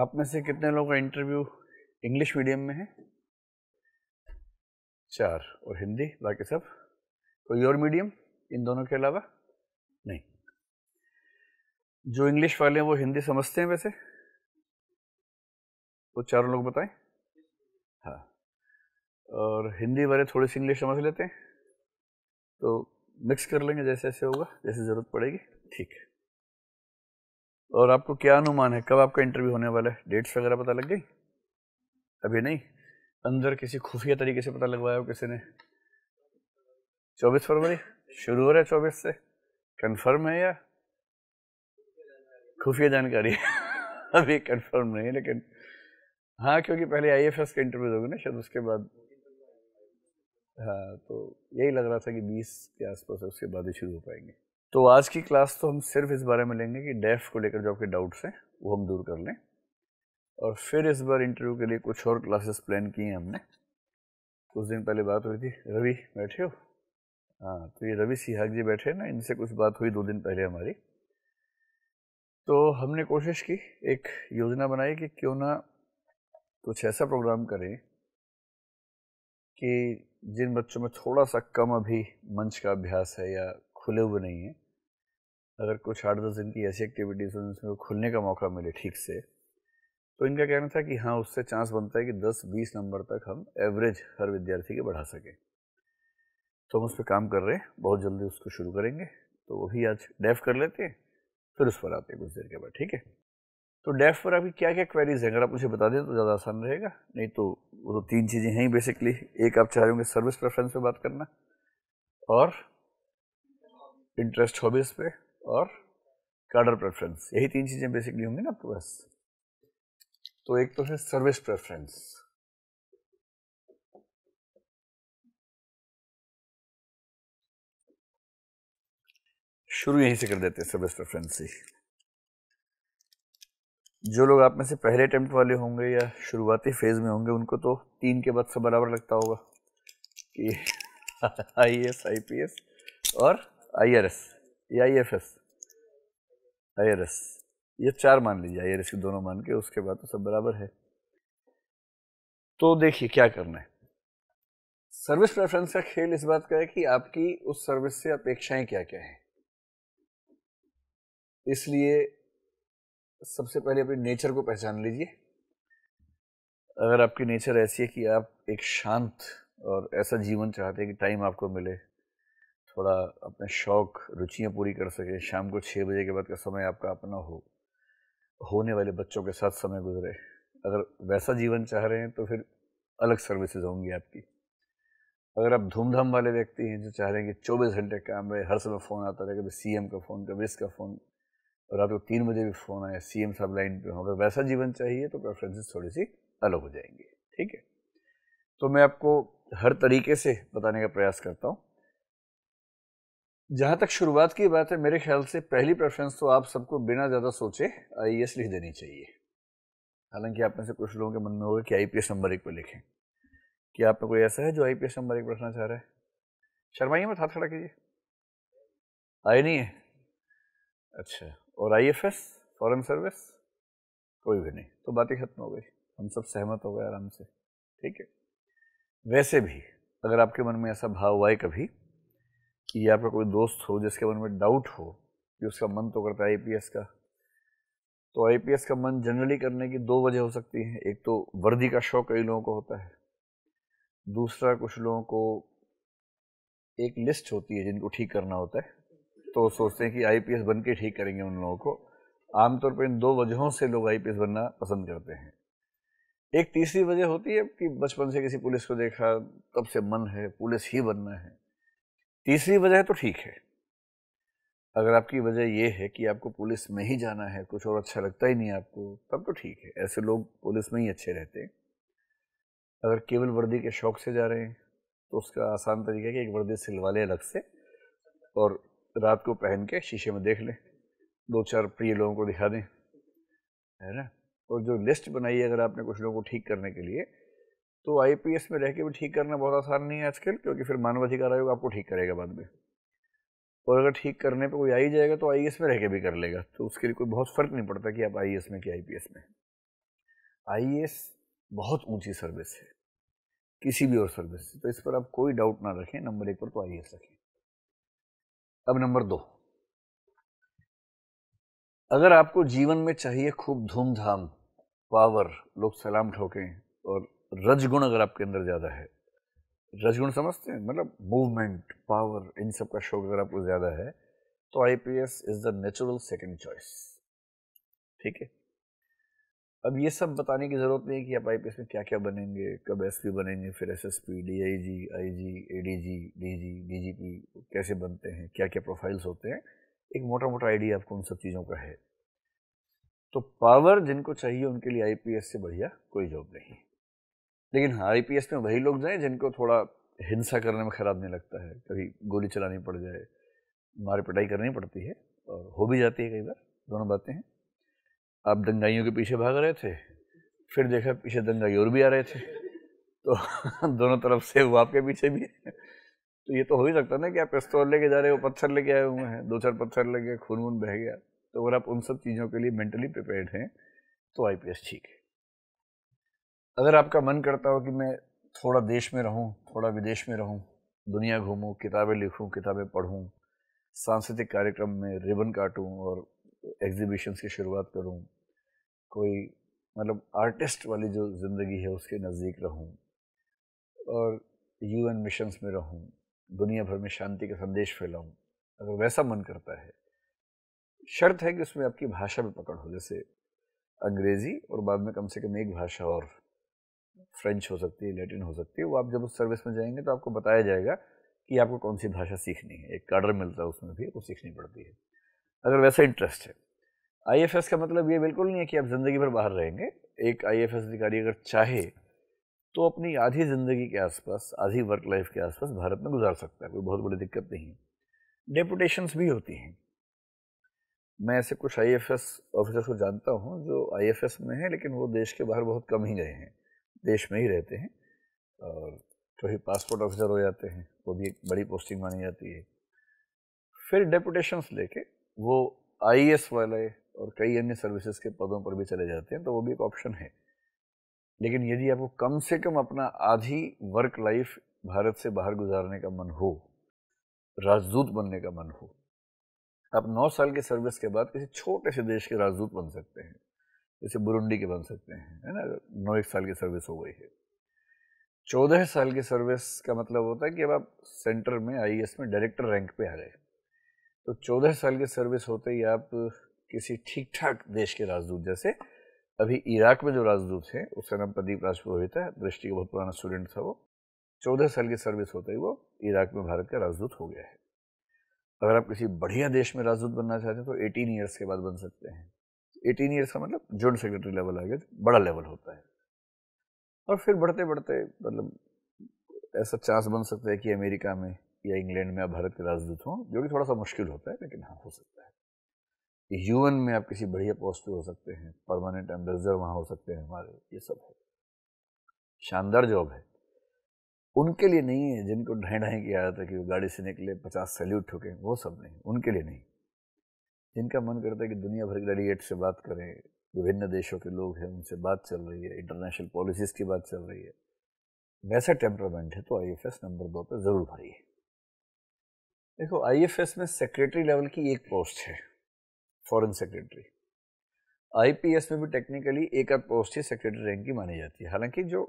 आप में से कितने लोगों का इंटरव्यू इंग्लिश मीडियम में है चार और हिंदी बाकी सब कोई और मीडियम इन दोनों के अलावा नहीं जो इंग्लिश वाले हैं वो हिंदी समझते हैं वैसे वो चारों लोग बताएं हाँ और हिंदी वाले थोड़ी सी इंग्लिश समझ लेते हैं तो मिक्स कर लेंगे जैसे ऐसे होगा जैसे ज़रूरत पड़ेगी ठीक है और आपको क्या अनुमान है कब आपका इंटरव्यू होने वाला है डेट्स वगैरह पता लग गई अभी नहीं अंदर किसी खुफिया तरीके से पता लगवाया हो किसी ने चौबीस फरवरी शुरू हो रहा है चौबीस से कंफर्म है या खुफिया जानकारी अभी कंफर्म नहीं लेकिन हाँ क्योंकि पहले आई एफ एस के इंटरव्यू होंगे ना शायद उसके बाद हाँ तो यही लग रहा था कि बीस के आसपास उसके बाद ही शुरू हो पाएंगे तो आज की क्लास तो हम सिर्फ इस बारे में लेंगे कि डेफ को लेकर जो आपके डाउट्स हैं वो हम दूर कर लें और फिर इस बार इंटरव्यू के लिए कुछ और क्लासेस प्लान किए हैं हमने कुछ दिन पहले बात हुई थी रवि बैठे हो हाँ तो ये रवि सिहाग जी बैठे हैं ना इनसे कुछ बात हुई दो दिन पहले हमारी तो हमने कोशिश की एक योजना बनाई कि क्यों ना कुछ ऐसा प्रोग्राम करें कि जिन बच्चों में थोड़ा सा कम अभी मंच का अभ्यास है या खुले हुए नहीं है अगर कुछ आठ दस दिन की ऐसी एक्टिविटीज़ हों जिसमें खुलने का मौका मिले ठीक से तो इनका कहना था कि हाँ उससे चांस बनता है कि 10-20 नंबर तक हम एवरेज हर विद्यार्थी के बढ़ा सकें तो हम उस पर काम कर रहे हैं बहुत जल्दी उसको शुरू करेंगे तो वो भी आज डेफ कर लेते हैं फिर उस पर आते हैं कुछ देर के बाद ठीक है तो डेफ पर अभी क्या क्या क्वेरीज हैं अगर आप मुझे बता दें तो ज़्यादा आसान रहेगा नहीं तो वो तो तीन चीज़ें हैं ही बेसिकली एक आप चाह रहे होंगे सर्विस प्रेफरेंस पे बात करना और इंटरेस्ट हॉबीज़ पे और कार्डर प्रेफरेंस यही तीन चीज़ें बेसिकली होंगी ना आपके पास तो एक तो है सर्विस प्रेफरेंस शुरू यहीं से कर देते हैं सर्विस प्रेफरेंस से जो लोग आप में से पहले अटैम्प्ट वाले होंगे या शुरुआती फेज़ में होंगे उनको तो तीन के बाद सब बराबर लगता होगा कि I S I P S और आई आर एस या आई एफ एस आयरस ये चार मान लीजिए आयरस के दोनों मान के उसके बाद तो सब बराबर है तो देखिए क्या करना है सर्विस प्रेफरेंस का खेल इस बात का है कि आपकी उस सर्विस से अपेक्षाएं क्या क्या हैं इसलिए सबसे पहले अपने नेचर को पहचान लीजिए अगर आपकी नेचर ऐसी है कि आप एक शांत और ऐसा जीवन चाहते हैं कि टाइम आपको मिले थोड़ा अपने शौक रुचियाँ पूरी कर सके शाम को छः बजे के बाद का समय आपका अपना हो होने वाले बच्चों के साथ समय गुजरे अगर वैसा जीवन चाह रहे हैं तो फिर अलग सर्विसेज होंगी आपकी अगर आप धूमधाम वाले व्यक्ति हैं जो चाह रहे हैं कि चौबीस घंटे काम रहे हर समय फ़ोन आता रहे कभी सी का फ़ोन कभी इसका फ़ोन रात को तीन बजे भी फ़ोन आया सी एम साहब लाइन पर होंगे अगर वैसा जीवन चाहिए तो प्रेफरेंसेस थोड़ी सी अलग हो जाएंगी ठीक है तो मैं आपको हर तरीके से बताने का प्रयास करता हूँ जहाँ तक शुरुआत की बात है मेरे ख्याल से पहली प्रेफरेंस तो आप सबको बिना ज़्यादा सोचे आई e लिख देनी चाहिए हालांकि आप में से कुछ लोगों के मन में होगा कि आई नंबर एक पर लिखें क्या आप में कोई ऐसा है जो आई नंबर एक पर रखना चाह रहा है शर्माइए मत हाथ खड़ा कीजिए आई नहीं है अच्छा और I F S foreign service कोई भी नहीं तो बातें खत्म हो गई हम सब सहमत हो गए आराम से ठीक है वैसे भी अगर आपके मन में ऐसा भाव हुआ है कभी कि आपका कोई दोस्त हो जिसके मन में डाउट हो कि उसका मन तो करता है आईपीएस का तो आईपीएस का मन जनरली करने की दो वजह हो सकती हैं एक तो वर्दी का शौक कई लोगों को होता है दूसरा कुछ लोगों को एक लिस्ट होती है जिनको ठीक करना होता है तो सोचते हैं कि आईपीएस बन के ठीक करेंगे उन लोगों को आमतौर पर इन दो वजहों से लोग आईपीएस बनना पसंद करते हैं एक तीसरी वजह होती है कि बचपन से किसी पुलिस को देखा तब से मन है पुलिस ही बनना है तीसरी वजह तो ठीक है अगर आपकी वजह यह है कि आपको पुलिस में ही जाना है कुछ और अच्छा लगता ही नहीं आपको तब तो ठीक है ऐसे लोग पुलिस में ही अच्छे रहते हैं अगर केवल वर्दी के शौक से जा रहे हैं तो उसका आसान तरीका है कि एक वर्दी सिलवा लें अलग से और रात को पहन के शीशे में देख लें दो चार प्रिय लोगों को दिखा दें है ना और जो लिस्ट बनाई है अगर आपने कुछ लोगों को ठीक करने के लिए तो आईपीएस में रह के भी ठीक करना बहुत आसान नहीं है आजकल क्योंकि फिर मानवाधिकार आयोग आपको ठीक करेगा बाद में और अगर ठीक करने पे कोई आ ही जाएगा तो आई e में रह के भी कर लेगा तो उसके लिए कोई बहुत फ़र्क नहीं पड़ता कि आप आई e में कि आई में आई e बहुत ऊंची सर्विस है किसी भी और सर्विस से तो इस पर आप कोई डाउट ना रखें नंबर एक पर तो आई रखें अब नंबर दो अगर आपको जीवन में चाहिए खूब धूमधाम पावर लोग सलाम ठोकें और रजगुण अगर आपके अंदर ज़्यादा है रजगुण समझते हैं मतलब मूवमेंट पावर इन सब का शौक अगर आपको ज़्यादा है तो IPS P is the natural second choice ठीक है अब ये सब बताने की ज़रूरत नहीं है कि आप आई में क्या क्या बनेंगे कब एस बनेंगे फिर S S P D I G I G A D G D G D G P कैसे बनते हैं क्या क्या प्रोफाइल्स होते हैं एक मोटा मोटा आइडिया आपको उन सब चीज़ों का है तो पावर जिनको चाहिए उनके लिए आई से बढ़िया कोई जॉब नहीं लेकिन हाँ आई में वही लोग जाएँ जिनको थोड़ा हिंसा करने में खराब नहीं लगता है कभी गोली चलानी पड़ जाए मार पिटाई करनी पड़ती है और हो भी जाती है कई बार दोनों बातें हैं आप दंगाइयों के पीछे भाग रहे थे फिर देखा पीछे दंगाई और भी आ रहे थे तो दोनों तरफ से वो आपके पीछे भी है तो ये तो हो ही सकता ना कि आप पिस्तौल लेके जा रहे हो पत्थर लेके आए हुए हैं दो चार पत्थर लगे खून वून बह गया तो अगर आप उन सब चीज़ों के लिए मेंटली प्रिपेयर्ड हैं तो आई ठीक है अगर आपका मन करता हो कि मैं थोड़ा देश में रहूं थोड़ा विदेश में रहूं दुनिया घूमूं किताबें लिखूं किताबें पढ़ूं सांस्कृतिक कार्यक्रम में रिबन काटूं और एग्जीबिशंस की शुरुआत करूं कोई मतलब आर्टिस्ट वाली जो ज़िंदगी है उसके नज़दीक रहूं और यूएन मिशंस में रहूं दुनिया भर में शांति का संदेश फैलाऊं अगर वैसा मन करता है शर्त है कि उसमें आपकी भाषा में पकड़ हो जैसे अंग्रेज़ी और बाद में कम से कम एक भाषा और फ्रेंच हो सकती है लेटिन हो सकती है वो आप जब उस सर्विस में जाएंगे तो आपको बताया जाएगा कि आपको कौन सी भाषा सीखनी है एक कार्डर मिलता है उसमें भी वो सीखनी पड़ती है अगर वैसा इंटरेस्ट है आई का मतलब ये बिल्कुल नहीं है कि आप ज़िंदगी भर बाहर रहेंगे एक आई अधिकारी अगर चाहे तो अपनी आधी ज़िंदगी के आसपास आधी वर्क लाइफ के आसपास भारत में गुजार सकता है कोई बहुत बड़ी दिक्कत नहीं है डेपुटेशंस भी होती हैं मैं ऐसे कुछ आई ऑफिसर्स को जानता हूँ जो आई में हैं लेकिन वो देश के बाहर बहुत कम ही गए हैं देश में ही रहते हैं और कभी पासपोर्ट ऑफिसर हो जाते हैं वो भी एक बड़ी पोस्टिंग मानी जाती है फिर डेपुटेशन लेके वो आई e वाले और कई अन्य सर्विसेज के पदों पर भी चले जाते हैं तो वो भी एक ऑप्शन है लेकिन यदि आपको कम से कम अपना आधी वर्क लाइफ भारत से बाहर गुजारने का मन हो राजदूत बनने का मन हो आप नौ साल के सर्विस के बाद किसी छोटे से देश के राजदूत बन सकते हैं जैसे बुरुंडी के बन सकते हैं है ना नौ एक साल की सर्विस हो गई है चौदह साल की सर्विस का मतलब होता है कि अब आप सेंटर में आई e में डायरेक्टर रैंक पे आ गए तो चौदह साल की सर्विस होते ही आप किसी ठीक ठाक देश के राजदूत जैसे अभी इराक में जो राजदूत हैं उसका नाम प्रदीप राजपुरोहित है दृष्टि का बहुत पुराना स्टूडेंट था वो चौदह साल की सर्विस होते ही वो इराक में भारत का राजदूत हो गया है अगर आप किसी बढ़िया देश में राजदूत बनना चाहते हैं तो एटीन ईयर्स के बाद बन सकते हैं एटीन ईयर्स का मतलब जॉइंट सेक्रेटरी लेवल आ गया बड़ा लेवल होता है और फिर बढ़ते बढ़ते मतलब ऐसा चांस बन सकता है कि अमेरिका में या इंग्लैंड में आप भारत के राजदूत हों जो कि थोड़ा सा मुश्किल होता है लेकिन हाँ हो सकता है यूएन में आप किसी बढ़िया पोस्ट पे हो सकते हैं परमानेंट एम्बेसडर वहाँ हो सकते हैं हमारे ये सब है शानदार जॉब है उनके लिए नहीं है जिनको ढाई ढाई की आदत है कि वो गाड़ी से निकले पचास सैल्यूट ठोकें वो सब नहीं उनके लिए नहीं जिनका मन करता है कि दुनिया भर के डेलीगेट से बात करें विभिन्न देशों के लोग हैं उनसे बात चल रही है इंटरनेशनल पॉलिसीज़ की बात चल रही है वैसा टेम्परामेंट है तो आई नंबर दो पर ज़रूर है देखो आई में सेक्रेटरी लेवल की एक पोस्ट है फॉरेन सेक्रेटरी एस में भी टेक्निकली एक आध पोस्ट ही सेक्रेटरी रैंक की मानी जाती है हालांकि जो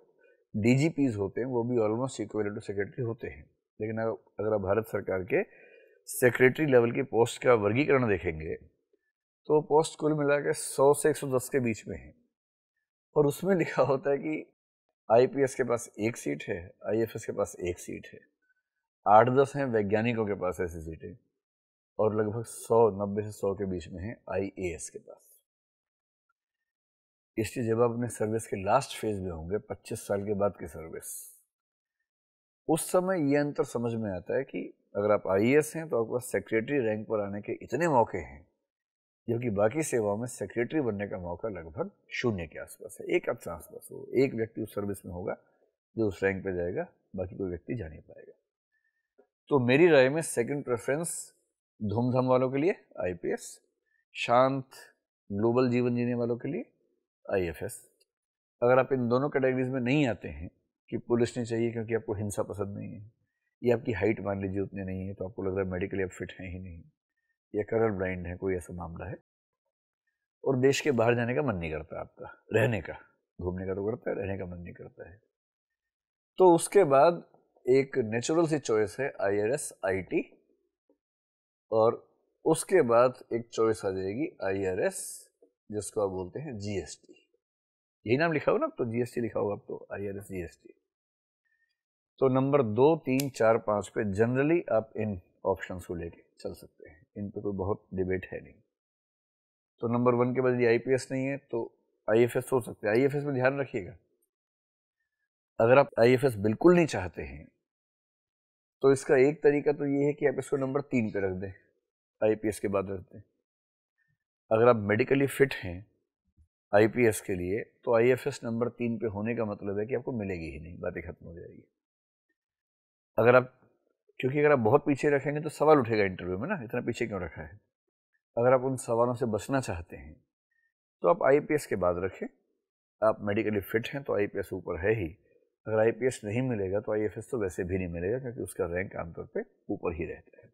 पीज होते हैं वो भी ऑलमोस्ट इक्वल टू सेक्रेटरी होते हैं लेकिन अगर आप भारत सरकार के सेक्रेटरी लेवल की पोस्ट का वर्गीकरण देखेंगे तो पोस्ट कुल मिला के सौ से एक सौ दस के बीच में है और उसमें लिखा होता है कि आईपीएस के पास एक सीट है आईएफएस के पास एक सीट है आठ दस हैं वैज्ञानिकों के पास ऐसी सीटें और लगभग सौ नब्बे से सौ के बीच में है आईएएस के पास इसलिए जब आप अपने सर्विस के लास्ट फेज में होंगे पच्चीस साल के बाद की सर्विस उस समय ये अंतर समझ में आता है कि अगर आप आई e हैं तो आपके पास सेक्रेटरी रैंक पर आने के इतने मौके हैं जबकि बाकी सेवाओं में सेक्रेटरी बनने का मौका लगभग शून्य के आसपास है एक चांस पास हो एक व्यक्ति उस सर्विस में होगा जो उस रैंक पर जाएगा बाकी कोई व्यक्ति जा नहीं पाएगा तो मेरी राय में सेकंड प्रेफरेंस धूमधाम वालों के लिए आईपीएस शांत ग्लोबल जीवन जीने वालों के लिए आईएफएस अगर आप इन दोनों कैटेगरीज में नहीं आते हैं कि पुलिस नहीं चाहिए क्योंकि आपको हिंसा पसंद नहीं है ये आपकी हाइट मान लीजिए उतनी नहीं है तो आपको लग रहा है मेडिकली आप फिट हैं ही नहीं या कलर ब्लाइंड है कोई ऐसा मामला है और देश के बाहर जाने का मन नहीं करता आपका रहने का घूमने का तो करता है रहने का मन नहीं करता है तो उसके बाद एक नेचुरल सी चॉइस है I R S I T और उसके बाद एक चॉइस आ जाएगी आई आर एस जिसको आप बोलते हैं जी एस टी यही नाम लिखा हो ना आप तो जी एस टी लिखा होगा आप तो I R S G S T तो नंबर दो तीन चार पाँच पे जनरली आप इन ऑप्शन को लेके चल सकते हैं इन पे कोई बहुत डिबेट है नहीं तो नंबर वन के बाद ये आई नहीं है तो आई हो सकते हैं आई एफ में ध्यान रखिएगा अगर आप आई बिल्कुल नहीं चाहते हैं तो इसका एक तरीका तो ये है कि आप इसको नंबर तीन पे रख दें एस के बाद रख दें अगर आप मेडिकली फिट हैं आईपीएस के लिए तो आईएफएस नंबर तीन पे होने का मतलब है कि आपको मिलेगी ही नहीं बातें खत्म हो जाएगी अगर आप क्योंकि अगर आप बहुत पीछे रखेंगे तो सवाल उठेगा इंटरव्यू में ना इतना पीछे क्यों रखा है अगर आप उन सवालों से बचना चाहते हैं तो आप आईपीएस के बाद रखें आप मेडिकली फिट हैं तो आईपीएस ऊपर है ही अगर आईपीएस नहीं मिलेगा तो आईएफएस तो वैसे भी नहीं मिलेगा क्योंकि उसका रैंक आमतौर पर ऊपर ही रहता है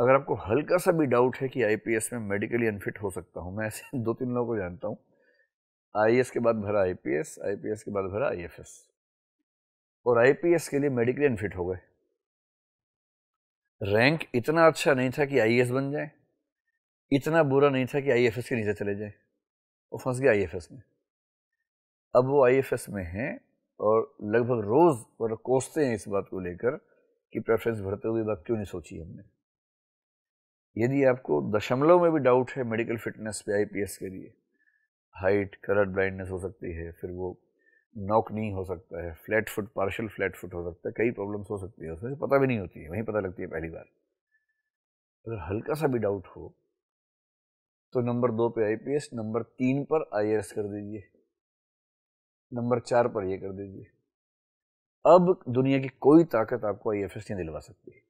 अगर आपको हल्का सा भी डाउट है कि आई में मेडिकली अनफिट हो सकता हूँ मैं ऐसे दो तीन लोगों को जानता हूँ आई e के बाद भरा आई पी के बाद भरा आई और आईपीएस के लिए मेडिकली अनफिट हो गए रैंक इतना अच्छा नहीं था कि आईएएस e बन जाए इतना बुरा नहीं था कि आईएफएस के नीचे चले जाए वो फंस गया आईएफएस में अब वो आईएफएस में हैं और लगभग रोज़ और कोसते हैं इस बात को लेकर कि प्रेफरेंस भरते हुए बात क्यों नहीं सोची हमने यदि आपको दशमलव में भी डाउट है मेडिकल फिटनेस पे आईपीएस के लिए हाइट कलर ब्लाइंडनेस हो सकती है फिर वो नॉक नहीं हो सकता है flat foot partial flat foot हो सकता है कई प्रॉब्लम्स हो सकती है उसमें पता भी नहीं होती है वहीं पता लगती है पहली बार अगर हल्का सा भी डाउट हो तो नंबर दो पे आईपीएस नंबर तीन पर आईएएस कर दीजिए नंबर चार पर ये कर दीजिए अब दुनिया की कोई ताकत आपको आई नहीं दिलवा सकती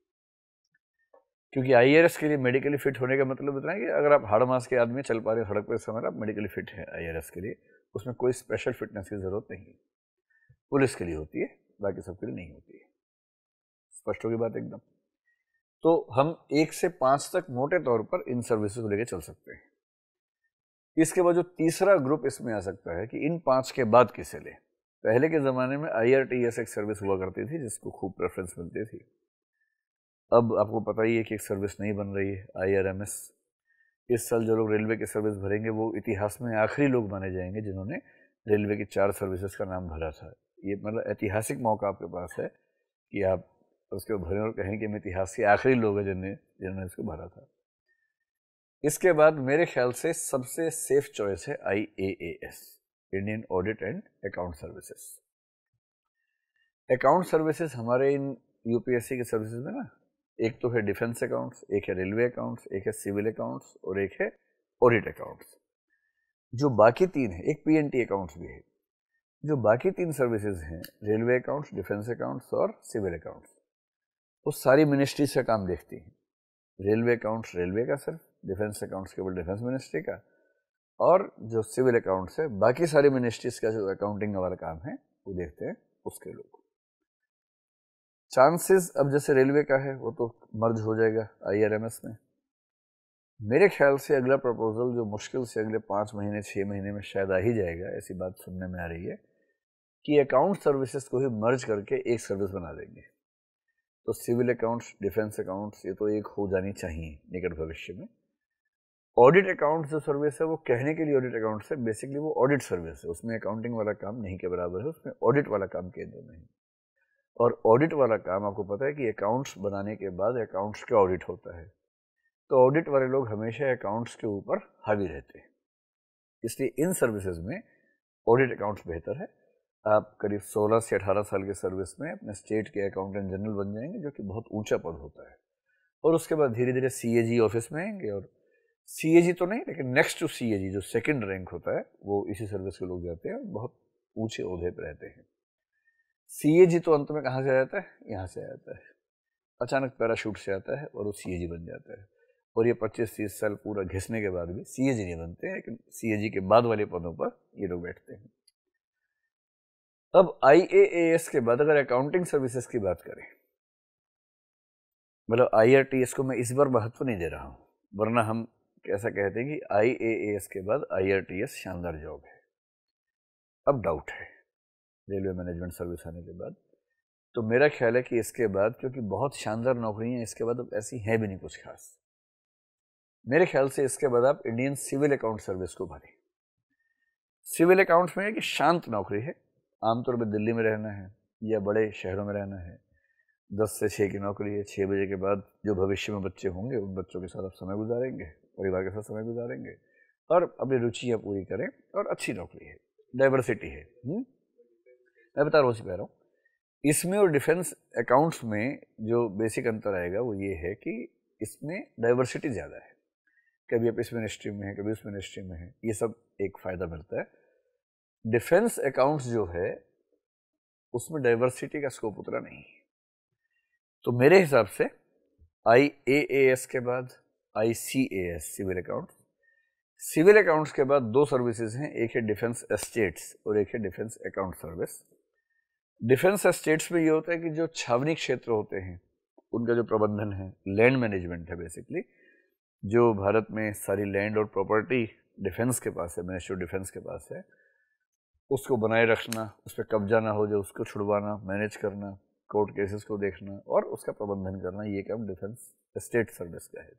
क्योंकि आई के लिए मेडिकली फिट होने का मतलब इतना है कि अगर आप हाड़ मास के आदमी चल पा रहे हो सड़क पर समय आप मेडिकली फिट हैं आई के लिए उसमें कोई स्पेशल फिटनेस की ज़रूरत नहीं है पुलिस के लिए होती है बाकी सबके लिए नहीं होती है स्पष्ट होगी बात एकदम तो हम एक से पाँच तक मोटे तौर पर इन सर्विसेज को लेकर चल सकते हैं इसके बाद जो तीसरा ग्रुप इसमें आ सकता है कि इन पाँच के बाद किसे ले पहले के ज़माने में आई एक सर्विस हुआ करती थी जिसको खूब प्रेफरेंस मिलती थी अब आपको पता ही है कि एक सर्विस नहीं बन रही है आई इस साल जो लोग रेलवे की सर्विस भरेंगे वो इतिहास में आखिरी लोग माने जाएंगे जिन्होंने रेलवे की चार सर्विसेज का नाम भरा था ये मतलब ऐतिहासिक मौका आपके पास है कि आप उसके भरें और कहें कि हम इतिहास के आखिरी लोग हैं जिनने जिन्होंने इसको भरा था इसके बाद मेरे ख्याल से सबसे सेफ चॉइस है I Indian audit and account services account services हमारे इन यूपीएससी की सर्विसेज में ना एक तो है डिफेंस अकाउंट्स एक है रेलवे अकाउंट्स एक है सिविल अकाउंट्स और एक है ऑडिट अकाउंट्स जो बाकी तीन है एक पीएनटी अकाउंट्स भी है जो बाकी तीन सर्विसेज हैं रेलवे अकाउंट्स डिफेंस अकाउंट्स और सिविल अकाउंट्स वो सारी मिनिस्ट्रीज का काम देखती हैं रेलवे अकाउंट्स रेलवे का सिर्फ डिफेंस अकाउंट्स केवल डिफेंस मिनिस्ट्री का और जो सिविल अकाउंट्स है बाकी सारी मिनिस्ट्रीज का जो अकाउंटिंग वाला काम है वो देखते हैं उसके लोग चांसेस अब जैसे रेलवे का है वो तो मर्ज हो जाएगा आईआरएमएस में मेरे ख्याल से अगला प्रपोजल जो मुश्किल से अगले पाँच महीने छः महीने में शायद आ ही जाएगा ऐसी बात सुनने में आ रही है कि अकाउंट सर्विसेज को ही मर्ज करके एक सर्विस बना देंगे तो सिविल अकाउंट्स डिफेंस अकाउंट्स ये तो एक हो जानी चाहिए निकट भविष्य में ऑडिट अकाउंट्स जो सर्विस है वो कहने के लिए ऑडिट अकाउंट्स है बेसिकली वो ऑडिट सर्विस है उसमें अकाउंटिंग वाला काम नहीं के बराबर है उसमें ऑडिट वाला काम केंद्र में है और ऑडिट वाला काम आपको पता है कि अकाउंट्स बनाने के बाद अकाउंट्स का ऑडिट होता है तो ऑडिट वाले लोग हमेशा अकाउंट्स के ऊपर हावी रहते हैं इसलिए इन सर्विसेज में ऑडिट अकाउंट्स बेहतर है आप करीब 16 से 18 साल के सर्विस में अपने स्टेट के अकाउंटेंट जनरल बन जाएंगे जो कि बहुत ऊंचा पद होता है और उसके बाद धीरे धीरे सी ऑफिस में आएंगे और सी तो नहीं लेकिन नेक्स्ट टू सी जो सेकेंड रैंक होता है वो इसी सर्विस के लोग जाते हैं और बहुत ऊँचे अहदे पर रहते हैं सी तो अंत में कहाँ से आता है यहाँ से आता है अचानक पैराशूट से आता है और वो सी जी बन जाता है और ये पच्चीस तीस साल पूरा घिसने के बाद भी सी नहीं बनते हैं लेकिन सी के बाद वाले पदों पर ये लोग बैठते हैं अब आई के बाद अगर अकाउंटिंग सर्विसेज की बात करें मतलब आई को मैं इस बार महत्व नहीं दे रहा हूँ वरना हम कैसा कहते हैं कि आई के बाद आई शानदार जॉब है अब डाउट है रेलवे मैनेजमेंट सर्विस आने के बाद तो मेरा ख्याल है कि इसके बाद क्योंकि बहुत शानदार नौकरियाँ हैं इसके बाद अब ऐसी हैं भी नहीं कुछ खास मेरे ख्याल से इसके बाद आप इंडियन सिविल अकाउंट सर्विस को भरें सिविल अकाउंट्स में एक शांत नौकरी है आमतौर पर दिल्ली में रहना है या बड़े शहरों में रहना है दस से छः की नौकरी है छः बजे के बाद जो भविष्य में बच्चे होंगे उन बच्चों के साथ आप समय गुजारेंगे परिवार के साथ समय गुजारेंगे और अपनी रुचियाँ पूरी करें और अच्छी नौकरी है डाइवर्सिटी है हुँ? हम्म? मैं बता रहा हूँ कह रहा हूँ इसमें और डिफेंस अकाउंट्स में जो बेसिक अंतर आएगा वो ये है कि इसमें डाइवर्सिटी ज़्यादा है कभी आप इस मिनिस्ट्री में हैं कभी उस मिनिस्ट्री में हैं ये सब एक फ़ायदा मिलता है डिफेंस अकाउंट्स जो है उसमें डाइवर्सिटी का स्कोप उतना नहीं है तो मेरे हिसाब से आई ए एस के बाद I C A S civil account civil accounts के बाद दो सर्विसेज हैं एक है डिफेंस एस्टेट्स और एक है defence account service defence estates में ये होता है कि जो छावनी क्षेत्र होते हैं उनका जो प्रबंधन है लैंड मैनेजमेंट है बेसिकली जो भारत में सारी लैंड और प्रॉपर्टी डिफेंस के पास है मिनिस्ट्री डिफेंस के पास है उसको बनाए रखना उस पर कब्जा ना हो जाए उसको छुड़वाना मैनेज करना कोर्ट केसेस को देखना और उसका प्रबंधन करना ये काम डिफेंस स्टेट सर्विस का है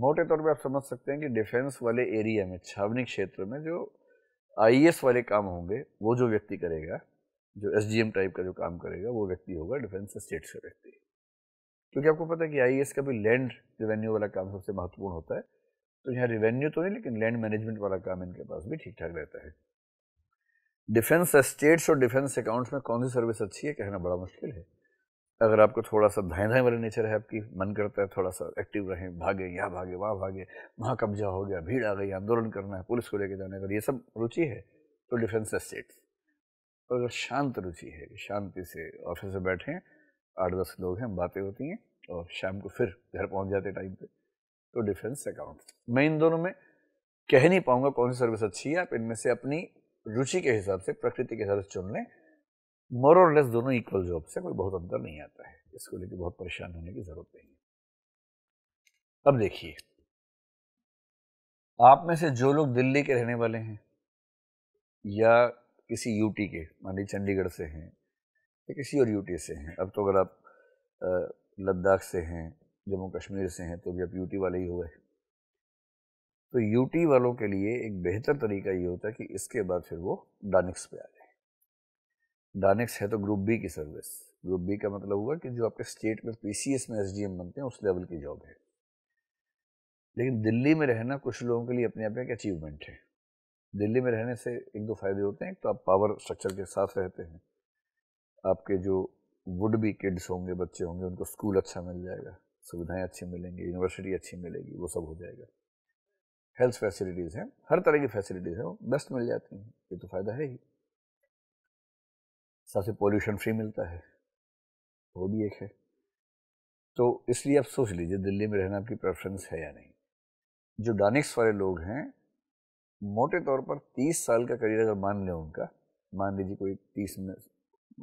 मोटे तौर पे आप समझ सकते हैं कि डिफेंस वाले एरिया में छावनी क्षेत्र में जो आईएएस e वाले काम होंगे वो जो व्यक्ति करेगा जो एस टाइप का जो काम करेगा वो व्यक्ति होगा डिफेंस स्टेट्स का व्यक्ति क्योंकि आपको पता है कि आई का भी लैंड रिवेन्यू वाला काम सबसे महत्वपूर्ण होता है तो यहाँ रिवेन्यू तो नहीं लेकिन लैंड मैनेजमेंट वाला काम इनके पास भी ठीक ठाक रहता है डिफेंस स्टेट्स और डिफेंस अकाउंट्स में कौन सी सर्विस अच्छी है कहना बड़ा मुश्किल है अगर आपको थोड़ा सा धाएँ धाएँ वाला नेचर है आपकी मन करता है थोड़ा सा एक्टिव रहें भागे यहाँ भागे वहाँ भागे वहाँ कब्जा हो गया भीड़ आ गई आंदोलन करना है पुलिस को लेकर है अगर ये सब रुचि है तो डिफेंस स्टेट्स और अगर शांत रुचि है शांति से ऑफिस में बैठे हैं आठ दस लोग हैं बातें होती हैं और शाम को फिर घर पहुंच जाते टाइम पे तो डिफरेंस अकाउंट मैं इन दोनों में कह नहीं पाऊंगा कौन सी सर्विस अच्छी है आप इनमें से अपनी रुचि के हिसाब से प्रकृति के हिसाब से चुन लें मोर और लेस दोनों इक्वल जॉब से कोई बहुत अंतर नहीं आता है इसको लेकर बहुत परेशान होने की ज़रूरत नहीं है अब देखिए आप में से जो लोग दिल्ली के रहने वाले हैं या किसी यूटी के मानिए चंडीगढ़ से हैं या किसी और यूटी से हैं अब तो अगर आप लद्दाख से हैं जम्मू कश्मीर से हैं तो भी आप यूटी वाले ही हुए तो यूटी वालों के लिए एक बेहतर तरीका ये होता है कि इसके बाद फिर वो डानिक्स पे आ जाए डानिक्स है तो ग्रुप बी की सर्विस ग्रुप बी का मतलब हुआ कि जो आपके स्टेट में पी में एस बनते हैं उस लेवल की जॉब है लेकिन दिल्ली में रहना कुछ लोगों के लिए अपने आप में एक अचीवमेंट है दिल्ली में रहने से एक दो फायदे होते हैं एक तो आप पावर स्ट्रक्चर के साथ रहते हैं आपके जो वुड भी किड्स होंगे बच्चे होंगे उनको स्कूल अच्छा मिल जाएगा सुविधाएं अच्छी मिलेंगी यूनिवर्सिटी अच्छी मिलेगी वो सब हो जाएगा हेल्थ फैसिलिटीज़ हैं हर तरह की फैसिलिटीज़ हैं वो बेस्ट मिल जाती हैं ये तो फ़ायदा है ही सबसे पॉल्यूशन फ्री मिलता है वो भी एक है तो इसलिए आप सोच लीजिए दिल्ली में रहना आपकी प्रेफरेंस है या नहीं जो डानिक्स वाले लोग हैं मोटे तौर पर तीस साल का करियर अगर मान लें उनका मान लीजिए कोई तीस में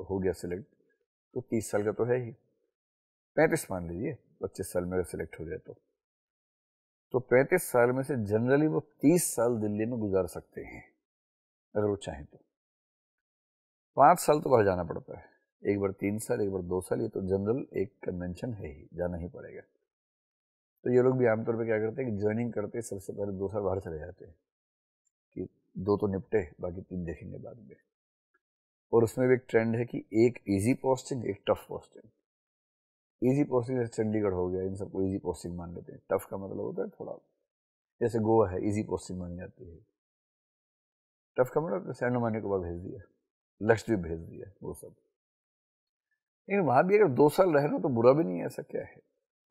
हो गया सिलेक्ट तो तीस साल का तो है ही पैंतीस मान लीजिए पच्चीस साल में अगर सिलेक्ट हो गया तो तो पैंतीस साल में से जनरली वो तीस साल दिल्ली में गुजार सकते हैं अगर वो चाहें तो पाँच साल तो बाहर जाना पड़ता है एक बार तीन साल एक बार दो साल ये तो जनरल एक कन्वेंशन है ही जाना ही पड़ेगा तो ये लोग भी आमतौर पर क्या करते हैं कि ज्वाइनिंग करते सबसे पहले दो साल बाहर चले जाते हैं दो तो निपटे बाकी तीन देखेंगे बाद में और उसमें भी एक ट्रेंड है कि एक इजी पोस्टिंग एक टफ पोस्टिंग इजी पोस्टिंग जैसे चंडीगढ़ हो गया इन सबको इजी पोस्टिंग मान लेते हैं टफ का मतलब होता है थोड़ा जैसे गोवा है इजी पोस्टिंग मानी जाती है टफ का मतलब जैसे अंडमान को भेज दिया लक्षद्वीप भेज दिया वो सब लेकिन वहाँ भी अगर दो साल रह रहे हो तो बुरा भी नहीं है ऐसा क्या है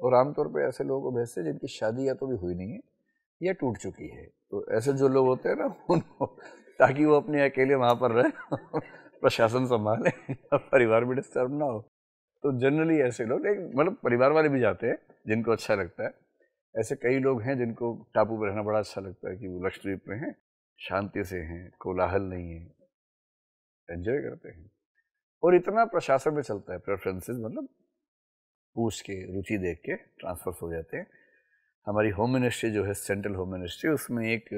और आमतौर पर ऐसे लोगों को भेजते हैं जिनकी शादी या तो भी हुई नहीं है ये टूट चुकी है तो ऐसे जो लोग होते हैं ना उनको ताकि वो अपने अकेले वहाँ पर रहे प्रशासन संभाले और परिवार भी डिस्टर्ब ना हो तो जनरली ऐसे लोग एक मतलब परिवार वाले भी जाते हैं जिनको अच्छा लगता है ऐसे कई लोग हैं जिनको टापू पर रहना बड़ा अच्छा लगता है कि वो लक्षद्वीप में हैं शांति से हैं कोलाहल नहीं है एंजॉय करते हैं और इतना प्रशासन में चलता है प्रेफरेंसेस मतलब पूछ के रुचि देख के ट्रांसफर्स हो जाते हैं हमारी होम मिनिस्ट्री जो है सेंट्रल होम मिनिस्ट्री उसमें एक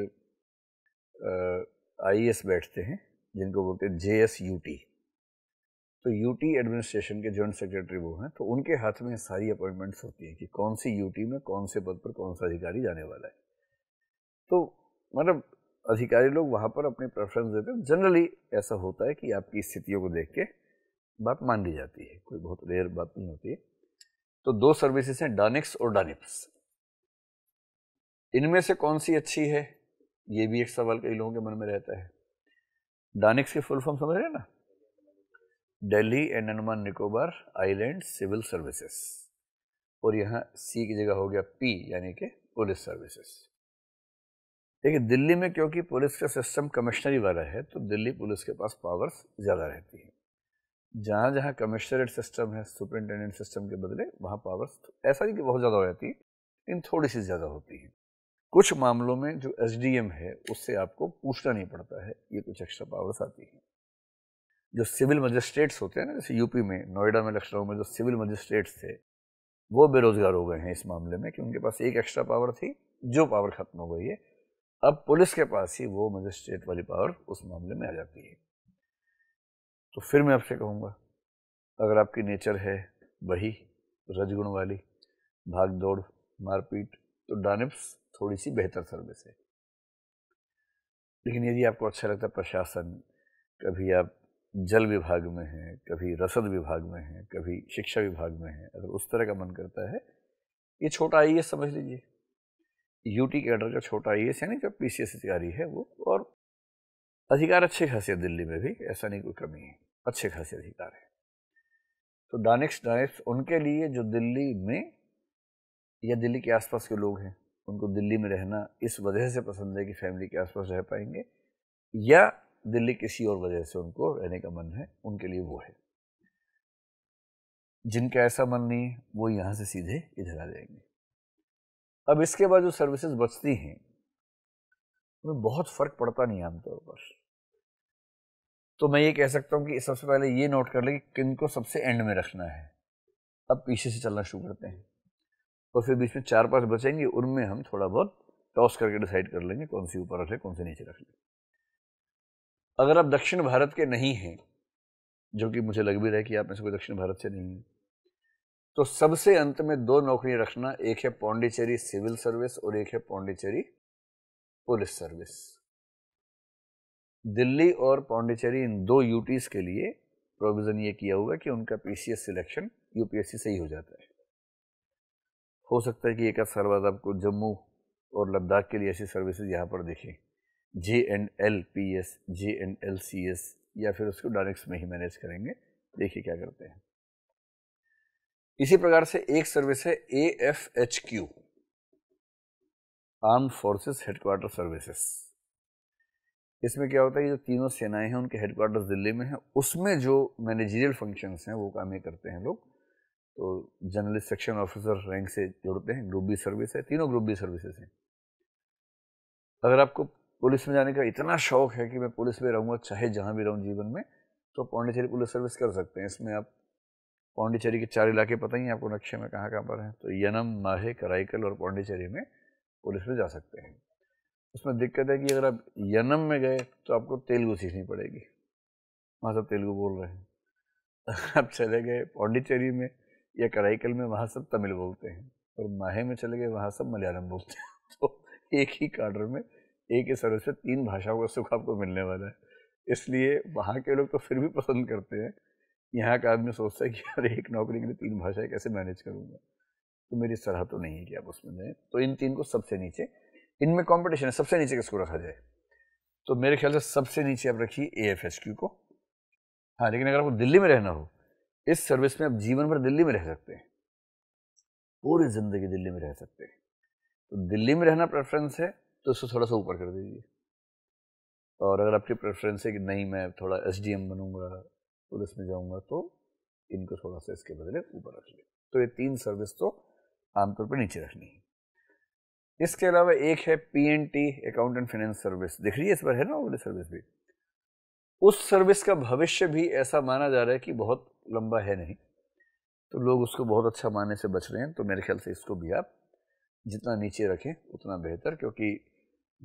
आई बैठते हैं जिनको बोलते हैं जे एस यू टी तो यूटी एडमिनिस्ट्रेशन के जॉइंट सेक्रेटरी वो हैं तो उनके हाथ में सारी अपॉइंटमेंट्स होती हैं कि कौन सी यूटी में कौन से पद पर कौन सा अधिकारी जाने वाला है तो मतलब अधिकारी लोग वहाँ पर अपने प्रेफरेंस देते हैं जनरली ऐसा होता है कि आपकी स्थितियों को देख के बात मान ली जाती है कोई बहुत रेयर बात नहीं होती है तो दो सर्विसेज हैं डानिक्स और डानिप्स इनमें से कौन सी अच्छी है ये भी एक सवाल कई लोगों के मन में रहता है डानिक्स की फुल फॉर्म समझ रहे हैं ना दिल्ली एंड अनुमान निकोबार आइलैंड सिविल सर्विसेज और यहाँ सी की जगह हो गया पी यानी कि पुलिस सर्विसेज देखिए दिल्ली में क्योंकि पुलिस का सिस्टम कमिश्नरी वाला है तो दिल्ली पुलिस के पास पावर्स ज़्यादा रहती है जहाँ जहाँ कमिश्नरेट सिस्टम है सुपरिंटेंडेंट सिस्टम के बदले वहाँ पावर्स ऐसा नहीं कि बहुत ज़्यादा हो जाती है लेकिन थोड़ी सी ज़्यादा होती है कुछ मामलों में जो एस है उससे आपको पूछना नहीं पड़ता है ये कुछ एक्स्ट्रा पावर्स आती हैं जो सिविल मजिस्ट्रेट्स होते हैं ना जैसे यूपी में नोएडा में लखनऊ में जो सिविल मजिस्ट्रेट्स थे वो बेरोजगार हो गए हैं इस मामले में कि उनके पास एक एक्स्ट्रा पावर थी जो पावर खत्म हो गई है अब पुलिस के पास ही वो मजिस्ट्रेट वाली पावर उस मामले में आ जाती है तो फिर मैं आपसे कहूँगा अगर आपकी नेचर है वही रजगुण वाली भाग दौड़ मारपीट तो डानिप्स थोड़ी सी बेहतर सर्विस है लेकिन यदि आपको अच्छा लगता है प्रशासन कभी आप जल विभाग में हैं कभी रसद विभाग में हैं कभी शिक्षा विभाग में हैं अगर उस तरह का मन करता है ये छोटा आई समझ लीजिए यूटी के अंडर का छोटा आई यानी जो पी सी अधिकारी है वो और अधिकार अच्छे खासे दिल्ली में भी ऐसा नहीं कोई कमी है अच्छे खासे अधिकार है तो डानिक्स डानिक्स उनके लिए जो दिल्ली में या दिल्ली के आसपास के लोग हैं उनको दिल्ली में रहना इस वजह से पसंद है कि फैमिली के आसपास रह पाएंगे या दिल्ली किसी और वजह से उनको रहने का मन है उनके लिए वो है जिनका ऐसा मन नहीं वो यहाँ से सीधे इधर आ जाएंगे अब इसके बाद जो सर्विसेज बचती हैं उनमें बहुत फ़र्क पड़ता नहीं आमतौर पर तो मैं ये कह सकता हूँ कि सबसे पहले ये नोट कर लें कि किन को सबसे एंड में रखना है अब पीछे से चलना शुरू करते हैं और फिर बीच में चार पाँच बचेंगे उनमें हम थोड़ा बहुत टॉस करके डिसाइड कर लेंगे कौन सी ऊपर रख कौन सी नीचे रख लें अगर आप दक्षिण भारत के नहीं हैं जो कि मुझे लग भी रहा है कि आप में से कोई दक्षिण भारत से नहीं है तो सबसे अंत में दो नौकरियां रखना एक है पौंडीचेरी सिविल सर्विस और एक है पौंडीचेरी पुलिस सर्विस दिल्ली और पौंडीचेरी इन दो यूटीज़ के लिए प्रोविज़न ये किया हुआ है कि उनका पीसीएस सिलेक्शन यूपीएससी से ही हो जाता है हो सकता है कि एक आध बाद आपको जम्मू और लद्दाख के लिए ऐसी सर्विसेज यहाँ पर देखें J N L P S J N L C S या फिर उसको डायरेक्ट में ही मैनेज करेंगे देखिए क्या करते हैं इसी प्रकार से एक सर्विस है A F H Q arm forces headquarter services इसमें क्या होता है जो तीनों सेनाएं हैं उनके हेडक्वार्टर दिल्ली में हैं उसमें जो मैनेजरियल फंक्शंस हैं वो काम करते हैं लोग तो जर्नलिस्ट सेक्शन ऑफिसर रैंक से जुड़ते हैं ग्रुप बी सर्विस है तीनों ग्रुप बी सर्विसेज हैं अगर आपको पुलिस में जाने का इतना शौक है कि मैं पुलिस में रहूँगा चाहे जहाँ भी रहूँ जीवन में तो पौंडीचेरी पुलिस सर्विस कर सकते हैं इसमें आप पौंडीचेरी के चार इलाके पता ही हैं आपको नक्शे में कहाँ कहाँ पर हैं तो यनम माहे कराईकल और पौंडीचेरी में पुलिस में जा सकते हैं उसमें दिक्कत है कि अगर आप यनम में गए तो आपको तेलुगु सीखनी पड़ेगी वहाँ सब तेलुगु बोल रहे हैं अगर आप चले गए पौंडीचेरी में या कराईकल में वहाँ सब तमिल बोलते हैं और माहे में चले गए वहाँ सब मलयालम बोलते हैं तो एक ही कार्डर में एक ही सर्विस से तीन भाषाओं का सुख आपको मिलने वाला है इसलिए वहाँ के लोग तो फिर भी पसंद करते हैं यहाँ का आदमी सोचता है कि यार एक नौकरी के लिए तीन भाषाएं कैसे मैनेज करूँगा तो मेरी सलाह तो नहीं है कि आप उसमें जाएँ तो इन तीन को सबसे नीचे इनमें कॉम्पिटिशन है सबसे नीचे किसको रखा जाए तो मेरे ख्याल से सबसे नीचे आप रखिए ए एफ एस क्यू को हाँ लेकिन अगर आपको दिल्ली में रहना हो इस सर्विस में आप जीवन भर दिल्ली में रह सकते हैं पूरी ज़िंदगी दिल्ली में रह सकते हैं तो दिल्ली में रहना प्रेफरेंस है तो इसको थोड़ा सा ऊपर कर दीजिए और अगर आपकी प्रेफरेंस है कि नहीं मैं थोड़ा एस डी एम बनूंगा पुलिस में जाऊँगा तो इनको थोड़ा सा इसके बदले ऊपर रख लें तो ये तीन सर्विस तो आमतौर पर नीचे रखनी है इसके अलावा एक है P N T account and finance service दिख रही है इस बार है ना वो सर्विस भी उस सर्विस का भविष्य भी ऐसा माना जा रहा है कि बहुत लंबा है नहीं तो लोग उसको बहुत अच्छा मानने से बच रहे हैं तो मेरे ख्याल से इसको भी आप जितना नीचे रखें उतना बेहतर क्योंकि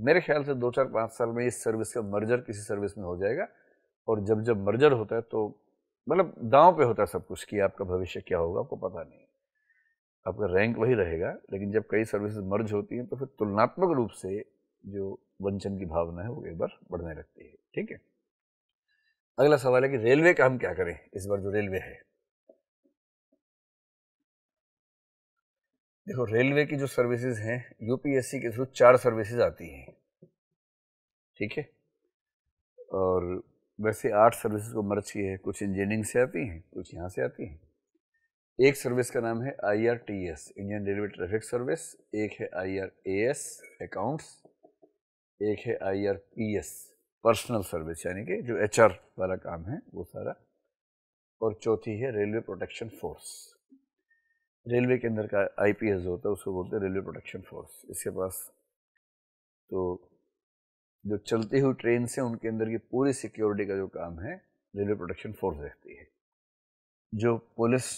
मेरे ख्याल से दो चार पाँच साल में इस सर्विस का मर्जर किसी सर्विस में हो जाएगा और जब जब मर्जर होता है तो मतलब दांव पे होता है सब कुछ कि आपका भविष्य क्या होगा आपको पता नहीं आपका रैंक वही रहेगा लेकिन जब कई सर्विस मर्ज होती हैं तो फिर तुलनात्मक रूप से जो वंचन की भावना है वो एक बार बढ़ने लगती है ठीक है अगला सवाल है कि रेलवे का हम क्या करें इस बार जो रेलवे है देखो रेलवे की जो सर्विसेज हैं यूपीएससी के थ्रू चार सर्विसेज आती हैं ठीक है और वैसे आठ सर्विसेज को मर्ज किए हैं कुछ इंजीनियरिंग से आती हैं कुछ यहाँ से आती हैं एक सर्विस का नाम है IRTS Indian railway traffic service एक है आईआरएएस अकाउंट्स एक है आईआरपीएस पर्सनल सर्विस यानी कि जो एच वाला काम है वो सारा और चौथी है रेलवे प्रोटेक्शन फोर्स रेलवे के अंदर का आई पी एस होता है उसको बोलते हैं रेलवे प्रोटेक्शन फोर्स इसके पास तो जो चलती हुई ट्रेन से उनके अंदर की पूरी सिक्योरिटी का जो काम है रेलवे प्रोटेक्शन फोर्स देखती है जो पुलिस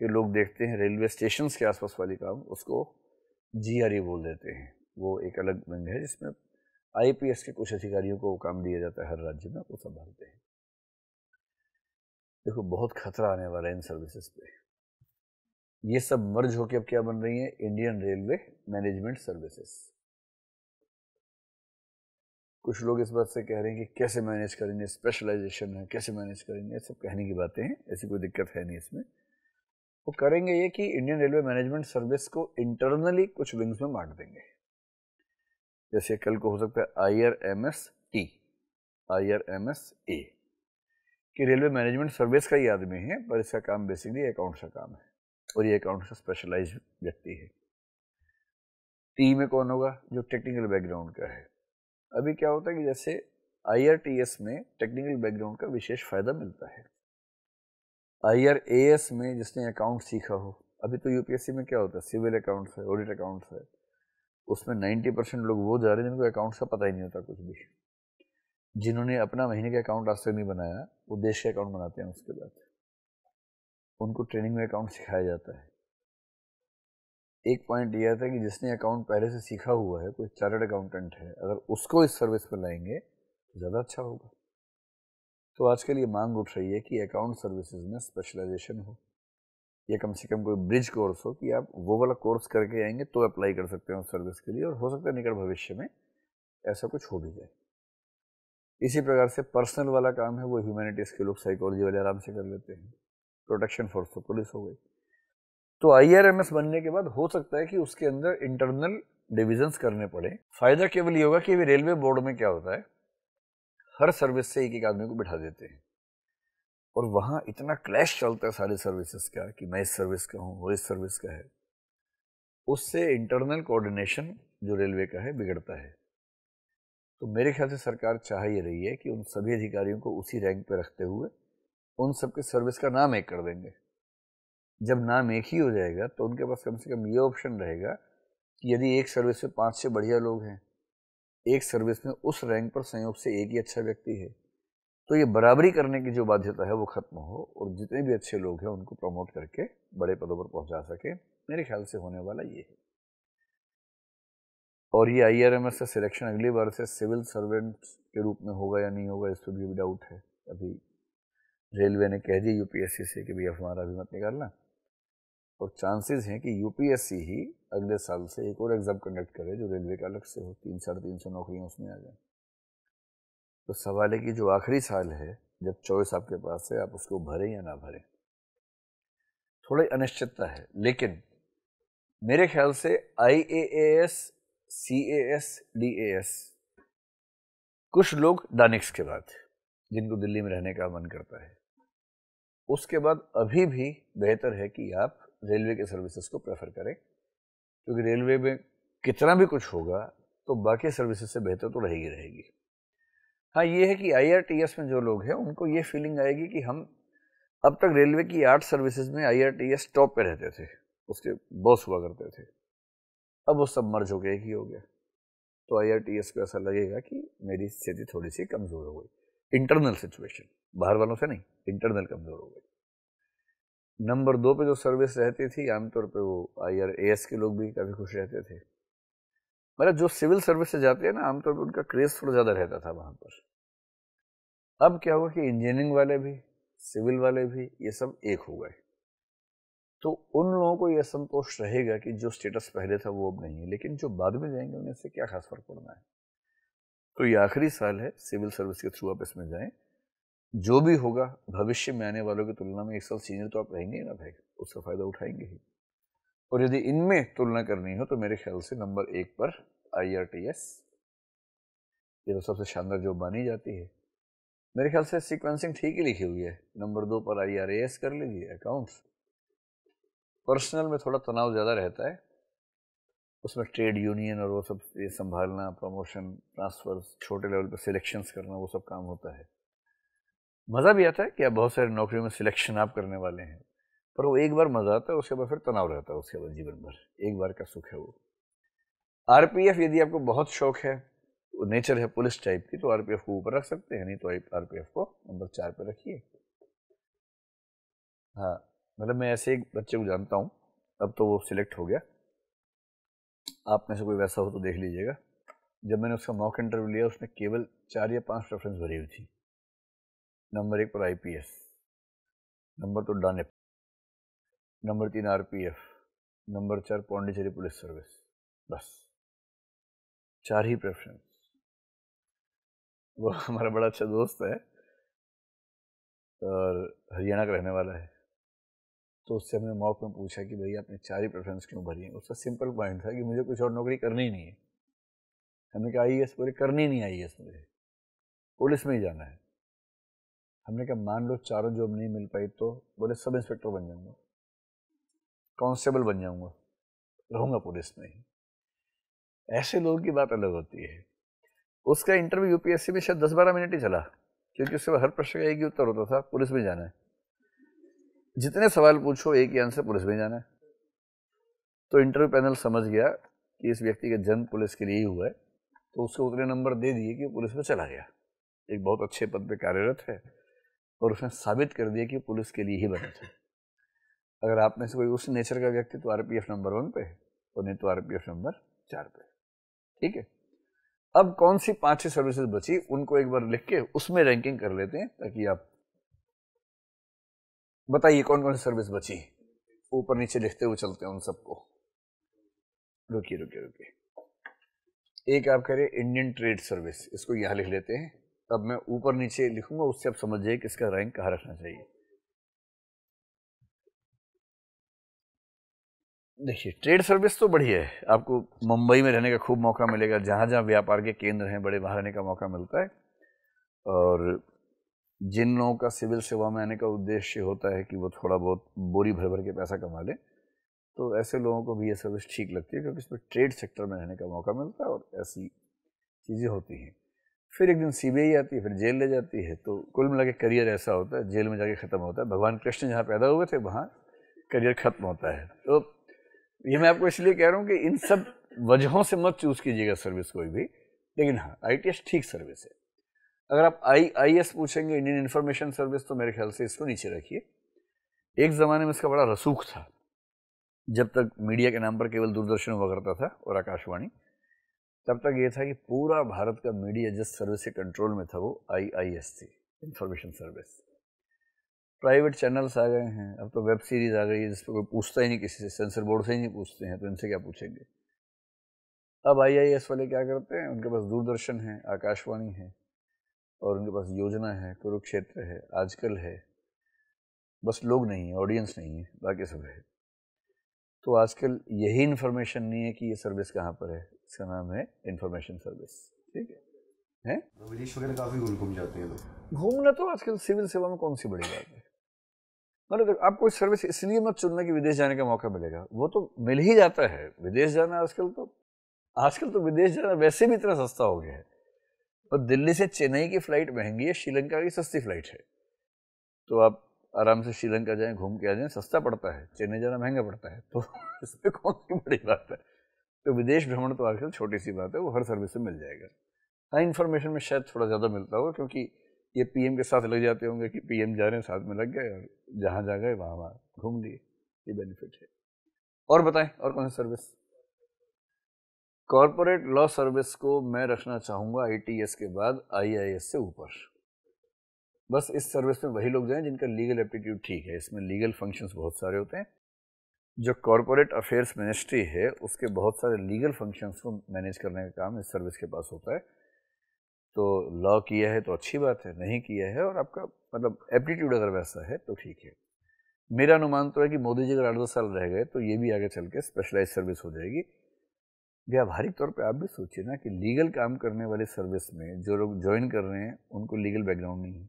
के लोग देखते हैं रेलवे स्टेशन के आसपास वाली काम उसको जी e बोल देते हैं वो एक अलग विंग है जिसमें आईपीएस के कुछ अधिकारियों को काम दिया जाता है हर राज्य में वो संभालते हैं देखो बहुत खतरा आने वाला है इन सर्विसेज पे ये सब मर्ज होके अब क्या बन रही है इंडियन रेलवे मैनेजमेंट सर्विसेज कुछ लोग इस बात से कह रहे हैं कि कैसे मैनेज करेंगे स्पेशलाइजेशन है कैसे मैनेज करेंगे सब कहने की बातें हैं ऐसी कोई दिक्कत है नहीं इसमें वो करेंगे ये कि इंडियन रेलवे मैनेजमेंट सर्विस को इंटरनली कुछ विंग्स में बांट देंगे जैसे कल को हो सकता है I R M S T I R M S A कि रेलवे मैनेजमेंट सर्विस का ही आदमी है पर इसका काम बेसिकली अकाउंट्स का काम है और ये अकाउंट्स का स्पेशलाइज व्यक्ति है टी में कौन होगा जो टेक्निकल बैकग्राउंड का है अभी क्या होता है कि जैसे आई आर टी एस में टेक्निकल बैकग्राउंड का विशेष फ़ायदा मिलता है आई आर ए एस में जिसने अकाउंट सीखा हो अभी तो यूपीएससी में क्या होता है सिविल अकाउंट्स है ऑडिट अकाउंट्स है उसमें नाइन्टी परसेंट लोग वो जा रहे हैं जिनको अकाउंट्स का पता ही नहीं होता कुछ भी जिन्होंने अपना महीने का अकाउंट आज तक नहीं बनाया वो देश के अकाउंट बनाते हैं उसके बाद उनको ट्रेनिंग में अकाउंट सिखाया जाता है एक पॉइंट ये आता है कि जिसने अकाउंट पहले से सीखा हुआ है कोई चार्टर्ड अकाउंटेंट है अगर उसको इस सर्विस पर लाएंगे तो ज़्यादा अच्छा होगा तो आजकल ये मांग उठ रही है कि अकाउंट सर्विसेज में स्पेशलाइजेशन हो या कम से कम कोई ब्रिज कोर्स हो कि आप वो वाला कोर्स करके आएंगे तो अप्लाई कर सकते हैं उस सर्विस के लिए और हो सकता है निकट भविष्य में ऐसा कुछ हो भी जाए इसी प्रकार से पर्सनल वाला काम है वो ह्यूमैनिटीज़ के लोग साइकोलॉजी वाले आराम से कर लेते हैं प्रोटेक्शन फोर्स तो पुलिस हो गई तो एस बनने के बाद हो सकता है कि उसके अंदर इंटरनल डिविजन्स करने पड़े फ़ायदा केवल ये होगा कि रेलवे बोर्ड में क्या होता है हर सर्विस से एक एक आदमी को बिठा देते हैं और वहाँ इतना क्लैश चलता है सारी सर्विसेज का कि मैं इस सर्विस का हूँ वो इस सर्विस का है उससे इंटरनल कोऑर्डिनेशन जो रेलवे का है बिगड़ता है तो मेरे ख्याल से सरकार चाह ये रही है कि उन सभी अधिकारियों को उसी रैंक पर रखते हुए उन सबके सर्विस का नाम एक कर देंगे जब नाम एक ही हो जाएगा तो उनके पास कम से कम ये ऑप्शन रहेगा कि यदि एक सर्विस में पाँच से बढ़िया लोग हैं एक सर्विस में उस रैंक पर संयोग से एक ही अच्छा व्यक्ति है तो ये बराबरी करने की जो बाध्यता है वो ख़त्म हो और जितने भी अच्छे लोग हैं उनको प्रमोट करके बड़े पदों पर पहुंचा सके मेरे ख्याल से होने वाला ये है और ये आई आर एम एस का सिलेक्शन अगली बार से सिविल सर्वेंट के रूप में होगा या नहीं होगा इस पर भी डाउट है अभी रेलवे ने कह दिया यूपीएससी से कि भैया हमारा अभी मत निकालना और चांसेस हैं कि यूपीएससी ही अगले साल से एक और एग्ज़ाम कंडक्ट करे जो रेलवे का अलग से हो तीन साढ़े तीन सौ नौकरियाँ उसमें आ जाए तो सवाल है कि जो आखिरी साल है जब चॉइस आपके पास है आप उसको भरें या ना भरें थोड़ी अनिश्चितता है लेकिन मेरे ख्याल से I A S C A S D A S कुछ लोग डानिक्स के बाद जिनको दिल्ली में रहने का मन करता है उसके बाद अभी भी बेहतर है कि आप रेलवे के सर्विसेज को प्रेफर करें क्योंकि रेलवे में कितना भी कुछ होगा तो बाकी सर्विसेज से बेहतर तो रहेगी रहेगी हाँ ये है कि आईआरटीएस में जो लोग हैं उनको ये फीलिंग आएगी कि हम अब तक रेलवे की आठ सर्विसेज में आईआरटीएस टॉप पे रहते थे उसके बॉस हुआ करते थे अब वो सब मर्ज हो गया ही हो गया तो आईआरटीएस को ऐसा लगेगा कि मेरी स्थिति थोड़ी सी कमज़ोर हो गई इंटरनल सिचुएशन बाहर वालों से नहीं इंटरनल कमज़ोर हो गई नंबर दो पे जो सर्विस रहती थी आमतौर पे वो आई के लोग भी काफ़ी खुश रहते थे मतलब जो सिविल सर्विस से जाते हैं ना आमतौर पर उनका क्रेज़ थोड़ा ज़्यादा रहता था वहाँ पर अब क्या हुआ कि इंजीनियरिंग वाले भी सिविल वाले भी ये सब एक हो गए तो उन लोगों को यह संतोष रहेगा कि जो स्टेटस पहले था वो अब नहीं है लेकिन जो बाद में जाएंगे उन्हें इससे क्या खास फर्क पड़ना है तो ये आखिरी साल है सिविल सर्विस के थ्रू आप इसमें जाएं जो भी होगा भविष्य में आने वालों की तुलना में एक साल सीनियर तो आप रहेंगे ही ना भाई उसका फ़ायदा उठाएंगे ही और यदि इनमें तुलना करनी हो तो मेरे ख्याल से नंबर एक पर आई आर टी एस ये तो सबसे शानदार जॉब मानी जाती है मेरे ख्याल से सीक्वेंसिंग ठीक ही लिखी हुई है नंबर दो पर आई आर ए एस कर लीजिए अकाउंट्स पर्सनल में थोड़ा तनाव ज़्यादा रहता है उसमें ट्रेड यूनियन और वो सब ये संभालना प्रमोशन ट्रांसफर छोटे लेवल पर सिलेक्शंस करना वो सब काम होता है मज़ा भी आता है कि आप बहुत सारी नौकरियों में सिलेक्शन आप करने वाले हैं पर वो एक बार मज़ा आता है उसके बाद फिर तनाव रहता है उसके बाद जीवन भर एक बार का सुख है वो आरपीएफ यदि आपको बहुत शौक है नेचर है पुलिस टाइप की तो आरपीएफ को ऊपर रख सकते हैं नहीं तो आरपीएफ को नंबर चार पे रखिए हाँ मतलब मैं ऐसे एक बच्चे को जानता हूँ अब तो वो सिलेक्ट हो गया आप में से कोई वैसा हो तो देख लीजिएगा जब मैंने उसका मॉक इंटरव्यू लिया उसने केवल चार या पांच रेफरेंस भरी हुई थी नंबर एक पर आईपीएस नंबर दो तो डानेप नंबर तीन आरपीएफ नंबर चार पौंडीचेरी पुलिस सर्विस बस चार ही प्रेफरेंस वो हमारा बड़ा अच्छा दोस्त है और हरियाणा का रहने वाला है तो उससे हमने मॉक में पूछा कि भाई आपने चार ही प्रेफरेंस क्यों भरी है उसका सिंपल पॉइंट था कि मुझे कुछ और नौकरी करनी ही नहीं है हमने कहा आई एस बोले करनी नहीं आई एस मुझे पुलिस में ही जाना है हमने कहा मान लो चारों जॉब नहीं मिल पाई तो बोले सब इंस्पेक्टर बन जाऊँगा कांस्टेबल बन जाऊँगा रहूँगा पुलिस में ही ऐसे लोगों की बात अलग होती है उसका इंटरव्यू यूपीएससी में शायद दस बारह मिनट ही चला क्योंकि उससे हर प्रश्न का एक ही उत्तर होता था पुलिस में जाना है जितने सवाल पूछो एक ही आंसर पुलिस में जाना है तो इंटरव्यू पैनल समझ गया कि इस व्यक्ति का जन्म पुलिस के लिए ही हुआ है तो उसको उतने नंबर दे दिए कि पुलिस में चला गया एक बहुत अच्छे पद पर कार्यरत है और उसने साबित कर दिया कि पुलिस के लिए ही बना था अगर आप में से कोई उस नेचर का व्यक्ति तो आर नंबर वन पे और नहीं तो आर नंबर चार पे ठीक है अब कौन सी पांच छह सर्विसेज बची उनको एक बार लिख के उसमें रैंकिंग कर लेते हैं ताकि आप बताइए कौन कौन सी सर्विस बची ऊपर नीचे लिखते हुए चलते हैं उन सबको रुकिए रुकिए रुकिए एक आप कह रहे इंडियन ट्रेड सर्विस इसको यहां लिख लेते हैं अब मैं ऊपर नीचे लिखूंगा उससे आप समझ जाइए कि इसका रैंक कहाँ रखना चाहिए देखिए ट्रेड सर्विस तो बढ़िया है आपको मुंबई में रहने का खूब मौका मिलेगा जहाँ जहाँ व्यापार के केंद्र हैं बड़े वहाँ रहने का मौका मिलता है और जिन लोगों का सिविल सेवा में आने का उद्देश्य होता है कि वो थोड़ा बहुत बोरी भर भर के पैसा कमा लें तो ऐसे लोगों को भी ये सर्विस ठीक लगती है क्योंकि इसमें ट्रेड सेक्टर में रहने का मौका मिलता है और ऐसी चीज़ें होती हैं फिर एक दिन सी आती है फिर जेल ले जाती है तो कुल मिला के करियर ऐसा होता है जेल में जाके ख़त्म होता है भगवान कृष्ण जहाँ पैदा हुए थे वहाँ करियर ख़त्म होता है तो ये मैं आपको इसलिए कह रहा हूँ कि इन सब वजहों से मत चूज़ कीजिएगा सर्विस कोई भी लेकिन हाँ आई ठीक सर्विस है अगर आप आई आई पूछेंगे इंडियन इन्फॉर्मेशन सर्विस तो मेरे ख्याल से इसको नीचे रखिए एक ज़माने में इसका बड़ा रसूख था जब तक मीडिया के नाम पर केवल दूरदर्शन हुआ करता था और आकाशवाणी तब तक ये था कि पूरा भारत का मीडिया जिस सर्विस के कंट्रोल में था वो आई आई एस थी इंफॉर्मेशन सर्विस प्राइवेट चैनल्स आ गए हैं अब तो वेब सीरीज़ आ गई है जिस पर कोई पूछता ही नहीं किसी से सेंसर बोर्ड से ही नहीं पूछते हैं तो इनसे क्या पूछेंगे अब आईआईएस वाले क्या करते हैं उनके पास दूरदर्शन है आकाशवाणी है और उनके पास योजना है कुरुक्षेत्र है आजकल है बस लोग नहीं है ऑडियंस नहीं है बाकी सब है तो आजकल यही इन्फॉर्मेशन नहीं है कि ये सर्विस कहाँ पर है इसका नाम है इन्फॉर्मेशन सर्विस ठीक है हैं विदेश वगैरह काफ़ी घूम घूम जाते हैं लोग तो। घूमना तो आजकल सिविल सेवा में कौन सी बड़ी बात है मतलब आपको सर्विस इसलिए मत चुनना कि विदेश जाने का मौका मिलेगा वो तो मिल ही जाता है विदेश जाना आजकल तो आजकल तो विदेश जाना वैसे भी इतना सस्ता हो गया है और दिल्ली से चेन्नई की फ़्लाइट महंगी है श्रीलंका की सस्ती फ़्लाइट है तो आप आराम से श्रीलंका जाएँ घूम के आ जाएँ सस्ता पड़ता है चेन्नई जाना महंगा पड़ता है तो इसमें कौन सी बड़ी बात है तो विदेश भ्रमण तो आजकल छोटी सी बात है वो हर सर्विस से मिल जाएगा हाँ इन्फॉर्मेशन में शायद थोड़ा ज़्यादा मिलता होगा क्योंकि ये पीएम के साथ लग जाते होंगे कि पीएम जा रहे हैं साथ में लग गए और जहाँ जा गए वहाँ वहाँ घूम लिए ये बेनिफिट है और बताएं और कौन सी सर्विस कॉरपोरेट लॉ सर्विस को मैं रखना चाहूँगा आई के बाद आई से ऊपर बस इस सर्विस में वही लोग जाएं जिनका लीगल एप्टीट्यूड ठीक है इसमें लीगल फंक्शंस बहुत सारे होते हैं जो कॉरपोरेट अफेयर्स मिनिस्ट्री है उसके बहुत सारे लीगल फंक्शंस को मैनेज करने का काम इस सर्विस के पास होता है तो लॉ किया है तो अच्छी बात है नहीं किया है और आपका मतलब एप्टीट्यूड अगर वैसा है तो ठीक है मेरा अनुमान तो है कि मोदी जी अगर आठ दस साल रह गए तो ये भी आगे चल के स्पेशलाइज सर्विस हो जाएगी व्यावहारिक तौर पे आप भी सोचिए ना कि लीगल काम करने वाले सर्विस में जो लोग ज्वाइन कर रहे हैं उनको लीगल बैकग्राउंड नहीं है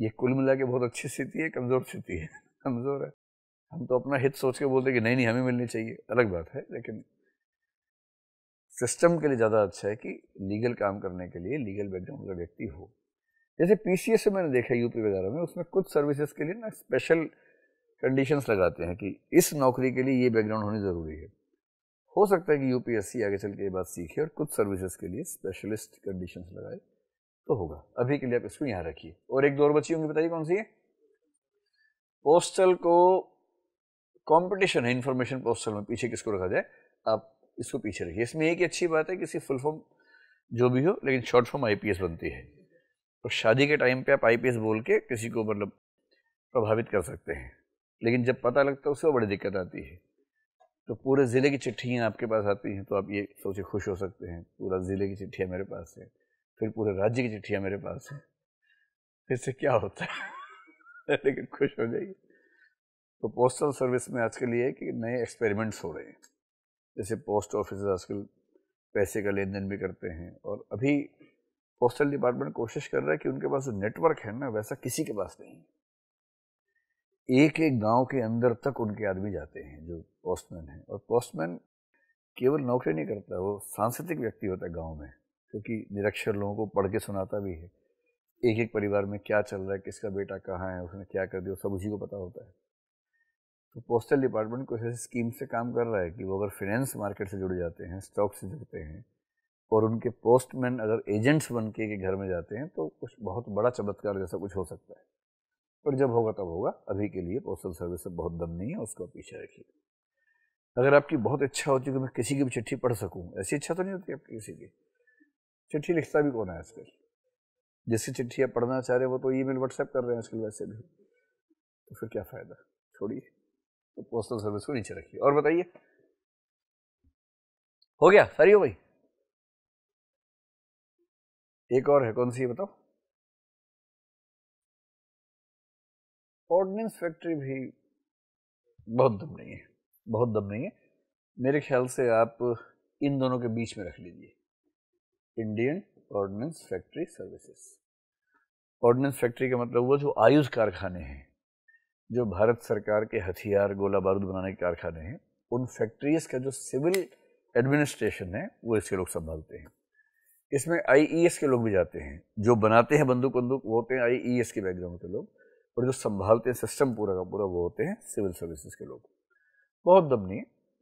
ये कुल मिला के बहुत अच्छी स्थिति है कमज़ोर स्थिति है कमज़ोर है हम तो अपना हित सोच के बोलते कि नहीं नहीं हमें मिलनी चाहिए अलग बात है लेकिन सिस्टम के लिए ज़्यादा अच्छा है कि लीगल काम करने के लिए लीगल बैकग्राउंड का व्यक्ति हो जैसे पीसीएस में मैंने देखा यूपी वगैरह में उसमें कुछ सर्विसेज के लिए ना स्पेशल कंडीशंस लगाते हैं कि इस नौकरी के लिए ये बैकग्राउंड होनी ज़रूरी है हो सकता है कि यूपीएससी आगे चल के ये बात सीखे और कुछ सर्विसेज के लिए स्पेशलिस्ट कंडीशंस लगाए तो होगा अभी के लिए आप इसको यहाँ रखिए और एक दो और बच्ची होंगी बताइए कौन सी है पोस्टल को कंपटीशन है इन्फॉर्मेशन पोस्टल में पीछे किसको रखा जाए आप इसको पीछे रखिए इसमें एक अच्छी बात है कि फुल फॉर्म जो भी हो लेकिन शॉर्ट फॉर्म आईपीएस बनती है और शादी के टाइम पे आप आईपीएस बोल के किसी को मतलब प्रभावित कर सकते हैं लेकिन जब पता लगता है उससे बड़ी दिक्कत आती है तो पूरे ज़िले की चिट्ठियाँ आपके पास आती हैं तो आप ये सोचे खुश हो सकते हैं पूरा ज़िले की चिट्ठियाँ मेरे पास है फिर पूरे राज्य की चिट्ठियाँ मेरे पास फिर इससे क्या होता है लेकिन खुश हो जाइए तो पोस्टल सर्विस में आज के लिए कि नए एक्सपेरिमेंट्स हो रहे हैं जैसे पोस्ट ऑफिस आजकल पैसे का लेन देन भी करते हैं और अभी पोस्टल डिपार्टमेंट कोशिश कर रहा है कि उनके पास जो नेटवर्क है ना वैसा किसी के पास नहीं एक एक गांव के अंदर तक उनके आदमी जाते हैं जो पोस्टमैन हैं और पोस्टमैन केवल नौकरी नहीं करता वो सांस्कृतिक व्यक्ति होता है गाँव में क्योंकि निरक्षर लोगों को पढ़ के सुनाता भी है एक एक परिवार में क्या चल रहा है किसका बेटा कहाँ है उसने क्या कर दिया सब उसी को पता होता है तो पोस्टल डिपार्टमेंट कुछ ऐसी स्कीम से काम कर रहा है कि वो अगर फिनेंस मार्केट से जुड़ जाते हैं स्टॉक से जुड़ते हैं और उनके पोस्टमैन अगर एजेंट्स बन के, घर में जाते हैं तो कुछ बहुत बड़ा चमत्कार जैसा कुछ हो सकता है पर जब होगा तब होगा अभी के लिए पोस्टल सर्विस से बहुत दम नहीं है उसको पीछे रखिए अगर आपकी बहुत इच्छा होती है कि मैं किसी की भी चिट्ठी पढ़ सकूँ ऐसी इच्छा तो नहीं होती आपकी किसी की चिट्ठी लिखता भी कौन है आजकल जिसकी चिट्ठी आप पढ़ना चाह रहे हो वो तो मेल व्हाट्सएप कर रहे हैं आजकल वैसे भी तो फिर क्या फ़ायदा छोड़िए तो पोस्टल सर्विस को नीचे रखिए और बताइए हो गया सारी हो भाई एक और है कौन सी बताओ ऑर्डिनेंस फैक्ट्री भी बहुत दम नहीं है बहुत दम नहीं है मेरे ख्याल से आप इन दोनों के बीच में रख लीजिए Indian ordnance factory services ordnance factory का मतलब वो जो आयुष कारखाने हैं जो भारत सरकार के हथियार गोला बारूद बनाने के कारखाने हैं उन फैक्ट्रीज का जो सिविल एडमिनिस्ट्रेशन है वो इसके लोग संभालते हैं इसमें आई e के लोग भी जाते हैं जो बनाते हैं बंदूक बंदूक वो होते हैं आई के बैकग्राउंड के लोग और जो संभालते हैं सिस्टम पूरा का पूरा वो होते हैं सिविल सर्विसेज के लोग बहुत दम नहीं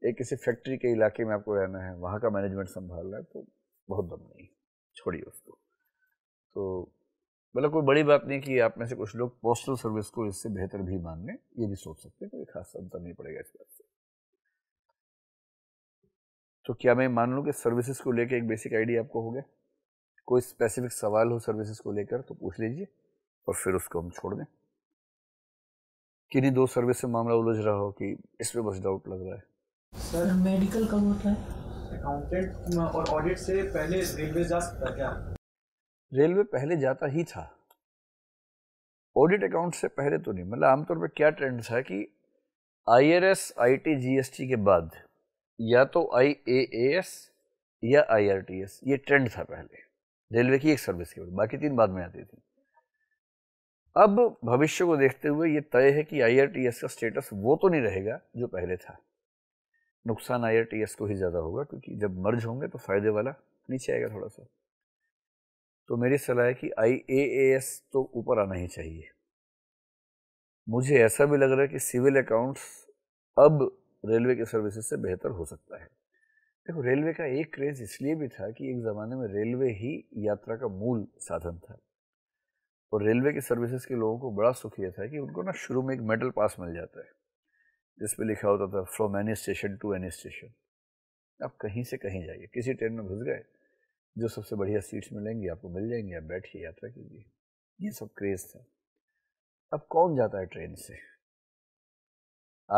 एक किसी फैक्ट्री के इलाके में आपको रहना है वहाँ का मैनेजमेंट संभालना है तो बहुत दम नहीं छोड़िए उसको तो मतलब कोई बड़ी बात नहीं कि आप में से कुछ लोग पोस्टल सर्विस को इससे बेहतर भी मान लें ये भी सोच सकते हैं कोई खास अंतर नहीं पड़ेगा इस बात से तो क्या मैं मान लूँ कि सर्विसेज को लेकर एक बेसिक आइडिया आपको हो गया कोई स्पेसिफिक सवाल हो सर्विसेज को लेकर तो पूछ लीजिए और फिर उसको हम छोड़ दें किन्हीं दो सर्विस से मामला उलझ रहा हो कि इसमें बस डाउट लग रहा है सर मेडिकल कब होता है अकाउंटेंट और ऑडिट से पहले रेलवे जा सकता क्या रेलवे पहले जाता ही था ऑडिट अकाउंट से पहले तो नहीं मतलब आमतौर पर क्या ट्रेंड था कि I R S I T G S T के बाद या तो आई ए एस या आई आर टी एस ये ट्रेंड था पहले रेलवे की एक सर्विस के बाद बाकी तीन बाद में आती थी अब भविष्य को देखते हुए ये तय है कि आई आर टी एस का स्टेटस वो तो नहीं रहेगा जो पहले था नुकसान आई आर टी एस को ही ज़्यादा होगा क्योंकि जब मर्ज होंगे तो फ़ायदे वाला नीचे आएगा थोड़ा सा तो मेरी सलाह है कि आई ए एस तो ऊपर आना ही चाहिए मुझे ऐसा भी लग रहा है कि सिविल अकाउंट्स अब रेलवे के सर्विसेज से बेहतर हो सकता है देखो रेलवे का एक क्रेज इसलिए भी था कि एक ज़माने में रेलवे ही यात्रा का मूल साधन था और रेलवे के सर्विसेज के लोगों को बड़ा सुख यह था कि उनको ना शुरू में एक मेडल पास मिल जाता है जिस पे लिखा होता था from any station to any station आप कहीं से कहीं जाइए किसी ट्रेन में घुस गए जो सबसे बढ़िया सीट्स मिलेंगी आपको मिल जाएंगी आप बैठिए यात्रा कीजिए ये सब क्रेज़ था अब कौन जाता है ट्रेन से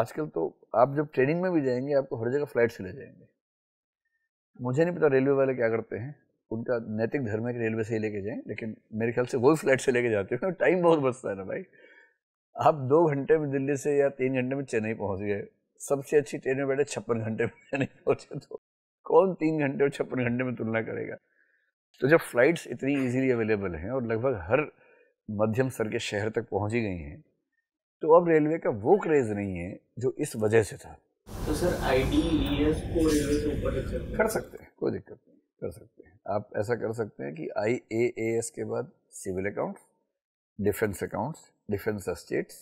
आजकल तो आप जब ट्रेनिंग में भी जाएंगे आपको हर जगह फ्लाइट से ले जाएंगे मुझे नहीं पता रेलवे वाले क्या करते हैं उनका नैतिक धर्म है कि रेलवे से ही लेके जाएं लेकिन मेरे ख्याल से वो भी फ्लाइट से लेके जाते हैं टाइम बहुत बचता है ना भाई आप दो घंटे में दिल्ली से या तीन घंटे में चेन्नई पहुंच गए सबसे अच्छी ट्रेन में बैठे छप्पन घंटे में चेन्नई पहुंचे तो कौन तीन घंटे और छप्पन घंटे में तुलना करेगा तो जब फ्लाइट्स इतनी इजीली अवेलेबल हैं और लगभग हर मध्यम स्तर के शहर तक पहुंच ही गई हैं तो अब रेलवे का वो क्रेज़ नहीं है जो इस वजह से था तो सर आईडीएस को रेलवे से ऊपर कर सकते हैं कोई दिक्कत नहीं कर सकते हैं आप ऐसा कर सकते हैं कि आई ए एस के बाद civil accounts defence accounts defence estates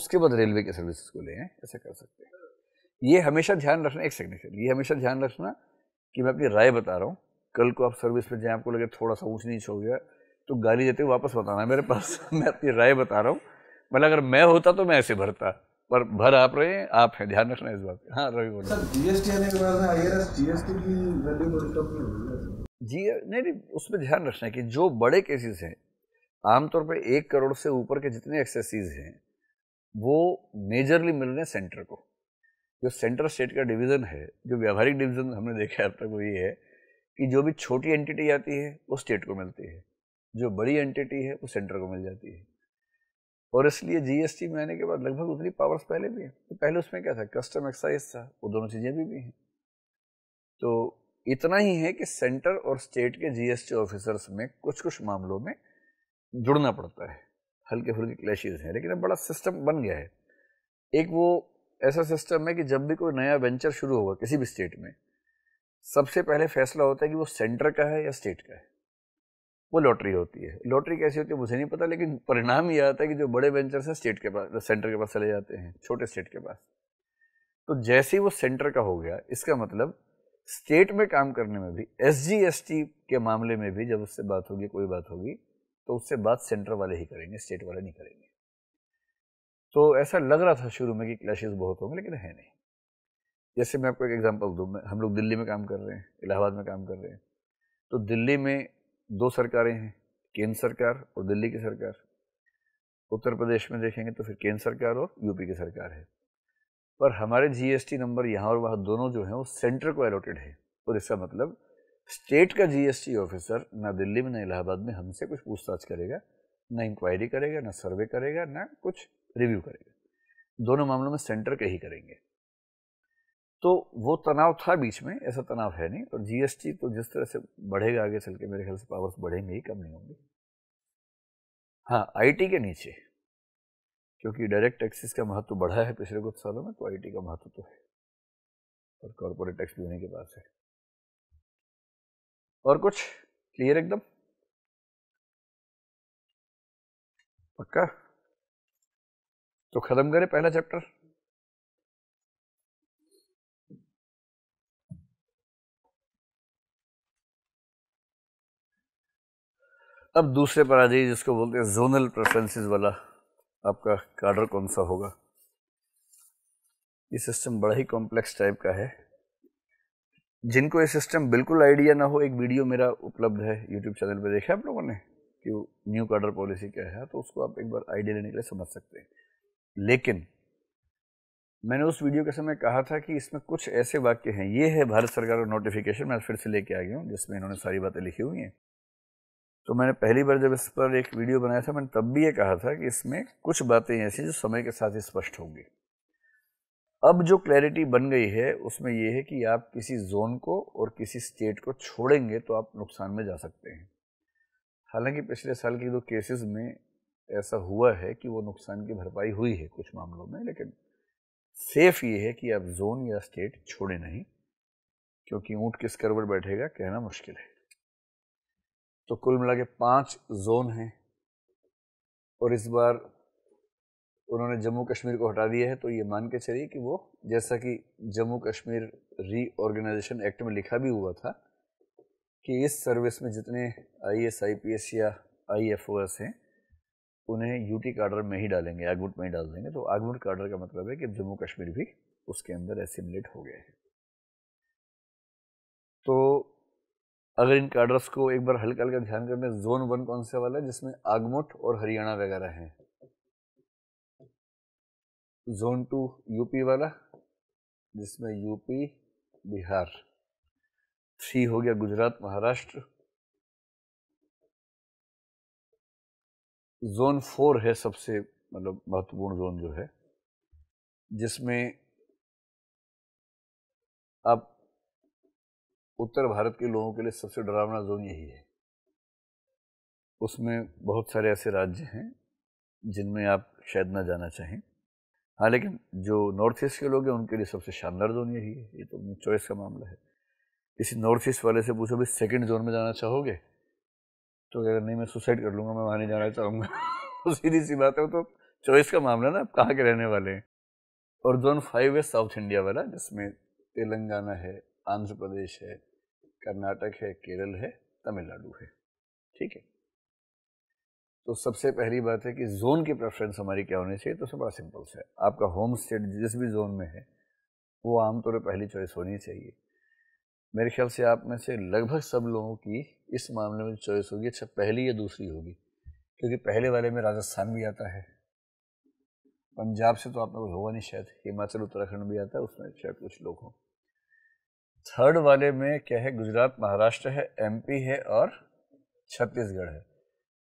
उसके बाद रेलवे के सर्विसेज को ले ऐसा कर सकते हैं ये हमेशा ध्यान रखना एक सेकंड ये हमेशा ध्यान रखना कि मैं अपनी राय बता रहा हूँ कल को आप सर्विस पे जाएँ आपको लगे थोड़ा सा ऊँच नीच हो गया तो गाली देते हुए वापस बताना मेरे पास मैं अपनी राय बता रहा हूँ मतलब अगर मैं होता तो मैं ऐसे भरता पर भर आप रहे हैं आप हैं ध्यान रखना इस बात हाँ रवि बोल जी नहीं नहीं पर ध्यान रखना है कि जो बड़े केसेस हैं आमतौर पर एक करोड़ से ऊपर के जितने एक्सेसीज हैं वो मेजरली मिल रहे हैं सेंटर को जो सेंटर स्टेट का डिवीज़न है जो व्यावहारिक डिवीज़न हमने देखा है अब तक वो ये है कि जो भी छोटी एंटिटी आती है वो स्टेट को मिलती है जो बड़ी एंटिटी है वो सेंटर को मिल जाती है और इसलिए जीएसटी में आने के बाद लगभग उतनी पावर्स पहले भी हैं तो पहले उसमें क्या था कस्टम एक्साइज था वो दोनों चीज़ें भी, भी हैं तो इतना ही है कि सेंटर और स्टेट के जीएसटी ऑफिसर्स में कुछ कुछ मामलों में जुड़ना पड़ता है हल्के फुल्के क्लैशेज हैं लेकिन अब बड़ा सिस्टम बन गया है एक वो ऐसा सिस्टम है कि जब भी कोई नया वेंचर शुरू होगा किसी भी स्टेट में सबसे पहले फैसला होता है कि वो सेंटर का है या स्टेट का है वो लॉटरी होती है लॉटरी कैसी होती है मुझे नहीं पता लेकिन परिणाम ये आता है कि जो बड़े वेंचर हैं स्टेट के पास सेंटर के पास चले जाते हैं छोटे स्टेट के पास तो जैसे ही वो सेंटर का हो गया इसका मतलब स्टेट में काम करने में भी एस जी के मामले में भी जब उससे बात होगी कोई बात होगी तो उससे बात सेंटर वाले ही करेंगे स्टेट वाले नहीं करेंगे तो ऐसा लग रहा था शुरू में कि क्लैशेस बहुत होंगे लेकिन है नहीं जैसे मैं आपको एक एग्जांपल दूँ मैं हम लोग दिल्ली में काम कर रहे हैं इलाहाबाद में काम कर रहे हैं तो दिल्ली में दो सरकारें हैं केंद्र सरकार और दिल्ली की सरकार उत्तर प्रदेश में देखेंगे तो फिर केंद्र सरकार और यूपी की सरकार है पर हमारे जीएसटी नंबर यहाँ और वहाँ दोनों जो हैं वो सेंटर को एलोटेड है और इसका मतलब स्टेट का जीएसटी ऑफिसर ना दिल्ली में ना इलाहाबाद में हमसे कुछ पूछताछ करेगा ना इंक्वायरी करेगा ना सर्वे करेगा ना कुछ रिव्यू करेंगे दोनों मामलों में सेंटर के ही करेंगे तो वो तनाव था बीच में ऐसा तनाव है नहीं और तो जीएसटी तो जिस तरह से बढ़ेगा आगे चल के मेरे ख्याल से पावर्स बढ़ेंगे ही कम नहीं होंगे हाँ आईटी के नीचे क्योंकि डायरेक्ट टैक्सेस का महत्व बढ़ा है पिछले कुछ सालों में तो आईटी का महत्व तो है और कॉरपोरेट टैक्स भी उन्हीं के पास है और कुछ क्लियर एकदम पक्का तो खत्म करें पहला चैप्टर अब दूसरे पर आ जाइए जिसको बोलते हैं जोनल प्रेफरेंसेस वाला आपका कार्डर कौन सा होगा ये सिस्टम बड़ा ही कॉम्प्लेक्स टाइप का है जिनको ये सिस्टम बिल्कुल आइडिया ना हो एक वीडियो मेरा उपलब्ध है यूट्यूब चैनल पर देखा आप लोगों ने कि न्यू कार्डर पॉलिसी क्या है हाँ, तो उसको आप एक बार आइडिया लेने के लिए समझ सकते हैं लेकिन मैंने उस वीडियो के समय कहा था कि इसमें कुछ ऐसे वाक्य हैं ये है भारत सरकार का नोटिफिकेशन मैं फिर से लेके आ गया हूँ जिसमें इन्होंने सारी बातें लिखी हुई हैं तो मैंने पहली बार जब इस पर एक वीडियो बनाया था मैंने तब भी ये कहा था कि इसमें कुछ बातें ऐसी जो समय के साथ ही स्पष्ट होंगी अब जो क्लैरिटी बन गई है उसमें यह है कि आप किसी जोन को और किसी स्टेट को छोड़ेंगे तो आप नुकसान में जा सकते हैं हालांकि पिछले साल के दो केसेस में ऐसा हुआ है कि वो नुकसान की भरपाई हुई है कुछ मामलों में लेकिन सेफ ये है कि आप जोन या स्टेट छोड़े नहीं क्योंकि ऊँट किस करवट बैठेगा कहना मुश्किल है तो कुल मिला के पाँच जोन हैं और इस बार उन्होंने जम्मू कश्मीर को हटा दिया है तो ये मान के चलिए कि वो जैसा कि जम्मू कश्मीर रीऑर्गेनाइजेशन एक्ट में लिखा भी हुआ था कि इस सर्विस में जितने I S I P S या आई एफ ओ एस हैं उन्हें यूटी कार्डर में ही डालेंगे आगमुट में ही डाल देंगे तो आगमुट कार्डर का मतलब है कि जम्मू कश्मीर भी उसके अंदर एसिमुलेट हो गए हैं तो अगर इन कार्डर्स को एक बार हल्का हल्का ध्यान कर लें जोन वन कौन सा वाला है जिसमें आगमुट और हरियाणा वगैरह हैं जोन टू यूपी वाला जिसमें यूपी बिहार थ्री हो गया गुजरात महाराष्ट्र जोन फोर है सबसे मतलब महत्वपूर्ण जोन जो है जिसमें अब उत्तर भारत के लोगों के लिए सबसे डरावना जोन यही है उसमें बहुत सारे ऐसे राज्य हैं जिनमें आप शायद ना जाना चाहें हाँ लेकिन जो नॉर्थ ईस्ट के लोग हैं उनके लिए सबसे शानदार जोन यही है ये तो अपनी चॉइस का मामला है किसी नॉर्थ ईस्ट वाले से पूछो भी सेकंड जोन में जाना चाहोगे तो अगर नहीं मैं सुसाइड कर लूँगा मैं वहाँ नहीं जाना चाहूँगा तो सीधी सी बात है वो तो चॉइस का मामला ना आप कहाँ के रहने वाले हैं और जोन फाइव है साउथ इंडिया वाला जिसमें तेलंगाना है आंध्र प्रदेश है कर्नाटक है केरल है तमिलनाडु है ठीक है तो सबसे पहली बात है कि जोन की प्रेफरेंस हमारी क्या होनी चाहिए तो सब बड़ा सिंपल से है आपका होम स्टेट जिस भी जोन में है वो आमतौर पर पहली चॉइस होनी चाहिए मेरे ख्याल से आप में से लगभग सब लोगों की इस मामले में चॉइस होगी अच्छा पहली या दूसरी होगी क्योंकि पहले वाले में राजस्थान भी आता है पंजाब से तो आप लोग होगा नहीं शायद हिमाचल उत्तराखंड भी आता है उसमें शायद अच्छा कुछ लोग हों थर्ड वाले में क्या है गुजरात महाराष्ट्र है एमपी है और छत्तीसगढ़ है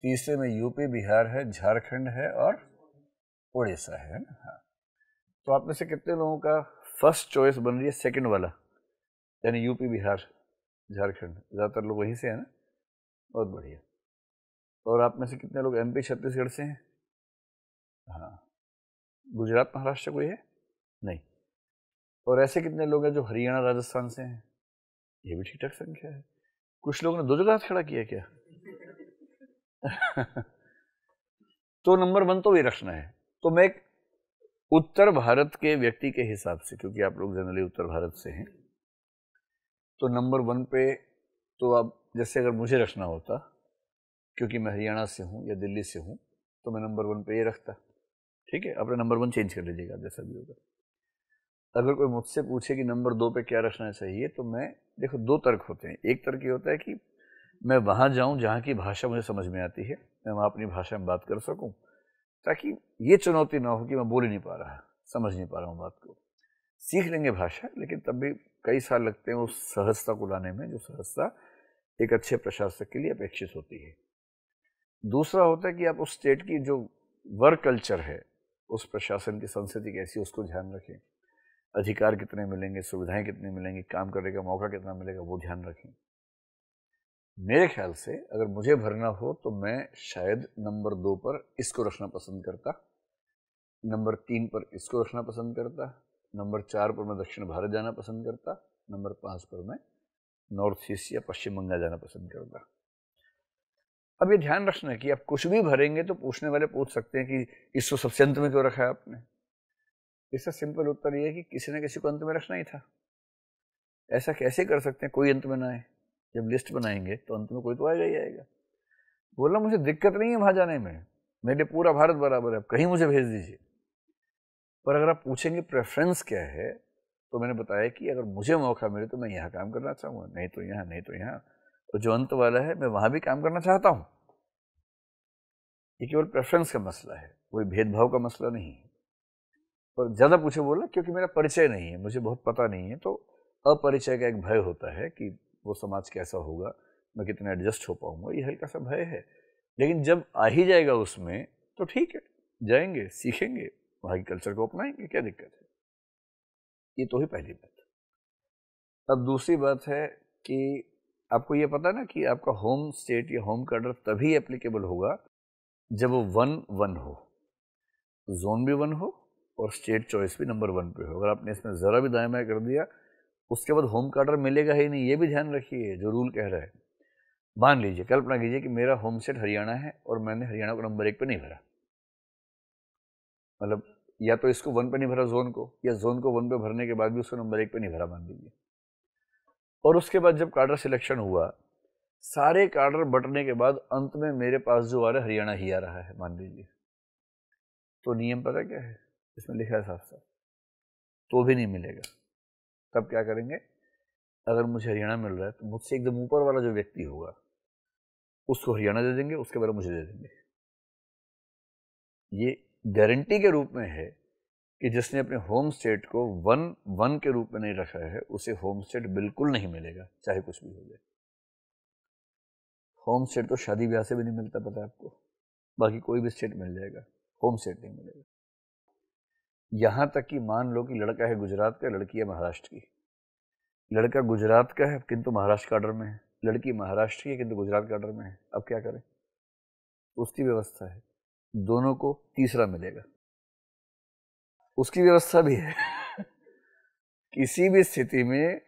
तीसरे में यूपी बिहार है झारखंड है और उड़ीसा है ना हाँ तो आप में से कितने लोगों का फर्स्ट चॉइस बन रही है सेकंड वाला यानी यूपी बिहार झारखंड ज़्यादातर लोग वहीं से हैं ना बहुत बढ़िया और आप में से कितने लोग एमपी छत्तीसगढ़ से हैं हाँ गुजरात महाराष्ट्र कोई है नहीं और ऐसे कितने लोग हैं जो हरियाणा राजस्थान से हैं ये भी ठीक ठाक संख्या है कुछ लोगों ने दो जगह खड़ा किया क्या तो नंबर वन तो ये रखना है तो मैं एक उत्तर भारत के व्यक्ति के हिसाब से क्योंकि आप लोग जनरली उत्तर भारत से हैं तो नंबर वन पे तो अब जैसे अगर मुझे रखना होता क्योंकि मैं हरियाणा से हूँ या दिल्ली से हूँ तो मैं नंबर वन पे ये रखता ठीक है अपना नंबर वन चेंज कर लीजिएगा जैसा भी होगा अगर कोई मुझसे पूछे कि नंबर दो पे क्या रखना चाहिए तो मैं देखो दो तर्क होते हैं एक तर्क ये होता है कि मैं वहाँ जाऊँ जहाँ की भाषा मुझे समझ में आती है मैं वहाँ अपनी भाषा में बात कर सकूँ ताकि ये चुनौती ना हो कि मैं बोल ही नहीं पा रहा समझ नहीं पा रहा हूँ बात को सीख लेंगे भाषा लेकिन तब भी कई साल लगते हैं उस सहजता को लाने में जो सहजता एक अच्छे प्रशासक के लिए अपेक्षित होती है दूसरा होता है कि आप उस स्टेट की जो वर्क कल्चर है उस प्रशासन की संस्कृति कैसी उसको ध्यान रखें अधिकार कितने मिलेंगे सुविधाएं कितनी मिलेंगी काम करने का मौका कितना मिलेगा वो ध्यान रखें मेरे ख्याल से अगर मुझे भरना हो तो मैं शायद नंबर दो पर इसको रखना पसंद करता नंबर तीन पर इसको रखना पसंद करता नंबर चार पर मैं दक्षिण भारत जाना पसंद करता नंबर पाँच पर मैं नॉर्थ ईस्ट या पश्चिम बंगाल जाना पसंद करता अब ये ध्यान रखना कि आप कुछ भी भरेंगे तो पूछने वाले पूछ सकते हैं कि इसको सबसे अंत में क्यों रखा है आपने इसका सिंपल उत्तर ये है कि किसी न किसी को अंत में रखना ही था ऐसा कैसे कर सकते हैं कोई अंत में ना आए जब लिस्ट बनाएंगे तो अंत में कोई तो आएगा ही आएगा बोला मुझे दिक्कत नहीं है वहाँ जाने में मेरे पूरा भारत बराबर है कहीं मुझे भेज दीजिए पर अगर आप पूछेंगे प्रेफरेंस क्या है तो मैंने बताया कि अगर मुझे मौका मिले तो मैं यहाँ काम करना चाहूँगा नहीं तो यहाँ नहीं तो यहाँ तो जो अंत वाला है मैं वहाँ भी काम करना चाहता हूँ ये केवल प्रेफरेंस का मसला है कोई भेदभाव का मसला नहीं है पर ज़्यादा पूछे बोला क्योंकि मेरा परिचय नहीं है मुझे बहुत पता नहीं है तो अपरिचय का एक भय होता है कि वो समाज कैसा होगा मैं कितना एडजस्ट हो पाऊँगा ये हल्का सा भय है लेकिन जब आ ही जाएगा उसमें तो ठीक है जाएंगे सीखेंगे वहाँ कल्चर को अपनाएंगे क्या दिक्कत है ये तो ही पहली बात अब दूसरी बात है कि आपको ये पता ना कि आपका होम स्टेट या होम कर्डर तभी एप्लीकेबल होगा जब वो वन वन हो जोन भी वन हो और स्टेट चॉइस भी नंबर वन पे हो अगर आपने इसमें ज़रा भी दाएँ कर दिया उसके बाद होम कार्डर मिलेगा ही नहीं ये भी ध्यान रखिए जो रूल कह रहा है मान लीजिए कल्पना कीजिए कि मेरा होम स्टेट हरियाणा है और मैंने हरियाणा को नंबर एक पे नहीं भरा मतलब या तो इसको वन पे नहीं भरा जोन को या जोन को वन पे भरने के बाद भी उसको नंबर एक पे नहीं भरा मान लीजिए और उसके बाद जब कार्डर सिलेक्शन हुआ सारे कार्डर बटने के बाद अंत में मेरे पास जो आ रहा है हरियाणा ही आ रहा है मान लीजिए तो नियम पता क्या है इसमें लिखा है साफ साफ तो भी नहीं मिलेगा तब क्या करेंगे अगर मुझे हरियाणा मिल रहा है तो मुझसे एकदम ऊपर वाला जो व्यक्ति होगा उसको हरियाणा दे देंगे उसके बारे मुझे दे देंगे ये गारंटी के रूप में है कि जिसने अपने होम स्टेट को वन वन के रूप में नहीं रखा है उसे होम स्टेट बिल्कुल नहीं मिलेगा चाहे कुछ भी हो जाए होम स्टेट तो शादी ब्याह से भी नहीं मिलता पता आपको बाकी कोई भी स्टेट मिल जाएगा होम स्टेट नहीं मिलेगा यहाँ तक कि मान लो कि लड़का है गुजरात का लड़की है महाराष्ट्र की लड़का गुजरात का है किंतु महाराष्ट्र का ऑर्डर में है लड़की महाराष्ट्र की है किंतु गुजरात का ऑर्डर में है अब क्या करें उसकी व्यवस्था है दोनों को तीसरा मिलेगा उसकी व्यवस्था भी है किसी भी स्थिति में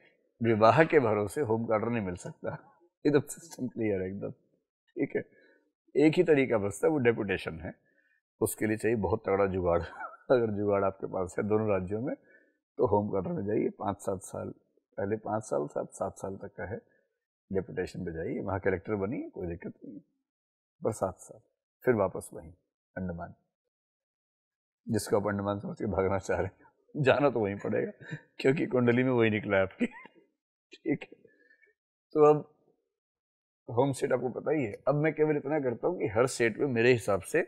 विवाह के भरोसे होम गार्डर नहीं मिल सकता एकदम सिस्टम क्लियर है एकदम ठीक है एक ही तरीका बचता है वो डेपुटेशन है उसके लिए चाहिए बहुत तगड़ा जुगाड़ अगर जुगाड़ आपके पास है दोनों राज्यों में तो होम गार्डर में जाइए पाँच सात साल पहले पाँच साल सात सात साल तक का है डेपुटेशन पर जाइए वहाँ कलेक्टर बनिए कोई दिक्कत नहीं है पर सात साल फिर वापस वहीं अंडमान जिसको आप अंडमान समझ के भागना चाह रहे हैं जाना तो वहीं पड़ेगा क्योंकि कुंडली में वही निकला है आपके ठीक है तो अब होम सेट आपको पता ही है अब मैं केवल इतना करता हूँ कि हर सेट में मेरे हिसाब से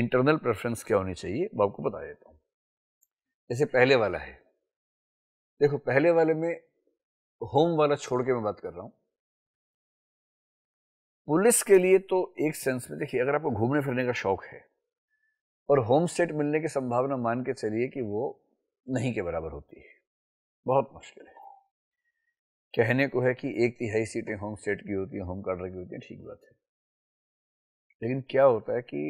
इंटरनल प्रेफरेंस क्या होनी चाहिए वो आपको बता देता हूँ जैसे पहले वाला है देखो पहले वाले में होम वाला छोड़ के मैं बात कर रहा हूँ पुलिस के लिए तो एक सेंस में देखिए अगर आपको घूमने फिरने का शौक है और होम स्टेट मिलने की संभावना मान के चलिए कि वो नहीं के बराबर होती है बहुत मुश्किल है कहने को है कि एक तिहाई सीटें होम स्टेट की होती हैं होम कार्डर की होती हैं ठीक बात है लेकिन क्या होता है कि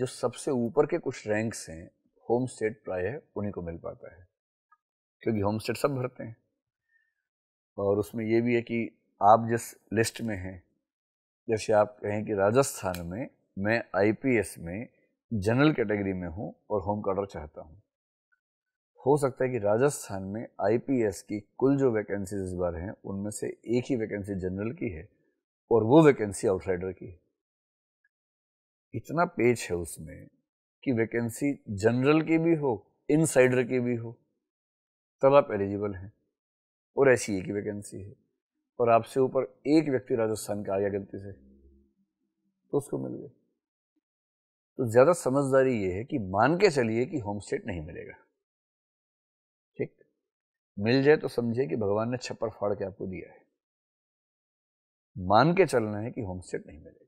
जो सबसे ऊपर के कुछ रैंक्स हैं होम स्टेट प्राय उन्हीं को मिल पाता है क्योंकि होम स्टेट सब भरते हैं और उसमें यह भी है कि आप जिस लिस्ट में हैं जैसे आप कहें कि राजस्थान में मैं आईपीएस में जनरल कैटेगरी में हूं और होम कार्डर चाहता हूँ हो सकता है कि राजस्थान में आईपीएस की कुल जो वैकेंसीज इस बार हैं उनमें से एक ही वैकेंसी जनरल की है और वो वैकेंसी आउटसाइडर की है इतना पेच है उसमें कि वैकेंसी जनरल की भी हो इनसाइडर की भी हो तब आप एलिजिबल हैं और ऐसी एक ही वैकेंसी है और आपसे ऊपर एक व्यक्ति राजस्थान का आया गलती से तो उसको मिल गया तो ज़्यादा समझदारी ये है कि मान के चलिए कि होम स्टेट नहीं मिलेगा ठीक मिल जाए तो समझिए कि भगवान ने छप्पर फाड़ के आपको दिया है मान के चलना है कि होम स्टेट नहीं मिलेगा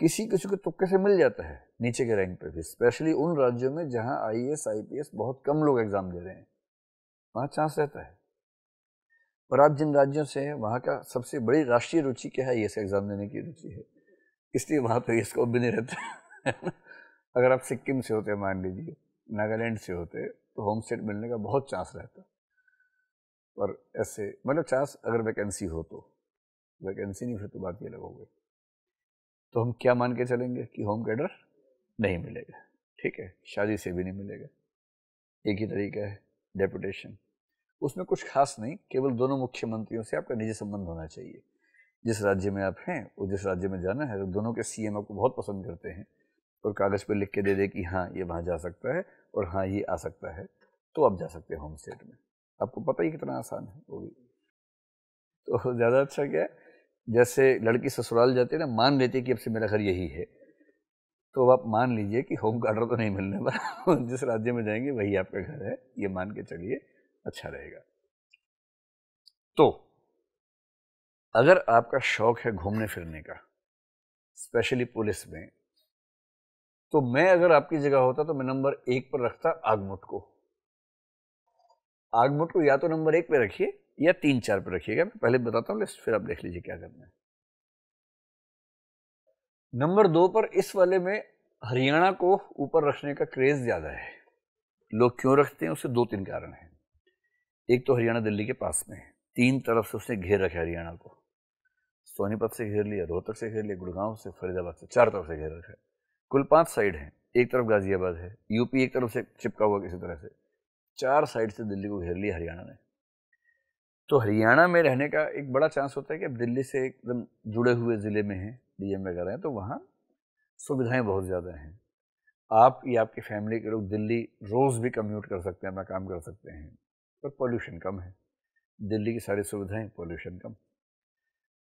किसी किसी को तुक्के से मिल जाता है नीचे के रैंक पर भी स्पेशली उन राज्यों में जहां I S I P S बहुत कम लोग एग्जाम दे रहे हैं वहां चांस रहता है और आप जिन राज्यों से हैं वहाँ का सबसे बड़ी राष्ट्रीय रुचि क्या है ये इसका एग्ज़ाम देने की रुचि है इसलिए वहाँ पर ये स्कोप भी नहीं रहता अगर आप सिक्किम से होते मान लीजिए नागालैंड से होते तो होम स्टेट मिलने का बहुत चांस रहता और ऐसे मतलब चांस अगर वैकेंसी हो तो वैकेंसी नहीं फिर तो बात ये लगोगे तो हम क्या मान के चलेंगे कि होम कैडर नहीं मिलेगा ठीक है शादी से भी नहीं मिलेगा एक ही तरीका है डेपुटेशन उसमें कुछ खास नहीं केवल दोनों मुख्यमंत्रियों से आपका निजी संबंध होना चाहिए जिस राज्य में आप हैं और जिस राज्य में जाना है तो दोनों के सीएम आपको बहुत पसंद करते हैं और कागज़ पर लिख के दे दे कि हाँ ये वहाँ जा सकता है और हाँ ये आ सकता है तो आप जा सकते हैं होम स्टेट में आपको पता ही कितना आसान है वो भी तो ज़्यादा अच्छा क्या है जैसे लड़की ससुराल जाती है ना मान लेती है कि अब से मेरा घर यही है तो आप मान लीजिए कि होम गार्डर तो नहीं मिलने वाला जिस राज्य में जाएंगे वही आपका घर है ये मान के चलिए अच्छा रहेगा तो अगर आपका शौक है घूमने फिरने का स्पेशली पुलिस में तो मैं अगर आपकी जगह होता तो मैं नंबर एक पर रखता आगमुट को आगमुट को या तो नंबर एक पे रखिए या तीन चार पे रखिएगा मैं पहले बताता हूँ लिस्ट फिर आप देख लीजिए क्या करना है नंबर दो पर इस वाले में हरियाणा को ऊपर रखने का क्रेज ज़्यादा है लोग क्यों रखते हैं उसे दो तीन कारण हैं एक तो हरियाणा दिल्ली के पास में है तीन तरफ से उसने घेर रखा हरियाणा को सोनीपत से घेर लिया रोहतक से घेर लिया गुड़गांव से फरीदाबाद से चार तरफ से घेर रखा है कुल पांच साइड हैं एक तरफ गाजियाबाद है यूपी एक तरफ से चिपका हुआ किसी तरह से चार साइड से दिल्ली को घेर लिया हरियाणा ने तो हरियाणा में रहने का एक बड़ा चांस होता है कि अब दिल्ली से एकदम जुड़े हुए ज़िले में हैं एम वगैरह हैं तो वहाँ सुविधाएं बहुत ज़्यादा हैं आप या आपकी फैमिली के लोग दिल्ली रोज़ भी कम्यूट कर सकते हैं अपना काम कर सकते हैं पर पॉल्यूशन कम है दिल्ली की सारी सुविधाएं पॉल्यूशन कम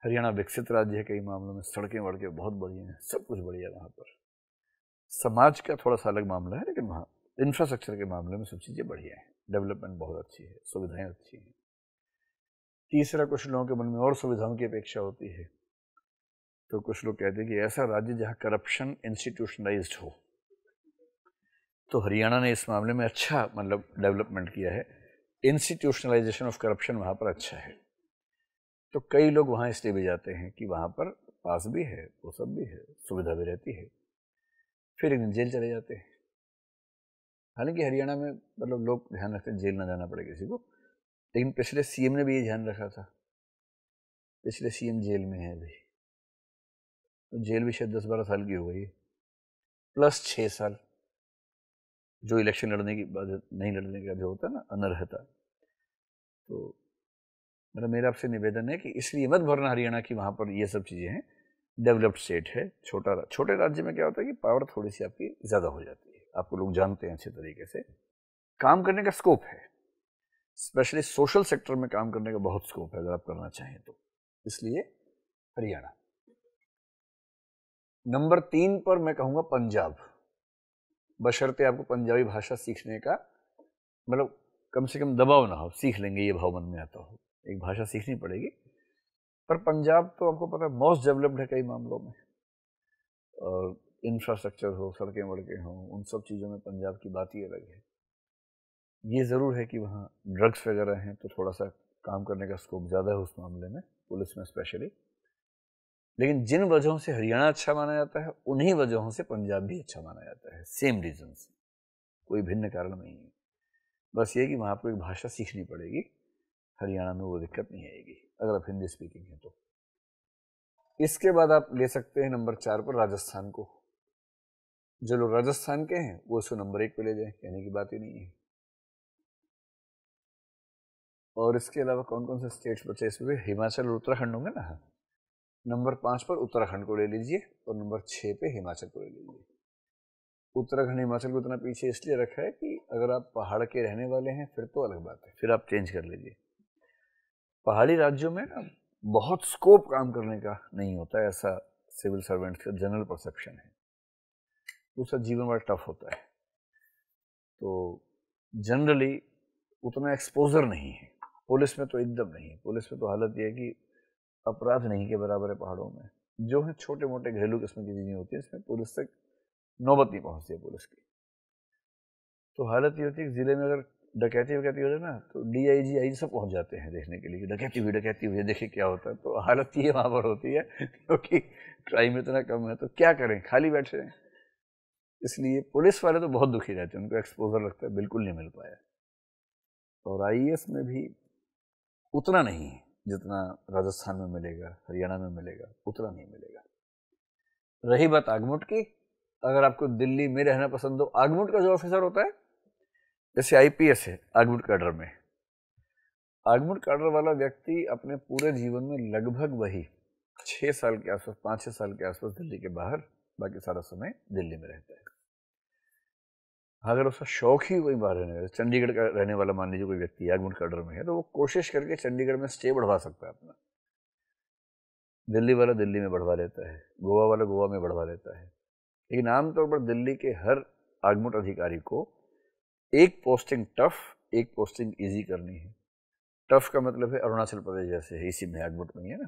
हरियाणा विकसित राज्य है कई मामलों में सड़कें वड़कें बहुत बढ़िया हैं सब कुछ बढ़िया वहाँ पर समाज का थोड़ा सा अलग मामला है लेकिन वहाँ इंफ्रास्ट्रक्चर के मामले में सब चीज़ें बढ़िया हैं डेवलपमेंट बहुत अच्छी है सुविधाएँ अच्छी हैं तीसरा कुछ लोगों के मन में और सुविधाओं की अपेक्षा होती है तो कुछ लोग कहते हैं कि ऐसा राज्य जहाँ करप्शन इंस्टीट्यूशनलाइज हो तो हरियाणा ने इस मामले में अच्छा मतलब डेवलपमेंट किया है इंस्टीट्यूशनलाइजेशन ऑफ करप्शन वहाँ पर अच्छा है तो कई लोग वहाँ इसलिए भी जाते हैं कि वहाँ पर पास भी है वो सब भी है सुविधा भी रहती है फिर एक दिन जेल चले जाते हैं हालांकि हरियाणा में मतलब लोग ध्यान रखते हैं जेल ना जाना पड़े किसी को लेकिन पिछले सीएम ने भी ये ध्यान रखा था पिछले सीएम जेल में है अभी तो जेल भी शायद दस बारह साल की हो गई है प्लस छः साल जो इलेक्शन लड़ने की नहीं लड़ने का जो होता है ना अनर्हता तो मतलब मेरा आपसे निवेदन है कि इसलिए मत भरना हरियाणा की वहाँ पर ये सब चीज़ें हैं डेवलप्ड स्टेट है छोटा छोटे राज्य में क्या होता है कि पावर थोड़ी सी आपकी ज़्यादा हो जाती है आपको लोग जानते हैं अच्छे तरीके से काम करने का स्कोप है स्पेशली सोशल सेक्टर में काम करने का बहुत स्कोप है अगर आप करना चाहें तो इसलिए हरियाणा नंबर तीन पर मैं कहूँगा पंजाब बशर्ते आपको पंजाबी भाषा सीखने का मतलब कम से कम दबाव ना हो सीख लेंगे ये भाव मन में आता हो एक भाषा सीखनी पड़ेगी पर पंजाब तो आपको पता है मोस्ट डेवलप्ड है कई मामलों में और इंफ्रास्ट्रक्चर हो सड़कें वड़कें हों उन सब चीज़ों में पंजाब की बात ही अलग है ये ज़रूर है कि वहाँ ड्रग्स वगैरह हैं तो थोड़ा सा काम करने का स्कोप ज़्यादा है उस मामले में पुलिस में स्पेशली लेकिन जिन वजहों से हरियाणा अच्छा माना जाता है उन्हीं वजहों से पंजाब भी अच्छा माना जाता है सेम रीजन कोई भिन्न कारण नहीं है बस ये कि वहाँ पर एक भाषा सीखनी पड़ेगी हरियाणा में वो दिक्कत नहीं आएगी अगर आप हिंदी स्पीकिंग हैं तो इसके बाद आप ले सकते हैं नंबर चार पर राजस्थान को जो लोग राजस्थान के हैं वो इसको नंबर एक पे ले जाए कहने की बात ही नहीं है और इसके अलावा कौन कौन से स्टेट्स बचे इसमें हिमाचल और उत्तराखंड होंगे ना नंबर पाँच पर उत्तराखंड को ले लीजिए और नंबर छः पे हिमाचल को ले लीजिए उत्तराखंड हिमाचल को इतना पीछे इसलिए रखा है कि अगर आप पहाड़ के रहने वाले हैं फिर तो अलग बात है फिर आप चेंज कर लीजिए पहाड़ी राज्यों में ना बहुत स्कोप काम करने का नहीं होता है ऐसा सिविल सर्वेंट्स का जनरल परसेप्शन है दूसरा जीवन बड़ा टफ होता है तो जनरली उतना एक्सपोजर नहीं है पुलिस में तो एकदम नहीं है पुलिस में तो हालत यह है कि अपराध नहीं के बराबर है पहाड़ों में जो है छोटे मोटे घरेलू किस्म की चीज़ें होती हैं इसमें पुलिस तक नौबत नहीं पहुंचती है पुलिस की तो हालत ये होती है ज़िले में अगर डकैती वकैती हो जाए ना तो डी आई जी आई सब पहुंच जाते हैं देखने के लिए डकैती हुई डकैती हुई देखिए क्या होता है तो हालत ये वहाँ पर होती है क्योंकि क्राइम इतना कम है तो क्या करें खाली बैठे हैं इसलिए पुलिस वाले तो बहुत दुखी रहते हैं उनको एक्सपोजर लगता है बिल्कुल नहीं मिल पाया और आई में भी उतना नहीं है जितना राजस्थान में मिलेगा हरियाणा में मिलेगा उतना नहीं मिलेगा रही बात आगमुट की अगर आपको दिल्ली में रहना पसंद हो आगमुट का जो ऑफिसर होता है जैसे आईपीएस है आगमुट काडर में आगमुट काडर वाला व्यक्ति अपने पूरे जीवन में लगभग वही छः साल के आसपास पाँच छः साल के आसपास दिल्ली के बाहर बाकी सारा समय दिल्ली में रहता है अगर उसका शौक ही कोई बाहर रहने वाला चंडीगढ़ का रहने वाला मान लीजिए कोई व्यक्ति आगमुट काडर में है तो वो कोशिश करके चंडीगढ़ में स्टे बढ़वा सकता है अपना दिल्ली वाला दिल्ली में बढ़वा लेता है गोवा वाला गोवा में बढ़वा लेता है लेकिन आमतौर पर दिल्ली के हर आगमुट अधिकारी को एक पोस्टिंग टफ एक पोस्टिंग इजी करनी है टफ का मतलब है अरुणाचल प्रदेश जैसे है इसी में आगमुट में है ना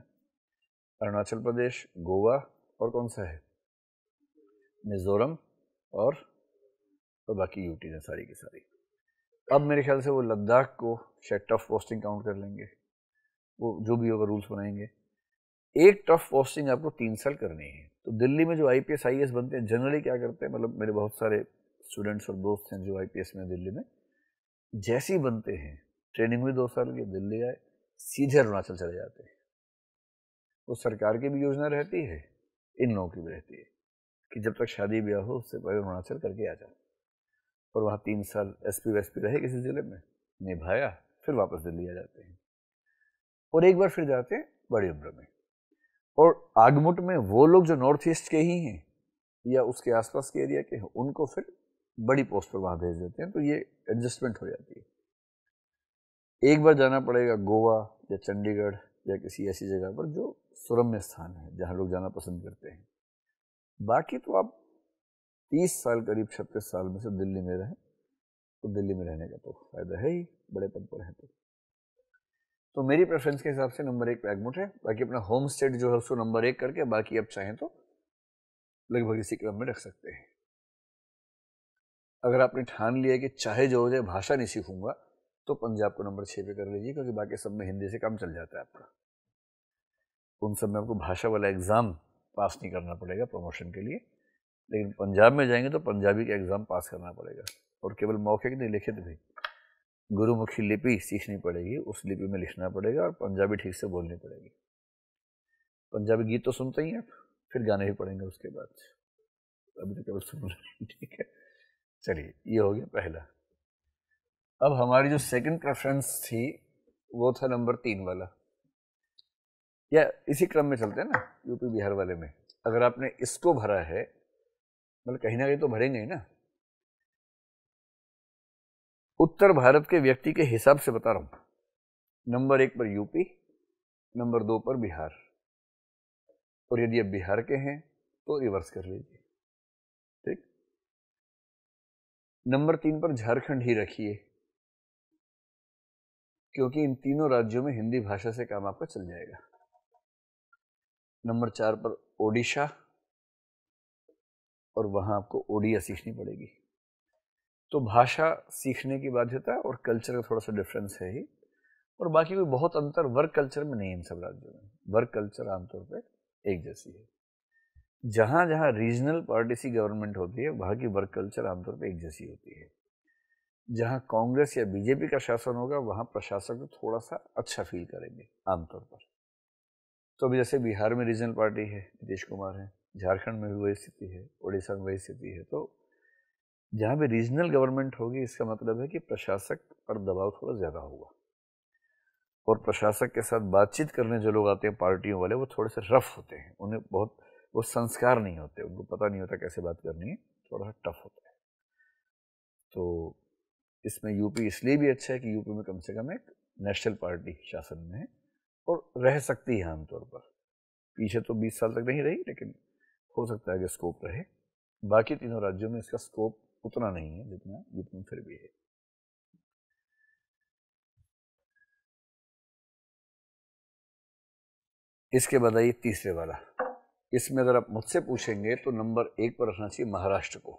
अरुणाचल प्रदेश गोवा और कौन सा है मिजोरम और तो बाकी यूटी ने सारी की सारी अब मेरे ख्याल से वो लद्दाख को शायद टफ पोस्टिंग काउंट कर लेंगे वो जो भी होगा रूल्स बनाएंगे एक टफ पोस्टिंग आपको तीन साल करनी है तो दिल्ली में जो आई पी एस बनते हैं जनरली क्या करते हैं मतलब मेरे बहुत सारे स्टूडेंट्स और दोस्त हैं जो आई में दिल्ली में जैसे ही बनते हैं ट्रेनिंग हुई दो साल की दिल्ली आए सीधे अरुणाचल चले जाते हैं वो सरकार की भी योजना रहती है इन लोगों की भी रहती है कि जब तक शादी ब्याह हो उससे पहले अरुणाचल करके आ जाओ और वहाँ तीन साल एस पी वेस पी रहे किसी ज़िले में निभाया फिर वापस दिल्ली आ जाते हैं और एक बार फिर जाते हैं बड़ी उम्र में और आगमुट में वो लोग जो नॉर्थ ईस्ट के ही हैं या उसके आसपास के एरिया के हैं उनको फिर बड़ी पोस्ट पर वहाँ भेज देते हैं तो ये एडजस्टमेंट हो जाती है एक बार जाना पड़ेगा गोवा या चंडीगढ़ या किसी ऐसी जगह पर जो सुरम्य स्थान है जहाँ लोग जाना पसंद करते हैं बाकी तो आप तीस साल करीब छत्तीस साल में से दिल्ली में रहें तो दिल्ली में रहने का तो फ़ायदा है ही बड़े पद पर हैं तो तो मेरी प्रेफरेंस के हिसाब से नंबर एक बैगमुट है बाकी अपना होम स्टेट जो है उसको नंबर एक करके बाकी आप चाहें तो लगभग इसी क्रम में रख सकते हैं अगर आपने ठान लिया कि चाहे जो हो जाए भाषा नहीं सीखूंगा तो पंजाब को नंबर छः पे कर लीजिए क्योंकि बाकी सब में हिंदी से काम चल जाता है आपका उन सब में आपको भाषा वाला एग्ज़ाम पास नहीं करना पड़ेगा प्रमोशन के लिए लेकिन पंजाब में जाएंगे तो पंजाबी का एग्ज़ाम पास करना पड़ेगा और केवल मौके के नहीं लिखित भी गुरुमुखी लिपि सीखनी पड़ेगी उस लिपि में लिखना पड़ेगा और पंजाबी ठीक से बोलनी पड़ेगी पंजाबी गीत तो सुनते ही आप फिर गाने भी पढ़ेंगे उसके बाद अभी तो केवल सुन रहे ठीक है चलिए ये हो गया पहला अब हमारी जो सेकंड प्रेफरेंस थी वो था नंबर तीन वाला या इसी क्रम में चलते हैं ना यूपी बिहार वाले में अगर आपने इसको भरा है मतलब कहीं ना कहीं तो भरेंगे ही ना उत्तर भारत के व्यक्ति के हिसाब से बता रहा हूँ नंबर एक पर यूपी नंबर दो पर बिहार और यदि आप बिहार के हैं तो रिवर्स कर लीजिए ठीक नंबर तीन पर झारखंड ही रखिए क्योंकि इन तीनों राज्यों में हिंदी भाषा से काम आपका चल जाएगा नंबर चार पर ओडिशा और वहां आपको ओडिया सीखनी पड़ेगी तो भाषा सीखने की बाध्यता और कल्चर का थोड़ा सा डिफरेंस है ही और बाकी कोई बहुत अंतर वर्क कल्चर में नहीं है इन सब राज्यों में वर्क कल्चर आमतौर पर एक जैसी है जहाँ जहाँ रीजनल पार्टी सी गवर्नमेंट होती है वहाँ की वर्क कल्चर आमतौर पर एक जैसी होती है जहाँ कांग्रेस या बीजेपी का शासन होगा वहाँ प्रशासक थोड़ा सा अच्छा फील करेंगे आमतौर पर तो अभी जैसे बिहार में रीजनल पार्टी है नीतीश कुमार है झारखंड में भी वही स्थिति है उड़ीसा में वही स्थिति है तो जहाँ भी रीजनल गवर्नमेंट होगी इसका मतलब है कि प्रशासक पर दबाव थोड़ा ज़्यादा होगा और प्रशासक के साथ बातचीत करने जो लोग आते हैं पार्टियों वाले वो थोड़े से रफ होते हैं उन्हें बहुत वो संस्कार नहीं होते उनको पता नहीं होता कैसे बात करनी है थोड़ा सा टफ होता है तो इसमें यूपी इसलिए भी अच्छा है कि यूपी में कम से कम एक नेशनल पार्टी शासन में है और रह सकती है आमतौर पर पीछे तो 20 साल तक नहीं रही लेकिन हो सकता है कि स्कोप रहे बाकी तीनों राज्यों में इसका स्कोप उतना नहीं है जितना जितनी फिर भी है इसके बाद आइए तीसरे वाला इसमें अगर आप मुझसे पूछेंगे तो नंबर एक पर रखना चाहिए महाराष्ट्र को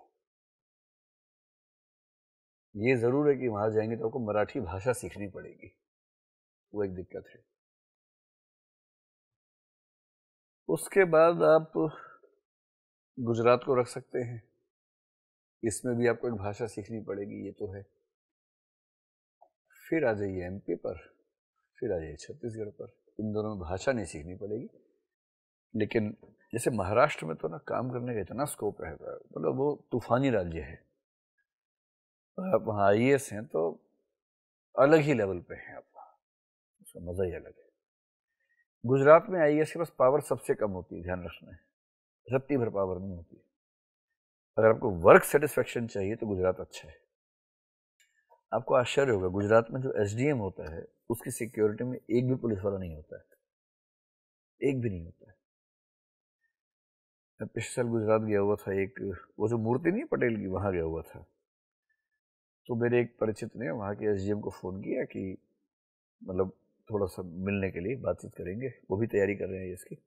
ये ज़रूर है कि वहां जाएंगे तो आपको मराठी भाषा सीखनी पड़ेगी वो एक दिक्कत है उसके बाद आप गुजरात को रख सकते हैं इसमें भी आपको एक भाषा सीखनी पड़ेगी ये तो है फिर आ जाइए एमपी पर फिर आ जाइए छत्तीसगढ़ पर इन दोनों में भाषा नहीं सीखनी पड़ेगी लेकिन जैसे महाराष्ट्र में तो ना काम करने का इतना स्कोप रहता है मतलब वो तूफानी राज्य है आप वहाँ आई हैं तो अलग ही लेवल पे हैं आप वहाँ उसका मज़ा ही अलग है गुजरात में आई के पास पावर सबसे कम होती है ध्यान रखना है रत्ती भर पावर नहीं होती अगर आपको वर्क सेटिस्फेक्शन चाहिए तो गुजरात अच्छा है आपको आश्चर्य होगा गुजरात में जो एस होता है उसकी सिक्योरिटी में एक भी पुलिस वाला नहीं होता है एक भी नहीं होता है मैं पिछले साल गुजरात गया हुआ था एक वो जो मूर्ति नहीं पटेल की वहाँ गया हुआ था तो मेरे एक परिचित ने वहाँ के एस को फ़ोन किया कि मतलब थोड़ा सा मिलने के लिए बातचीत करेंगे वो भी तैयारी कर रहे हैं इसकी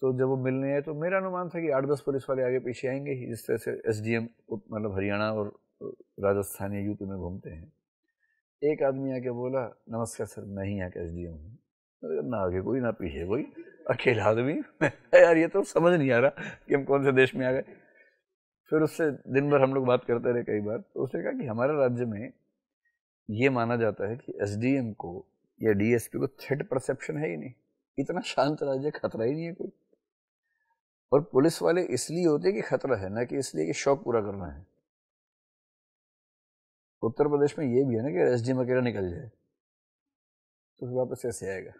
तो जब वो मिलने आए तो मेरा अनुमान था कि आठ दस पुलिस वाले आगे पीछे आएंगे ही जिस तरह से एस मतलब हरियाणा और राजस्थान या यूपी में घूमते हैं एक आदमी आके बोला नमस्कार सर मैं ही आके एस डी एम हूँ ना आगे कोई ना पीछे कोई अकेला आदमी यार ये तो समझ नहीं आ रहा कि हम कौन से देश में आ गए फिर उससे दिन भर हम लोग बात करते रहे कई बार तो उसने कहा कि हमारे राज्य में ये माना जाता है कि एस को या डी को थ्रेट परसेप्शन है ही नहीं इतना शांत राज्य खतरा ही नहीं है कोई और पुलिस वाले इसलिए होते कि खतरा है ना कि इसलिए कि शौक पूरा करना है उत्तर प्रदेश में ये भी है ना कि एस डी वगैरह निकल जाए तो फिर वापस ऐसे आएगा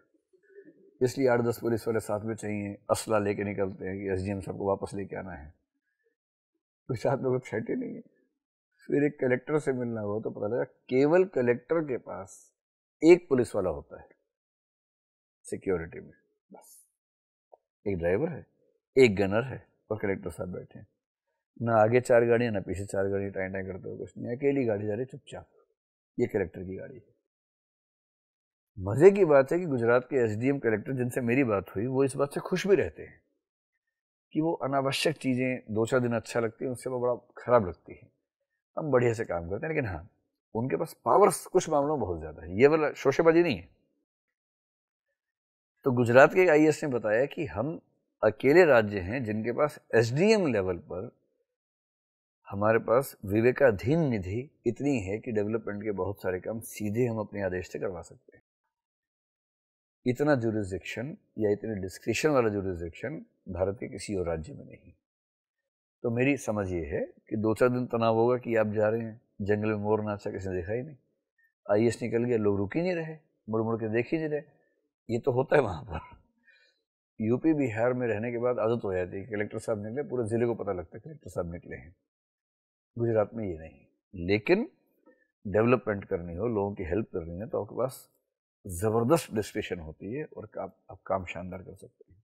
इसलिए आठ दस पुलिस वाले साथ में चाहिए असला लेके निकलते हैं कि एस डी एम सबको वापस लेके आना है तो साथ में वेबसाइट ही नहीं है फिर एक कलेक्टर से मिलना हो तो पता लगा केवल कलेक्टर के पास एक पुलिस वाला होता है सिक्योरिटी में बस एक ड्राइवर है एक गनर है और कलेक्टर साहब बैठे हैं ना आगे चार गाड़ियाँ ना पीछे चार गाड़ियाँ टाइम टाइम करते हो कुछ नहीं अकेली गाड़ी जा रही चुपचाप ये कलेक्टर की गाड़ी है मज़े की बात है कि गुजरात के एस कलेक्टर जिनसे मेरी बात हुई वो इस बात से खुश भी रहते हैं कि वो अनावश्यक चीज़ें दो चार दिन अच्छा लगती हैं उससे वो बड़ा ख़राब लगती है हम बढ़िया से काम करते हैं लेकिन हाँ उनके पास पावर्स कुछ मामलों में बहुत ज़्यादा है ये वाला शोशेबाजी नहीं है तो गुजरात के आई ने बताया कि हम अकेले राज्य हैं जिनके पास एस लेवल पर हमारे पास विवेकाधीन निधि इतनी है कि डेवलपमेंट के बहुत सारे काम सीधे हम अपने आदेश से करवा सकते हैं इतना जुरिस्डिक्शन या इतने डिस्क्रिप्शन वाला जुरिस्डिक्शन भारत के किसी और राज्य में नहीं तो मेरी समझ ये है कि दो चार दिन तनाव होगा कि आप जा रहे हैं जंगल में मोर नाचा किसी ने देखा ही नहीं आई निकल गया लोग रुक ही नहीं रहे मुड़ मुड़ के देख ही नहीं रहे ये तो होता है वहाँ पर यूपी बिहार में रहने के बाद आदत हो जाती है कलेक्टर साहब निकले पूरे ज़िले को पता लगता है कलेक्टर साहब निकले हैं गुजरात में ये नहीं लेकिन डेवलपमेंट करनी हो लोगों की हेल्प करनी है तो आपके पास ज़बरदस्त डिस्कशन होती है और आप, आप काम शानदार कर सकते हैं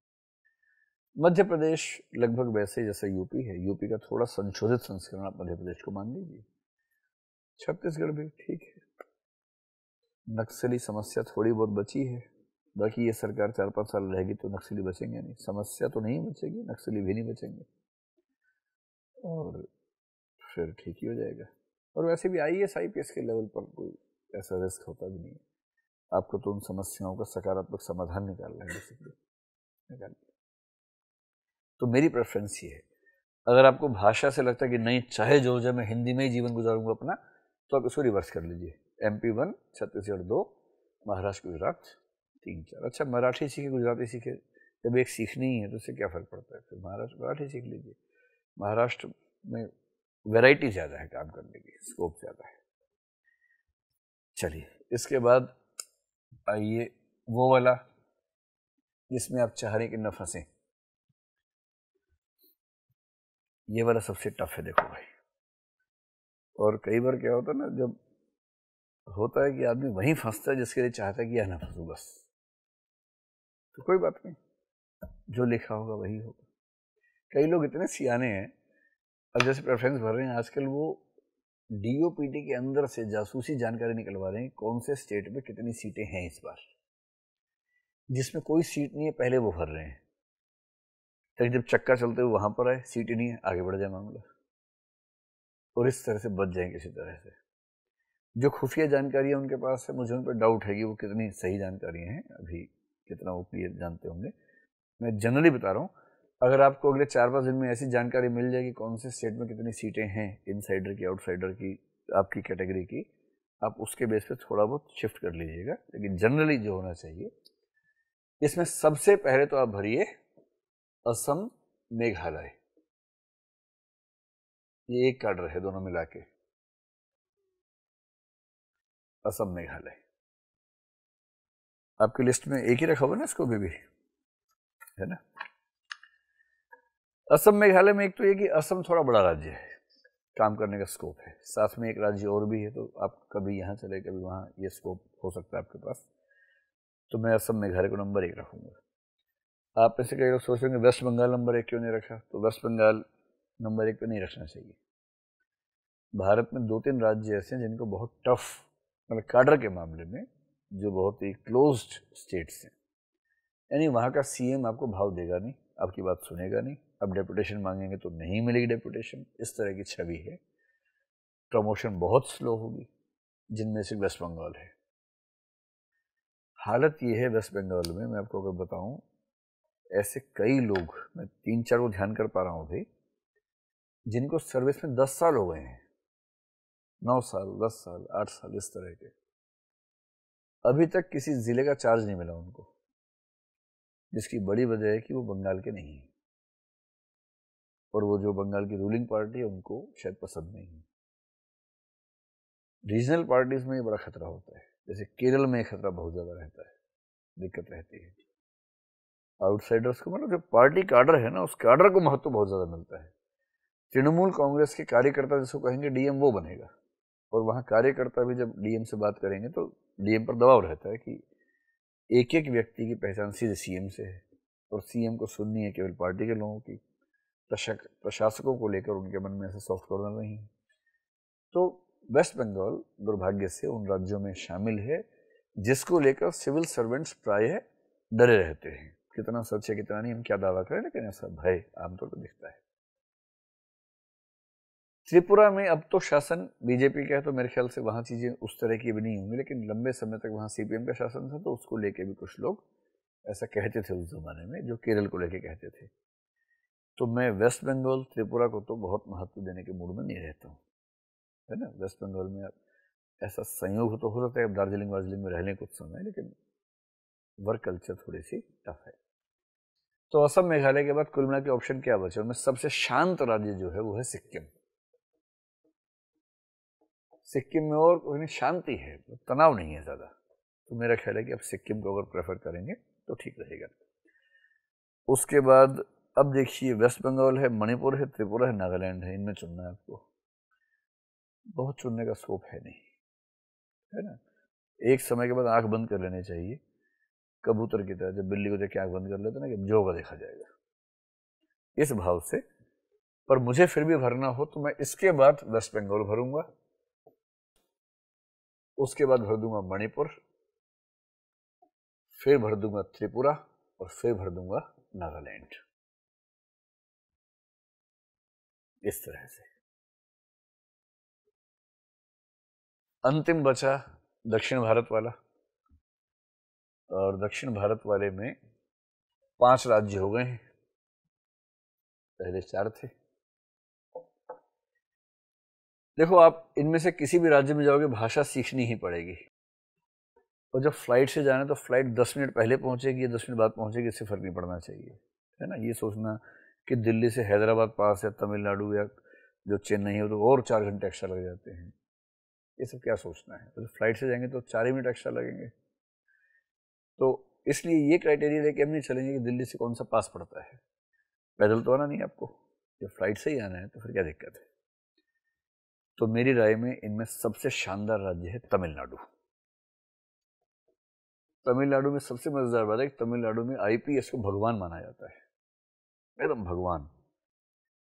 मध्य प्रदेश लगभग वैसे जैसे यूपी है यूपी का थोड़ा संशोधित संस्करण आप मध्य प्रदेश को मान लीजिए छत्तीसगढ़ भी ठीक है नक्सली समस्या थोड़ी बहुत बची है बाकी ये सरकार चार पाँच साल रहेगी तो नक्सली बचेंगे नहीं समस्या तो नहीं बचेगी नक्सली भी नहीं बचेंगे और फिर ठीक ही हो जाएगा और वैसे भी I S I P S के लेवल पर कोई ऐसा रिस्क होता भी नहीं है आपको तो उन समस्याओं का सकारात्मक समाधान निकालना है बेसिकली निकाल तो मेरी प्रेफरेंस ये है अगर आपको भाषा से लगता है कि नहीं चाहे जो जब मैं हिंदी में ही जीवन गुजारूंगा अपना तो आप इसको रिवर्स कर लीजिए एम पी वन छत्तीसगढ़ दो महाराष्ट्र गुजरात तीन चार अच्छा मराठी सीखे गुजराती सीखे जब एक सीखनी ही है तो उससे क्या फ़र्क पड़ता है फिर महाराष्ट्र मराठी सीख लीजिए महाराष्ट्र में वैरायटी ज़्यादा है काम करने की स्कोप ज़्यादा है चलिए इसके बाद आइए वो वाला जिसमें आप चाह रहे कि न फंसें ये वाला सबसे टफ है देखो भाई और कई बार क्या होता है ना जब होता है कि आदमी वहीं फंसता है जिसके लिए चाहता है कि यह ना फंसू बस तो कोई बात नहीं जो लिखा होगा वही होगा कई लोग इतने सियाने हैं अब जैसे प्रेफरेंस भर रहे हैं आजकल वो डी के अंदर से जासूसी जानकारी निकलवा रहे हैं कौन से स्टेट में कितनी सीटें हैं इस बार जिसमें कोई सीट नहीं है पहले वो भर रहे हैं ताकि तो जब चक्का चलते हुए वहाँ पर आए सीट नहीं है आगे बढ़ जाए मामला और इस तरह से बच जाए किसी तरह से जो खुफिया जानकारी है उनके पास है मुझे उन पर डाउट है कि वो कितनी सही जानकारी हैं अभी कितना उपयोगी जानते होंगे मैं जनरली बता रहा हूँ अगर आपको अगले चार पाँच दिन में ऐसी जानकारी मिल जाएगी कौन से स्टेट में कितनी सीटें हैं इनसाइडर की आउटसाइडर की आपकी कैटेगरी की आप उसके बेस पर थोड़ा बहुत शिफ्ट कर लीजिएगा लेकिन जनरली जो होना चाहिए इसमें सबसे पहले तो आप भरिए असम मेघालय ये एक कार्ड रहे दोनों मिला के असम मेघालय आपकी लिस्ट में एक ही रखा हुआ ना इसको भी, भी है ना असम मेघालय में एक तो ये कि असम थोड़ा बड़ा राज्य है काम करने का स्कोप है साथ में एक राज्य और भी है तो आप कभी यहाँ चले कभी वहाँ ये स्कोप हो सकता है आपके पास तो मैं असम मेघालय को नंबर एक रखूँगा आप ऐसे कई लोग सोच रहे वेस्ट बंगाल नंबर एक क्यों नहीं रखा तो वेस्ट बंगाल नंबर एक पे नहीं रखना चाहिए भारत में दो तीन राज्य ऐसे हैं जिनको बहुत टफ मतलब काडर के मामले में जो बहुत ही क्लोज स्टेट्स हैं यानी वहाँ का सीएम आपको भाव देगा नहीं आपकी बात सुनेगा नहीं अब डेपुटेशन मांगेंगे तो नहीं मिलेगी डेपुटेशन इस तरह की छवि है प्रमोशन बहुत स्लो होगी जिनमें से वेस्ट बंगाल है हालत ये है वेस्ट बंगाल में मैं आपको अगर बताऊं ऐसे कई लोग मैं तीन चार को ध्यान कर पा रहा हूँ भाई जिनको सर्विस में दस साल हो गए हैं नौ साल दस साल आठ साल इस तरह के अभी तक किसी ज़िले का चार्ज नहीं मिला उनको जिसकी बड़ी वजह है कि वो बंगाल के नहीं हैं और वो जो बंगाल की रूलिंग पार्टी है उनको शायद पसंद नहीं है रीजनल पार्टीज़ में ये बड़ा खतरा होता है जैसे केरल में खतरा बहुत ज़्यादा रहता है दिक्कत रहती है आउटसाइडर्स को मतलब जो पार्टी काडर है ना उस काडर को महत्व बहुत ज़्यादा मिलता है तृणमूल कांग्रेस के कार्यकर्ता जिसको कहेंगे डीएम वो बनेगा और वहाँ कार्यकर्ता भी जब डीएम से बात करेंगे तो डीएम पर दबाव रहता है कि एक एक व्यक्ति की पहचान सीधे सीएम से है और सीएम को सुननी है केवल पार्टी के लोगों की प्रशासकों को लेकर उनके मन में ऐसे सॉफ्ट कॉर्नर नहीं है तो वेस्ट बंगाल दुर्भाग्य से उन राज्यों में शामिल है जिसको लेकर सिविल सर्वेंट्स प्रायः डरे रहते हैं कितना सच है कितना नहीं हम क्या दावा करें लेकिन ऐसा भय आमतौर पर दिखता है त्रिपुरा में अब तो शासन बीजेपी का है तो मेरे ख्याल से वहाँ चीज़ें उस तरह की भी नहीं होंगी लेकिन लंबे समय तक वहाँ सी का शासन था तो उसको लेके भी कुछ लोग ऐसा कहते थे उस ज़माने में जो केरल को लेके कहते थे तो मैं वेस्ट बंगाल त्रिपुरा को तो बहुत महत्व देने के मूड में नहीं रहता हूँ है ना वेस्ट बंगाल में ऐसा संयोग तो हो सकता है अब दार्जिलिंग वार्जिलिंग में रह लें कुछ समय लेकिन वर्क कल्चर थोड़ी सी टफ है तो असम मेघालय के बाद कुल मिला के ऑप्शन क्या बचे उनमें सबसे शांत राज्य जो है वो है सिक्किम सिक्किम में और यानी शांति है मतलब तनाव नहीं है ज़्यादा तो मेरा ख्याल है कि आप सिक्किम को अगर प्रेफर करेंगे तो ठीक रहेगा उसके बाद अब देखिए वेस्ट बंगाल है मणिपुर है त्रिपुरा है नागालैंड है इनमें चुनना है आपको बहुत चुनने का स्कोप है नहीं है ना एक समय के बाद आंख बंद कर लेनी चाहिए कबूतर की तरह जब बिल्ली को देख के आँख बंद कर लेते ना कि जो होगा देखा जाएगा इस भाव से पर मुझे फिर भी भरना हो तो मैं इसके बाद वेस्ट बंगाल भरूंगा उसके बाद भर दूंगा मणिपुर फिर भर दूंगा त्रिपुरा और फिर भर दूंगा नागालैंड इस तरह से अंतिम बचा दक्षिण भारत वाला और दक्षिण भारत वाले में पांच राज्य हो गए हैं पहले चार थे देखो आप इनमें से किसी भी राज्य में जाओगे भाषा सीखनी ही पड़ेगी और जब फ्लाइट से जाना तो फ्लाइट दस मिनट पहले पहुँचेगी या दस मिनट बाद पहुँचेगी इससे फ़र्क नहीं पड़ना चाहिए है ना ये सोचना कि दिल्ली से हैदराबाद पास या तमिलनाडु या जो चेन्नई है तो और चार घंटे एक्स्ट्रा लग जाते हैं ये सब क्या सोचना है तो फ्लाइट से जाएंगे तो चार ही मिनट एक्स्ट्रा लगेंगे तो इसलिए ये क्राइटेरिया लेके हम नहीं चलेंगे कि दिल्ली से कौन सा पास पड़ता है पैदल तो आना नहीं आपको जब फ्लाइट से ही आना है तो फिर क्या दिक्कत है तो मेरी राय में इनमें सबसे शानदार राज्य है तमिलनाडु तमिलनाडु में सबसे मज़ेदार बात है कि तमिलनाडु में आईपीएस को भगवान माना जाता है एकदम भगवान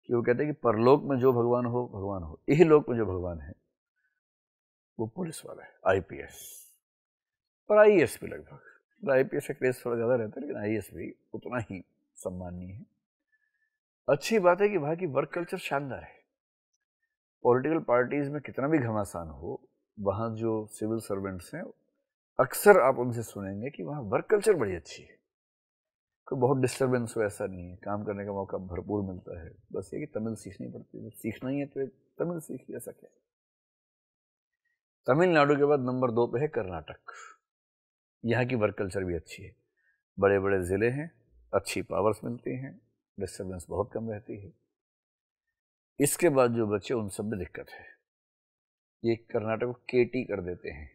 कि वो कहते हैं कि परलोक में जो भगवान हो भगवान हो यही लोक में जो भगवान है वो पुलिस वाला है आईपीएस पर आईएस e भी लगभग आईपीएस मतलब का क्रेज थोड़ा ज़्यादा रहता है लेकिन आईएस e भी उतना ही सम्माननीय है अच्छी बात है कि वहाँ की वर्क कल्चर शानदार है पॉलिटिकल पार्टीज़ में कितना भी घमासान हो वहाँ जो सिविल सर्वेंट्स हैं अक्सर आप उनसे सुनेंगे कि वहाँ वर्क कल्चर बड़ी अच्छी है कोई बहुत डिस्टर्बेंस हो ऐसा नहीं है काम करने का मौका भरपूर मिलता है बस ये कि तमिल सीखनी पड़ती है सीखना ही है तो तमिल सीख लिया ऐसा क्या तमिलनाडु के बाद नंबर दो पे है कर्नाटक यहाँ की वर्क कल्चर भी अच्छी है बड़े बड़े ज़िले हैं अच्छी पावर्स मिलती हैं डिस्टर्बेंस बहुत कम रहती है इसके बाद जो बच्चे उन सब में दिक्कत है ये कर्नाटक को के टी कर देते हैं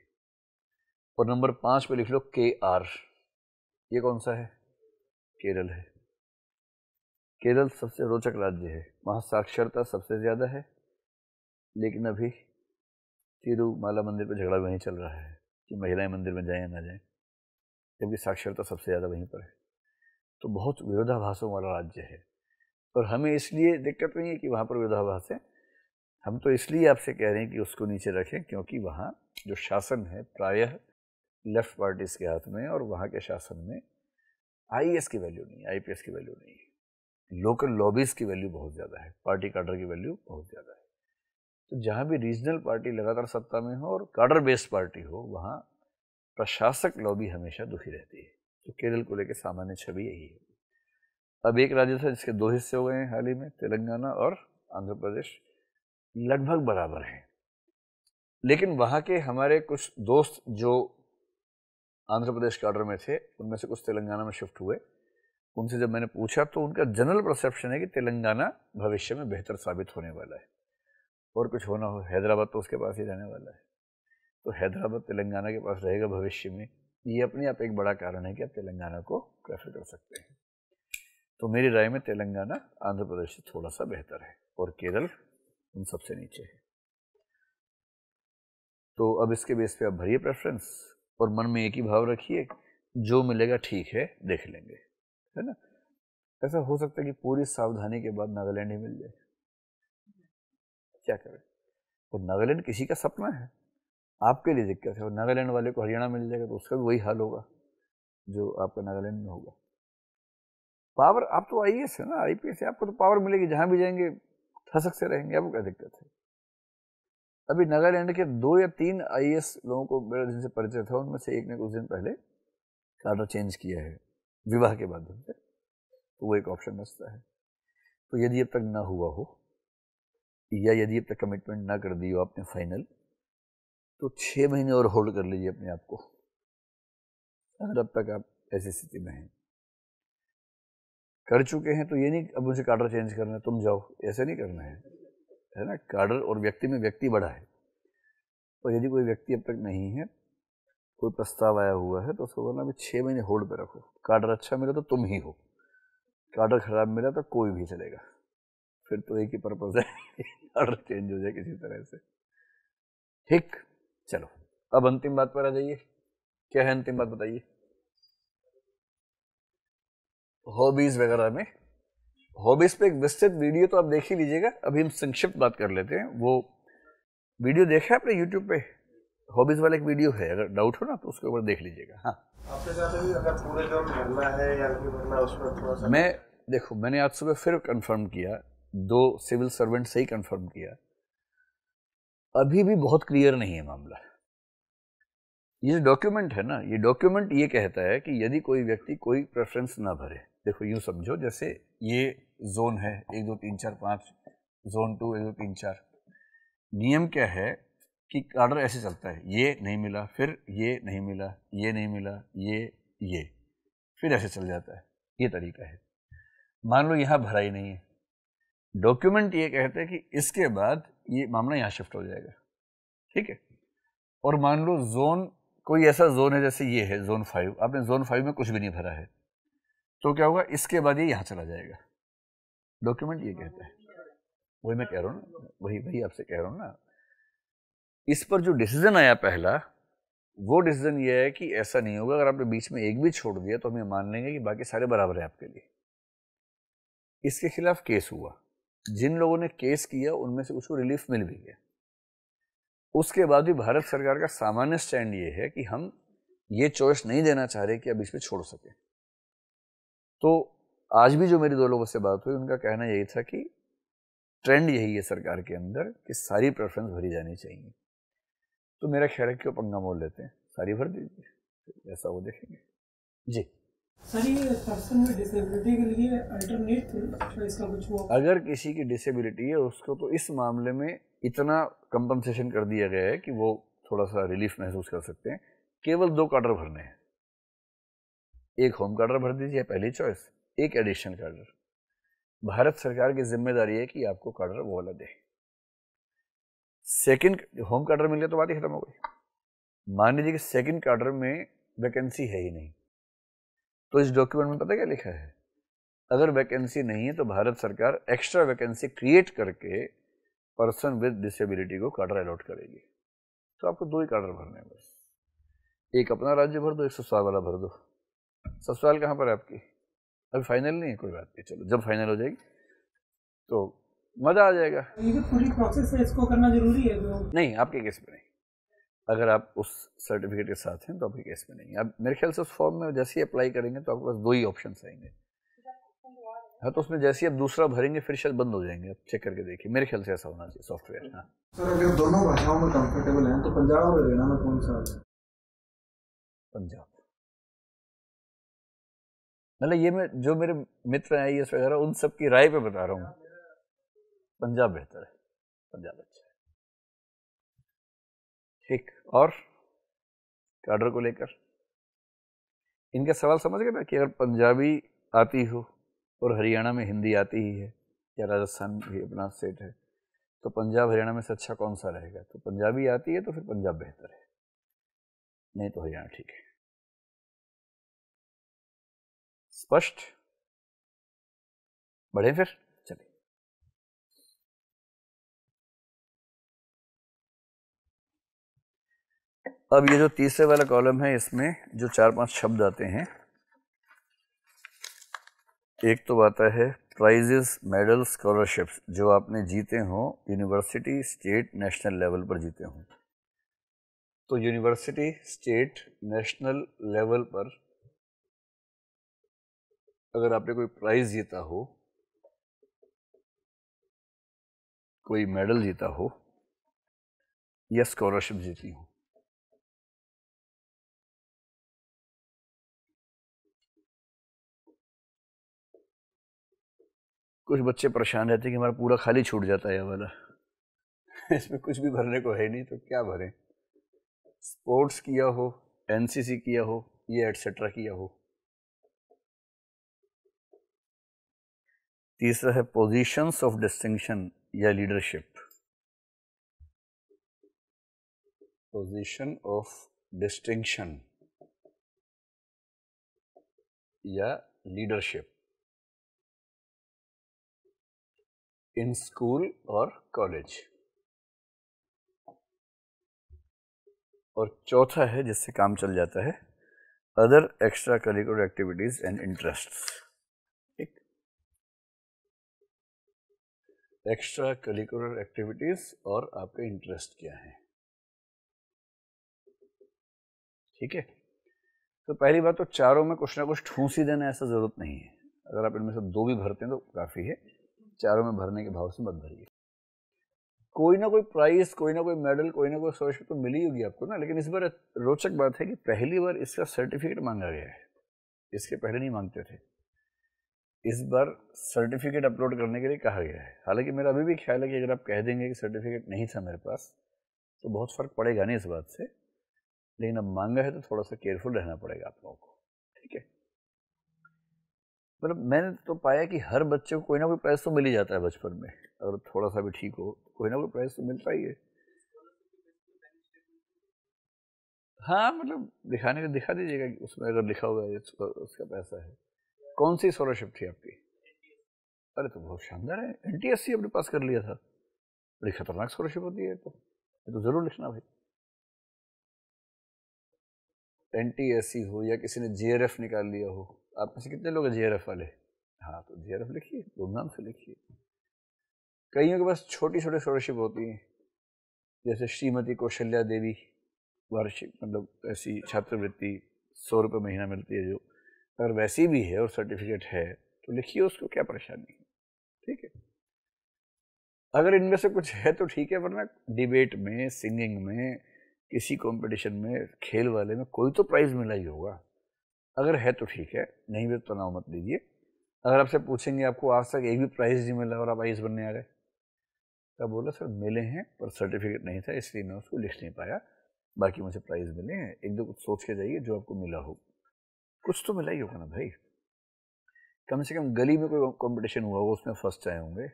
और नंबर पाँच पे लिख लो के आर ये कौन सा है केरल है केरल सबसे रोचक राज्य है वहाँ साक्षरता सबसे ज़्यादा है लेकिन अभी तिरुमाला मंदिर पर झगड़ा वहीं चल रहा है कि महिलाएं मंदिर में जाएं या ना जाएं जबकि साक्षरता सबसे ज़्यादा वहीं पर है तो बहुत विरोधाभासों वाला राज्य है और हमें इसलिए दिक्कत नहीं है कि वहाँ पर विरोधाभास है हम तो इसलिए आपसे कह रहे हैं कि उसको नीचे रखें क्योंकि वहाँ जो शासन है प्रायः लेफ्ट पार्टीज के हाथ में और वहाँ के शासन में आई की वैल्यू नहीं आई की वैल्यू नहीं है लोकल लॉबीज़ की वैल्यू बहुत ज़्यादा है पार्टी काडर की वैल्यू बहुत ज़्यादा है तो जहाँ भी रीजनल पार्टी लगातार सत्ता में हो और काडर बेस्ड पार्टी हो वहाँ प्रशासक लॉबी हमेशा दुखी रहती है तो केरल को लेकर सामान्य छवि यही है अब एक राज्य था जिसके दो हिस्से हो गए हैं हाल ही में तेलंगाना और आंध्र प्रदेश लगभग बराबर हैं लेकिन वहाँ के हमारे कुछ दोस्त जो आंध्र प्रदेश कार्डर में थे उनमें से कुछ तेलंगाना में शिफ्ट हुए उनसे जब मैंने पूछा तो उनका जनरल परसेप्शन है कि तेलंगाना भविष्य में बेहतर साबित होने वाला है और कुछ होना हो हैदराबाद तो उसके पास ही रहने वाला है तो हैदराबाद तेलंगाना के पास रहेगा भविष्य में ये अपने आप एक बड़ा कारण है कि आप तेलंगाना को प्रेफर कर सकते हैं तो मेरी राय में तेलंगाना आंध्र प्रदेश से थोड़ा सा बेहतर है और केरल उन सबसे नीचे है तो अब इसके बेस पे आप भरिए प्रेफरेंस और मन में एक ही भाव रखिए जो मिलेगा ठीक है देख लेंगे है ना ऐसा हो सकता है कि पूरी सावधानी के बाद नागालैंड ही मिल जाए क्या करें और नागालैंड किसी का सपना है आपके लिए दिक्कत है और नागालैंड वाले को हरियाणा मिल जाएगा तो उसका भी वही हाल होगा जो आपका नागालैंड में होगा पावर आप तो आई एस है ना आई पी एस है आपको तो पावर मिलेगी जहाँ भी जाएंगे ठसक से रहेंगे आपको क्या दिक्कत है अभी नागालैंड के दो या तीन आई लोगों को मेरा जिनसे परिचय था उनमें से एक ने कुछ दिन पहले कार्डर चेंज किया है विवाह के माध्यम से तो वो एक ऑप्शन बचता है तो यदि अब तक ना हुआ हो या यदि अब तक कमिटमेंट ना कर दी हो आपने फाइनल तो छः महीने और होल्ड कर लीजिए अपने आप को अगर अब तक आप ऐसी स्थिति में हैं कर चुके हैं तो ये नहीं अब मुझे कार्डर चेंज करना है तुम जाओ ऐसे नहीं करना है है ना कार्डर और व्यक्ति में व्यक्ति बड़ा है और यदि कोई व्यक्ति अब तक नहीं है कोई प्रस्ताव आया हुआ है तो उसको बोलना भी छः महीने होल्ड पर रखो कार्डर अच्छा मिला तो तुम ही हो कार्डर ख़राब मिला तो कोई भी चलेगा फिर तो एक ही पर्पज़ है कार्डर चेंज हो जाए किसी तरह से ठीक चलो अब अंतिम बात पर आ जाइए क्या है अंतिम बात बताइए हॉबीज वगैरह में हॉबीज पे एक विस्तृत वीडियो तो आप देख ही लीजिएगा अभी हम संक्षिप्त बात कर लेते हैं वो वीडियो देखा है आपने यूट्यूब पे हॉबीज वाला एक वीडियो है अगर डाउट हो ना तो उसके ऊपर देख लीजिएगा हाँ अगर मैं देखो मैंने आज सुबह फिर कंफर्म किया दो सिविल सर्वेंट से ही कंफर्म किया अभी भी बहुत क्लियर नहीं है मामला ये जो डॉक्यूमेंट है ना ये डॉक्यूमेंट ये कहता है कि यदि कोई व्यक्ति कोई प्रेफरेंस ना भरे देखो यूँ समझो जैसे ये जोन है एक दो तीन चार पाँच जोन टू एक दो तीन चार नियम क्या है कि आर्डर ऐसे चलता है ये नहीं मिला फिर ये नहीं मिला ये नहीं मिला ये ये फिर ऐसे चल जाता है ये तरीका है मान लो यहाँ भरा ही नहीं है डॉक्यूमेंट ये कहते हैं कि इसके बाद ये मामला यहाँ शिफ्ट हो जाएगा ठीक है और मान लो जोन कोई ऐसा जोन है जैसे ये है जोन फाइव आपने जोन फाइव में कुछ भी नहीं भरा है तो क्या होगा इसके बाद ये यहाँ चला जाएगा डॉक्यूमेंट ये कहता है वही मैं कह रहा हूँ ना वही वही आपसे कह रहा हूँ ना इस पर जो डिसीजन आया पहला वो डिसीजन ये है कि ऐसा नहीं होगा अगर आपने बीच में एक भी छोड़ दिया तो हम ये मान लेंगे कि बाकी सारे बराबर है आपके लिए इसके खिलाफ केस हुआ जिन लोगों ने केस किया उनमें से कुछ रिलीफ मिल भी गया उसके बाद भी भारत सरकार का सामान्य स्टैंड ये है कि हम ये चॉइस नहीं देना चाह रहे कि आप बीच में छोड़ सकें तो आज भी जो मेरी दो लोगों से बात हुई उनका कहना यही था कि ट्रेंड यही है सरकार के अंदर कि सारी प्रेफरेंस भरी जानी चाहिए तो मेरा ख्याल है क्यों पंगा मोल लेते हैं सारी भर दीजिए ऐसा वो देखेंगे जी अगर किसी की डिसेबिलिटी है उसको तो इस मामले में इतना कंपनसेशन कर दिया गया है कि वो थोड़ा सा रिलीफ महसूस कर सकते हैं केवल दो क्वार्टर भरने हैं एक होम कार्डर भर दीजिए पहली चॉइस एक एडिशनल कार्डर भारत सरकार की जिम्मेदारी है कि आपको कार्डर वो वाला दे सेकंड होम कार्डर मिल गया तो बात ही खत्म हो गई मान लीजिए कि सेकंड कार्डर में वैकेंसी है ही नहीं तो इस डॉक्यूमेंट में पता क्या लिखा है अगर वैकेंसी नहीं है तो भारत सरकार एक्स्ट्रा वैकेंसी क्रिएट करके पर्सन विद डिसेबिलिटी को कार्डर अलॉट करेगी तो आपको दो ही कार्डर भरने हैं बस एक अपना राज्य भर दो एक सौ वाला भर दो ससुराल कहाँ पर है आपकी अभी फाइनल नहीं है कोई बात नहीं चलो जब फाइनल हो जाएगी तो मज़ा आ जाएगा ये जो पूरी प्रोसेस है इसको करना जरूरी है जो नहीं आपके केस में नहीं अगर आप उस सर्टिफिकेट के साथ हैं तो आपके केस में नहीं अब मेरे ख्याल से उस फॉर्म में जैसे ही अप्लाई करेंगे तो आपके पास दो ही ऑप्शन आएंगे हाँ तो उसमें जैसे ही आप दूसरा भरेंगे फिर शायद बंद हो जाएंगे आप चेक करके देखिए मेरे ख्याल से ऐसा होना चाहिए सॉफ्टवेयर हाँ सर अगर दोनों भाषाओं में कंफर्टेबल हैं तो पंजाब और हरियाणा में कौन सा पंजाब मतलब ये मैं जो मेरे मित्र हैं ये वगैरह उन सब की राय पे बता रहा हूँ पंजाब बेहतर है पंजाब अच्छा है ठीक और कार्डर को लेकर इनका सवाल समझ गए ना कि अगर पंजाबी आती हो और हरियाणा में हिंदी आती ही है या राजस्थान भी अपना स्टेट है तो पंजाब हरियाणा में से अच्छा कौन सा रहेगा तो पंजाबी आती है तो फिर पंजाब बेहतर है नहीं तो हरियाणा ठीक है स्पष्ट बढ़े फिर चलिए अब ये जो तीसरे वाला कॉलम है इसमें जो चार पांच शब्द आते हैं एक तो आता है प्राइजेस मेडल स्कॉलरशिप्स जो आपने जीते हों यूनिवर्सिटी स्टेट नेशनल लेवल पर जीते हों तो यूनिवर्सिटी स्टेट नेशनल लेवल पर अगर आपने कोई प्राइज जीता हो कोई मेडल जीता हो या स्कॉलरशिप जीती हो कुछ बच्चे परेशान रहते हैं कि हमारा पूरा खाली छूट जाता है वाला इसमें कुछ भी भरने को है नहीं तो क्या भरें स्पोर्ट्स किया हो एनसीसी किया हो ये एट्सेट्रा किया हो तीसरा है पोजीशंस ऑफ डिस्टिंक्शन या लीडरशिप पोजीशन ऑफ डिस्टिंक्शन या लीडरशिप इन स्कूल और कॉलेज और चौथा है जिससे काम चल जाता है other extra curricular activities and interests extra curricular activities और आपके इंटरेस्ट क्या हैं ठीक है तो पहली बात तो चारों में कुछ ना कुछ ठूस ही देना ऐसा ज़रूरत नहीं है अगर आप इनमें से दो भी भरते हैं तो काफ़ी है चारों में भरने के भाव से मत भरिए कोई ना कोई प्राइस कोई ना कोई मेडल कोई ना कोई स्कॉलरशिप तो मिली होगी आपको ना लेकिन इस बार रोचक बात है कि पहली बार इसका सर्टिफिकेट मांगा गया है इसके पहले नहीं मांगते थे इस बार सर्टिफिकेट अपलोड करने के लिए कहा गया है हालांकि मेरा अभी भी ख्याल है कि अगर आप कह देंगे कि सर्टिफिकेट नहीं था मेरे पास तो बहुत फ़र्क पड़ेगा नहीं इस बात से लेकिन अब मांगा है तो थोड़ा सा केयरफुल रहना पड़ेगा आप लोगों को ठीक है मतलब मैंने तो पाया कि हर बच्चे को कोई ना कोई प्राइज़ तो मिल ही जाता है बचपन में अगर थोड़ा सा भी ठीक हो तो कोई ना कोई प्राइज़ तो मिलता ही है हाँ मतलब दिखाने का दिखा दीजिएगा उसमें अगर लिखा हुआ है उसका पैसा है कौन सी स्कॉलरशिप थी आपकी अरे तो बहुत शानदार है एन सी अपने पास कर लिया था बड़ी खतरनाक स्कॉलरशिप होती है तो ये तो ज़रूर लिखना भाई एन सी हो या किसी ने एफ निकाल लिया हो आप में से कितने लोग हैं एफ वाले हाँ तो एफ लिखिए धूमधाम से लिखिए कईयों के पास छोटी छोटी स्कॉलरशिप होती हैं जैसे श्रीमती कौशल्या देवी वार्षिक मतलब ऐसी छात्रवृत्ति सौ रुपये महीना मिलती है जो अगर वैसी भी है और सर्टिफिकेट है तो लिखिए उसको क्या परेशानी है ठीक है अगर इनमें से कुछ है तो ठीक है वरना डिबेट में सिंगिंग में किसी कंपटीशन में खेल वाले में कोई तो प्राइज़ मिला ही होगा अगर है तो ठीक है नहीं भी तो तनाव मत लीजिए अगर आपसे पूछेंगे आपको आज तक एक भी प्राइज़ नहीं मिला और आप आइस बनने आ गए क्या तो बोला सर मिले हैं पर सर्टिफिकेट नहीं था इसलिए मैं उसको लिख नहीं पाया बाकी मुझे प्राइज़ मिले हैं एक दो कुछ सोच के जाइए जो आपको मिला हो कुछ तो मिला ही होगा ना भाई कम से कम गली में कोई कंपटीशन हुआ होगा उसमें फर्स्ट आए होंगे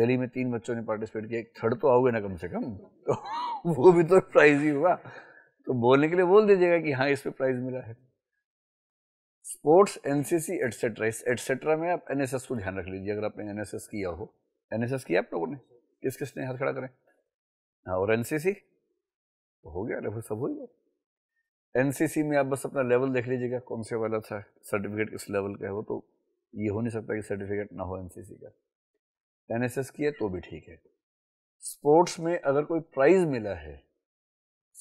गली में तीन बच्चों ने पार्टिसिपेट किया एक थर्ड तो आओगे ना कम से कम तो वो भी तो प्राइज ही हुआ तो बोलने के लिए बोल दीजिएगा कि हाँ इस पर प्राइज मिला है स्पोर्ट्स एनसीसी एटसेट्रा इस एटसेट्रा में आप एनएसएस को ध्यान रख लीजिए अगर आपने एनएसएस किया हो एनएसएस किया आप लोगों ने किस ने हाथ खड़ा करें हाँ और एनसीसी तो हो गया लगभग सब हो गया एनसीसी में आप बस अपना लेवल देख लीजिएगा कौन से वाला था सर्टिफिकेट किस लेवल का है वो तो ये हो नहीं सकता कि सर्टिफिकेट ना हो एनसीसी का एनएसएस की है तो भी ठीक है स्पोर्ट्स में अगर कोई प्राइज मिला है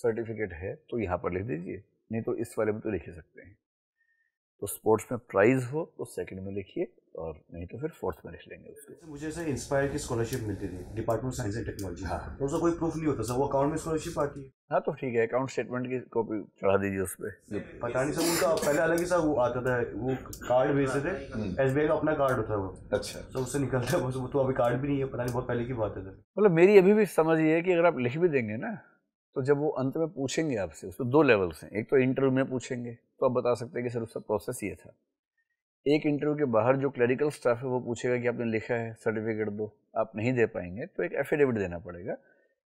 सर्टिफिकेट है तो यहाँ पर लिख दीजिए नहीं तो इस वाले में तो लिख ही सकते हैं तो स्पोर्ट्स में प्राइज हो तो सेकंड में लिखिए और नहीं तो फिर फोर्थ में लिख लेंगे उसको मुझे ऐसे इंस्पायर की स्कॉलरशिप मिलती थी डिपार्टमेंट साइंस एंड टेक्नोलॉजी हाँ तो उसका कोई प्रूफ नहीं होता सर वो अकाउंट में स्कॉलरशिप आती है हाँ तो ठीक है अकाउंट स्टेटमेंट की कॉपी चढ़ा दीजिए उस पर पता नहीं सर उनका पहले अलग ही सर वो आता था वो कार्ड भेजते थे एस हम्म। का अपना कार्ड होता है वो अच्छा सर उससे निकलता है तो अभी कार्ड भी नहीं है पता नहीं बहुत पहले की बात है मतलब मेरी अभी भी समझ ये है कि अगर आप लिख भी देंगे ना तो जब वो अंत में पूछेंगे आपसे उसको दो लेवल्स हैं एक तो इंटरव्यू में पूछेंगे तो आप बता सकते हैं कि सर उसका प्रोसेस ये था एक इंटरव्यू के बाहर जो क्लरिकल स्टाफ है वो पूछेगा कि आपने लिखा है सर्टिफिकेट दो आप नहीं दे पाएंगे तो एक एफिडेविट देना पड़ेगा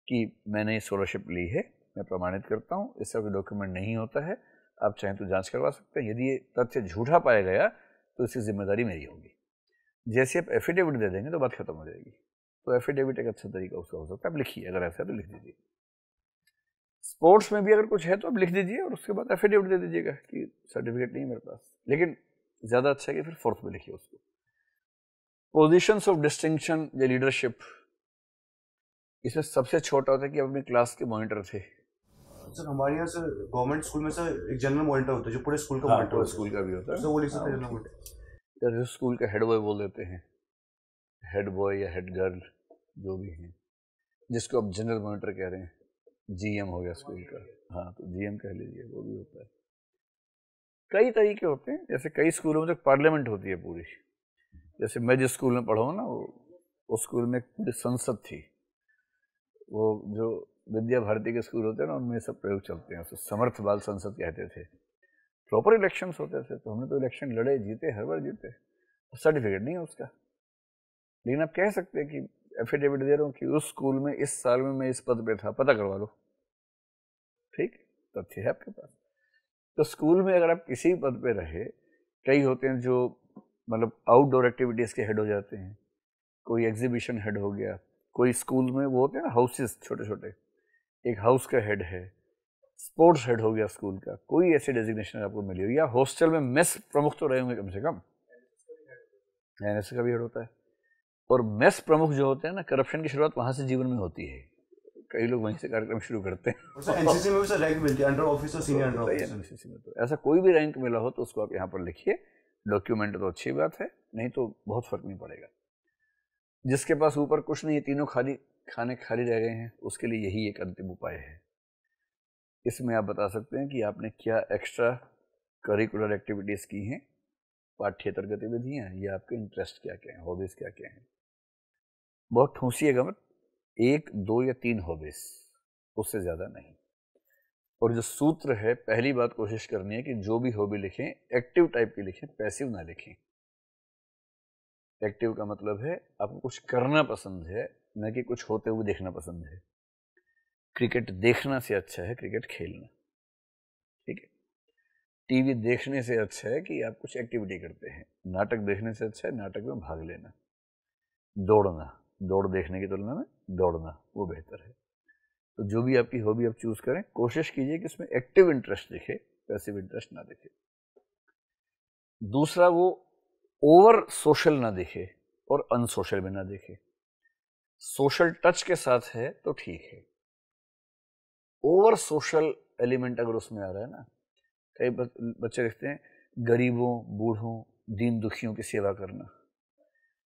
कि मैंने स्कॉलरशिप ली है मैं प्रमाणित करता हूँ इसका कोई डॉक्यूमेंट नहीं होता है आप चाहें तो जांच करवा सकते हैं यदि ये तथ्य झूठा पाया गया तो इसकी जिम्मेदारी मेरी होगी जैसे आप एफिडेविट दे देंगे तो बात खत्म हो जाएगी तो एफिडेविट एक अच्छा तरीका उसका हो सकता है आप लिखिए अगर ऐसा है तो लिख दीजिए स्पोर्ट्स में भी अगर कुछ है तो आप लिख दीजिए और उसके बाद एफिडेविट दे दीजिएगा कि सर्टिफिकेट नहीं है मेरे पास लेकिन ज़्यादा अच्छा है कि फिर फोर्थ में लिखिए उसको पोजिशंस ऑफ डिस्टिंक्शन या लीडरशिप इसमें सबसे छोटा होता है कि अपने क्लास के मॉनिटर थे सर हमारे यहाँ सर गवर्नमेंट स्कूल में सर एक जनरल मॉनिटर होता है जो पूरे स्कूल का मॉनिटर हाँ, स्कूल का भी होता है सर वो लिख सकते हैं जनरल मॉनिटर स्कूल का हेड बॉय बोल देते हैं हेड बॉय या हेड गर्ल जो भी हैं जिसको आप जनरल मॉनिटर कह रहे हैं जीएम हो गया स्कूल का हाँ तो जीएम कह लीजिए वो भी होता है कई तरीके होते हैं जैसे कई स्कूलों में तो पार्लियामेंट होती है पूरी जैसे मैं जिस स्कूल में पढ़ा हूँ ना वो उस स्कूल में पूरी संसद थी वो जो विद्या भारती के स्कूल होते हैं ना उनमें सब प्रयोग चलते हैं उसे समर्थ बाल संसद कहते थे प्रॉपर इलेक्शन होते थे तो हमने तो इलेक्शन लड़े जीते हर बार जीते सर्टिफिकेट नहीं है उसका लेकिन आप कह सकते हैं कि एफिडेविट दे रहा हूँ कि उस स्कूल में इस साल में मैं इस पद पर था पता करवा लो ठीक तथ्य है आपके पास तो स्कूल में अगर आप किसी पद पर रहे कई होते हैं जो मतलब आउटडोर एक्टिविटीज़ के हेड हो जाते हैं कोई एग्जीबिशन हेड हो गया कोई स्कूल में वो होते हैं ना हाउसेस छोटे छोटे एक हाउस का हेड है स्पोर्ट्स हेड हो गया स्कूल का कोई ऐसे डेजिग्नेशन आपको मिली हो या हॉस्टल में मेस प्रमुख तो रहे होंगे कम से कम एन एस का भी हेड होता है और मेस प्रमुख जो होते हैं ना करप्शन की शुरुआत वहां से जीवन में होती है कई लोग वहीं से कार्यक्रम शुरू करते हैं एनसीसी में रैंक मिलती है under officer senior under NCC में तो ऐसा कोई भी रैंक मिला हो तो उसको आप यहाँ पर लिखिए डॉक्यूमेंट तो अच्छी बात है नहीं तो बहुत फर्क नहीं पड़ेगा जिसके पास ऊपर कुछ नहीं है तीनों खाली खाने खाली रह गए हैं उसके लिए यही एक अंतिम उपाय है इसमें आप बता सकते हैं कि आपने क्या एक्स्ट्रा करिकुलर एक्टिविटीज़ की हैं पाठ्यतर गतिविधियाँ या आपके इंटरेस्ट क्या क्या हैं हॉबीज़ क्या क्या हैं बहुत है मत एक दो या तीन हॉबीज़ उससे ज़्यादा नहीं और जो सूत्र है पहली बात कोशिश करनी है कि जो भी हॉबी लिखें एक्टिव टाइप की लिखें पैसिव ना लिखें एक्टिव का मतलब है आपको कुछ करना पसंद है न कि कुछ होते हुए देखना पसंद है क्रिकेट देखना से अच्छा है क्रिकेट खेलना टीवी देखने से अच्छा है कि आप कुछ एक्टिविटी करते हैं नाटक देखने से अच्छा है नाटक में भाग लेना दौड़ना दौड़ देखने की तुलना में दौड़ना वो बेहतर है तो जो भी आपकी हॉबी आप चूज़ करें कोशिश कीजिए कि उसमें एक्टिव इंटरेस्ट दिखे पैसिव इंटरेस्ट ना दिखे दूसरा वो ओवर सोशल ना दिखे और अनसोशल भी ना दिखे सोशल टच के साथ है तो ठीक है ओवर सोशल एलिमेंट अगर उसमें आ रहा है ना कई बच्चे लिखते हैं गरीबों बूढ़ों दीन दुखियों की सेवा करना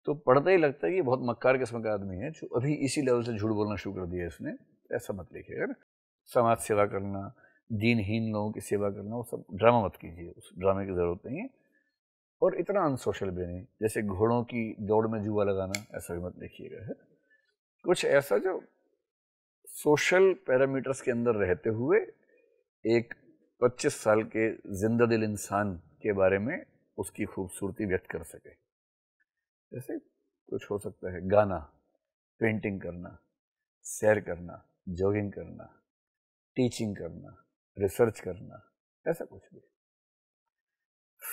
तो पढ़ता ही लगता है कि बहुत मक्कार किस्म का आदमी है जो अभी इसी लेवल से झूठ बोलना शुरू कर दिया इसने ऐसा मत लिखिएगा ना समाज सेवा करना दीनहीन लोगों की सेवा करना वो सब ड्रामा मत कीजिए उस ड्रामे की ज़रूरत नहीं है और इतना अनसोशल भी नहीं जैसे घोड़ों की दौड़ में जुआ लगाना ऐसा भी मत लिखिएगा है कुछ ऐसा जो सोशल पैरामीटर्स के अंदर रहते हुए एक 25 साल के जिंदा दिल इंसान के बारे में उसकी खूबसूरती व्यक्त कर सके जैसे कुछ हो सकता है गाना पेंटिंग करना सैर करना जॉगिंग करना टीचिंग करना रिसर्च करना ऐसा कुछ भी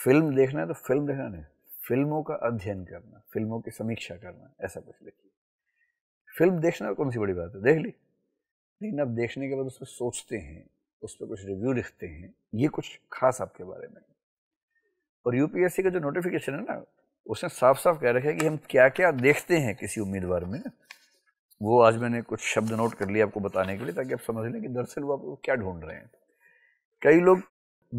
फिल्म देखना है तो फिल्म देखना नहीं फिल्मों का अध्ययन करना फिल्मों की समीक्षा करना ऐसा कुछ लिखिए फिल्म देखना कौन सी बड़ी बात है देख ली लेकिन अब देखने के बाद उसमें सोचते हैं उस पर कुछ रिव्यू लिखते हैं ये कुछ खास आपके बारे में और यूपीएससी का जो नोटिफिकेशन है ना उसने साफ साफ कह रखा है कि हम क्या क्या देखते हैं किसी उम्मीदवार में वो आज मैंने कुछ शब्द नोट कर लिए आपको बताने के लिए ताकि आप समझ लें कि दरअसल वो आप क्या ढूंढ रहे हैं कई लोग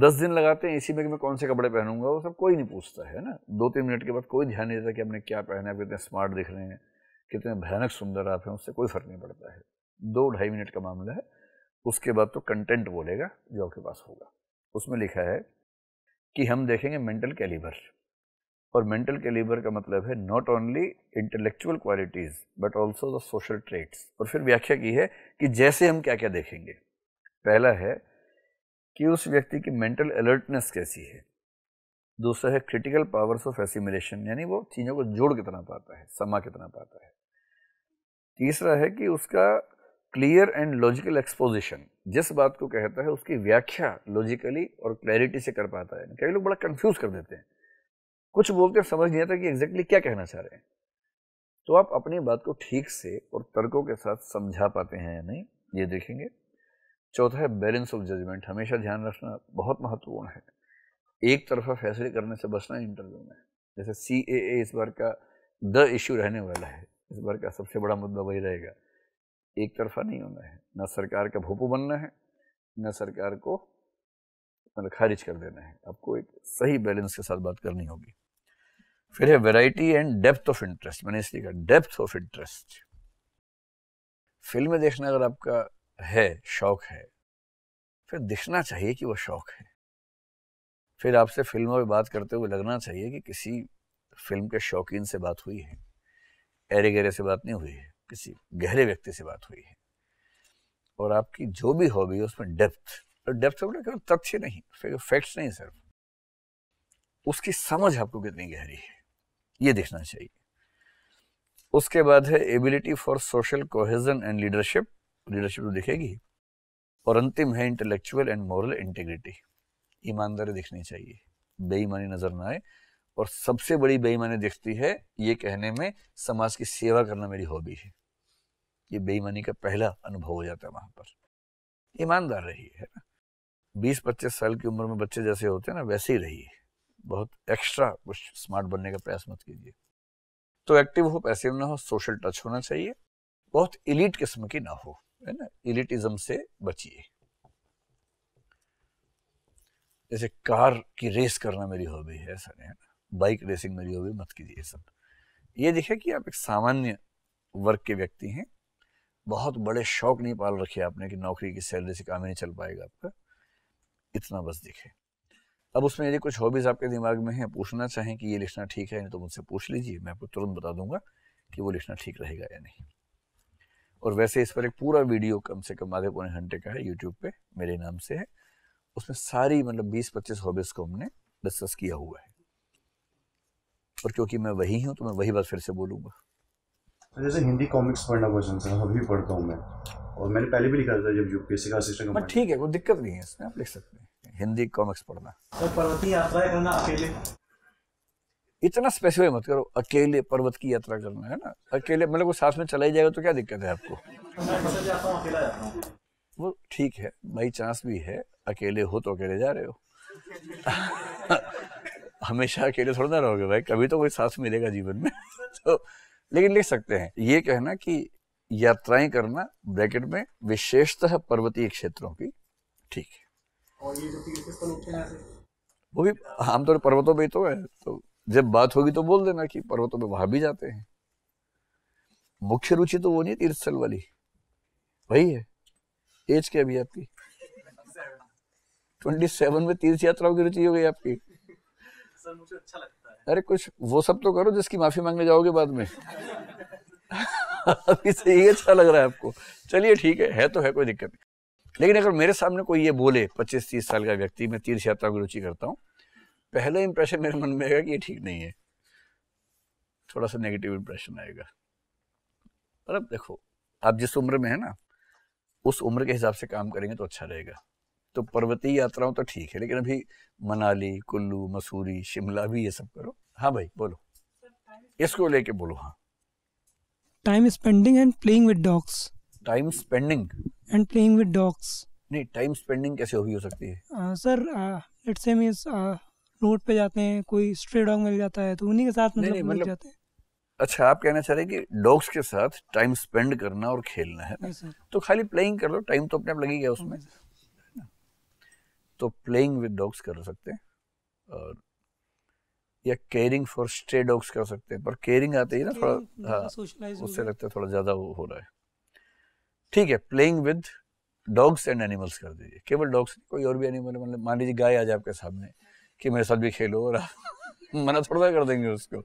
दस दिन लगाते हैं इसी में कि मैं कौन से कपड़े पहनूंगा वो सब कोई नहीं पूछता है ना दो तीन मिनट के बाद कोई ध्यान नहीं देता कि आपने क्या पहना है कितने स्मार्ट दिख रहे हैं कितने भयानक सुंदर आप हैं उससे कोई फर्क नहीं पड़ता है दो ढाई मिनट का मामला है उसके बाद तो कंटेंट बोलेगा जो आपके पास होगा उसमें लिखा है कि हम देखेंगे मेंटल कैलिबर और मेंटल कैलिबर का मतलब है not only intellectual qualities but also the social traits और फिर व्याख्या की है कि जैसे हम क्या क्या देखेंगे पहला है कि उस व्यक्ति की मेंटल अलर्टनेस कैसी है दूसरा है क्रिटिकल पावर्स ऑफ एसिमिलेशन यानी वो चीज़ों को जोड़ कितना पाता है समा कितना पाता है तीसरा है कि उसका क्लियर एंड लॉजिकल एक्सपोजिशन जिस बात को कहता है उसकी व्याख्या लॉजिकली और क्लैरिटी से कर पाता है कई लोग बड़ा कंफ्यूज कर देते हैं कुछ बोलते समझ नहीं आता कि एग्जैक्टली क्या कहना चाह रहे हैं तो आप अपनी बात को ठीक से और तर्कों के साथ समझा पाते हैं या नहीं ये देखेंगे चौथा है बैलेंस ऑफ जजमेंट हमेशा ध्यान रखना बहुत महत्वपूर्ण है एक तरफा फैसले करने से बचना इंटरव्यू में जैसे सी इस बार का द इशू रहने वाला है इस बार का सबसे बड़ा मुद्दा वही रहेगा एक तरफा नहीं होना है ना सरकार का भोपू बनना है ना सरकार को मतलब खारिज कर देना है आपको एक सही बैलेंस के साथ बात करनी होगी फिर है variety and depth of interest मैंने इसलिए कहा डेप्थ ऑफ इंटरेस्ट फिल्में देखना अगर आपका है शौक है फिर दिखना चाहिए कि वो शौक है फिर आपसे फिल्मों पे बात करते हुए लगना चाहिए कि किसी फिल्म के शौकीन से बात हुई है एरे गेरे से बात नहीं हुई है किसी गहरे व्यक्ति से बात हुई है और आपकी जो भी हॉबी है उसमें डेप्थ और डेप्थ मतलब केवल तथ्य नहीं फैक्ट्स नहीं सिर्फ उसकी समझ आपको कितनी गहरी है ये देखना चाहिए उसके बाद है ability for social cohesion and leadership leadership तो दिखेगी और अंतिम है इंटेलेक्चुअल एंड मॉरल इंटेग्रिटी ईमानदारी दिखनी चाहिए बेईमानी नजर ना आए और सबसे बड़ी बेईमानी दिखती है ये कहने में समाज की सेवा करना मेरी हॉबी है ये बेईमानी का पहला अनुभव हो जाता है वहां पर ईमानदार रही है ना बीस पच्चीस साल की उम्र में बच्चे जैसे होते हैं ना वैसे ही रहिए बहुत एक्स्ट्रा कुछ स्मार्ट बनने का प्रयास मत कीजिए तो एक्टिव हो पैसिव ना हो सोशल टच होना चाहिए बहुत इलीट किस्म की ना हो है ना इलिटिज्म से बचिए जैसे कार की रेस करना मेरी हॉबी है ऐसा नहीं है ना बाइक रेसिंग मेरी हॉबी मत कीजिए सब ये देखे कि आप एक सामान्य वर्ग के व्यक्ति हैं बहुत बड़े शौक नहीं पाल रखे आपने कि नौकरी की सैलरी से काम ही नहीं चल पाएगा आपका इतना बस दिखे अब उसमें यदि कुछ हॉबीज़ आपके दिमाग में हैं पूछना चाहें कि ये लिखना ठीक है नहीं तो मुझसे पूछ लीजिए मैं आपको तुरंत बता दूंगा कि वो लिखना ठीक रहेगा या नहीं और वैसे इस पर एक पूरा वीडियो कम से कम आधे पौने घंटे का है यूट्यूब पे मेरे नाम से है उसमें सारी मतलब बीस पच्चीस हॉबीज़ को हमने डिस्कस किया हुआ है और क्योंकि मैं वही हूँ तो मैं वही बात फिर से बोलूँगा जैसे तो हिंदी कॉमिक्स पढ़ना पसंद है अभी पढ़ता हूँ मैं और मैंने पहले भी लिखा था जब यूपीएससी का असिस्टेंट बट ठीक है कोई दिक्कत नहीं है इसमें आप लिख सकते हैं हिंदी कॉमिक्स पढ़ना तो पर्वतीय यात्रा करना अकेले इतना स्पेसिफाई मत करो अकेले पर्वत की यात्रा करना है ना अकेले मतलब वो साथ में चला ही जाएगा तो क्या दिक्कत है आपको वो ठीक है भाई चांस भी है अकेले हो तो अकेले जा रहे हो हमेशा अकेले थोड़ा ना रहोगे भाई कभी तो कोई साथ मिलेगा जीवन में तो लेकिन लिख सकते हैं ये कहना कि यात्राएं करना ब्रैकेट में विशेषतः पर्वतीय क्षेत्रों की ठीक है वो भी आमतौर पर पर्वतों पर तो है तो जब बात होगी तो बोल देना कि पर्वतों में वहां भी जाते हैं मुख्य रुचि तो वो नहीं तीर्थ स्थल वाली वही है एज क्या भी आपकी ट्वेंटी सेवन में तीर्थ यात्राओं की रुचि हो गई आपकी सर मुझे अच्छा लगता अरे कुछ वो सब तो करो जिसकी माफी मांगने जाओगे बाद में अभी से ये अच्छा लग रहा है आपको चलिए ठीक है है तो है कोई दिक्कत नहीं लेकिन अगर मेरे सामने कोई ये बोले 25-30 साल का व्यक्ति मैं तीर्थ यात्रा की रुचि करता हूँ पहला इंप्रेशन मेरे मन में आएगा कि ये ठीक नहीं है थोड़ा सा नेगेटिव इंप्रेशन आएगा पर अब देखो आप जिस उम्र में है ना उस उम्र के हिसाब से काम करेंगे तो अच्छा रहेगा तो पर्वतीय यात्राओं तो ठीक है लेकिन अभी मनाली कुल्लू मसूरी शिमला भी ये सब करो हाँ भाई बोलो इसको लेके बोलो हाँ time spending and playing with dogs time spending and playing with dogs नहीं टाइम स्पेंडिंग कैसे हो, हो सकती है आ, sir let's say means road पे जाते हैं कोई स्ट्रे डॉग मिल जाता है तो उन्हीं के साथ मतलब, मिल मतलब जाते हैं अच्छा आप कहना चाह रहे हैं कि डॉग्स के साथ टाइम स्पेंड करना और खेलना है तो खाली प्लेइंग कर लो टाइम तो अपने आप लगेगा उसमें तो प्लेइंग विद डॉग्स कर सकते हैं और या केयरिंग फॉर स्टे डॉग्स कर सकते हैं पर केयरिंग आते ही ना थोड़ा हाँ उससे लगता है थोड़ा ज़्यादा वो हो रहा है ठीक है playing with dogs and animals कर दीजिए केवल डॉग्स कोई और भी एनिमल मतलब मान लीजिए गाय आ जाए आपके सामने कि मेरे साथ भी खेलो और मना थोड़ा सा कर देंगे उसको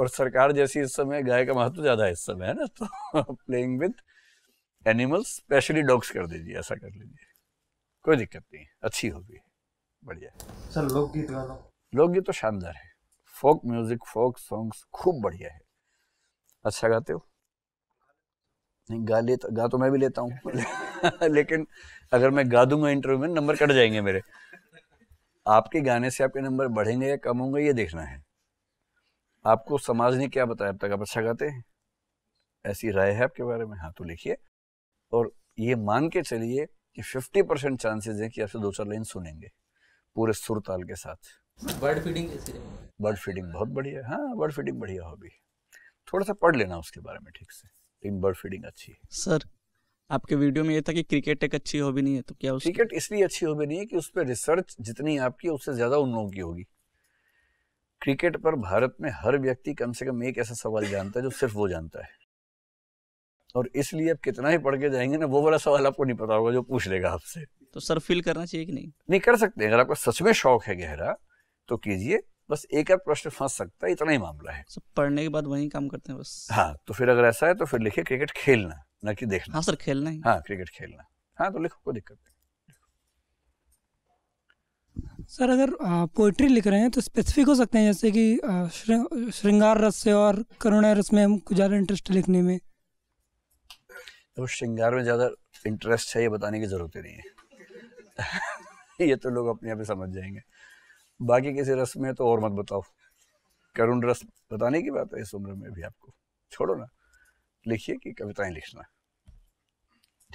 और सरकार जैसी इस समय गाय का महत्व ज़्यादा है इस समय है ना तो playing with animals specially dogs कर दीजिए ऐसा कर लीजिए कोई दिक्कत नहीं अच्छी होगी बढ़िया सर लोकगीत गाना लोकगीत तो शानदार है फोक म्यूजिक फोक सॉन्ग्स खूब बढ़िया है अच्छा गाते हो नहीं गा ले तो, गा तो मैं भी लेता हूँ लेकिन अगर मैं गा दूंगा इंटरव्यू में नंबर कट जाएंगे मेरे आपके गाने से आपके नंबर बढ़ेंगे या कम होंगे ये देखना है आपको समाज ने क्या बताया अब तक आप अच्छा गाते हैं ऐसी राय है आपके बारे में हाँ तो लिखिए और ये मान के चलिए कि 50 परसेंट चांसेस है कि आपसे दो चार लाइन सुनेंगे पूरे सुर ताल के साथ बर्ड फीडिंग बर्ड फीडिंग बहुत बढ़िया हाँ बर्ड फीडिंग बढ़िया हॉबी थोड़ा सा पढ़ लेना उसके बारे में ठीक से लेकिन बर्ड फीडिंग अच्छी है सर आपके वीडियो में ये था कि क्रिकेट एक अच्छी हॉबी नहीं है तो क्या क्रिकेट इसलिए अच्छी हॉबी नहीं है कि उस पर रिसर्च जितनी आपकी उससे ज़्यादा उन लोगों की होगी क्रिकेट पर भारत में हर व्यक्ति कम से कम एक ऐसा सवाल जानता है जो सिर्फ वो जानता है और इसलिए आप कितना ही पढ़ के जाएंगे ना वो वाला सवाल आपको नहीं पता होगा जो पूछ लेगा आपसे तो सर फील करना चाहिए कि नहीं नहीं कर सकते अगर आपका सच में शौक है गहरा तो कीजिए बस एक आध प्रश्न फंस सकता है इतना ही मामला है सब पढ़ने के बाद वही काम करते हैं बस हाँ तो फिर अगर ऐसा है तो फिर लिखे क्रिकेट खेलना न कि देखना हाँ सर खेलना ही हाँ क्रिकेट खेलना हाँ तो लिखो कोई दिक्कत नहीं सर अगर पोइट्री लिख रहे हैं तो स्पेसिफिक हो सकते हैं जैसे कि श्रृंगार रस से और करुणा रस में हम ज्यादा इंटरेस्ट लिखने में तो श्रृंगार में ज़्यादा इंटरेस्ट है ये बताने की ज़रूरत ही नहीं है ये तो लोग अपने आप ही समझ जाएंगे बाकी किसी रस में तो और मत बताओ करुण रस बताने की बात है इस उम्र में भी आपको छोड़ो ना लिखिए कि कविताएं लिखना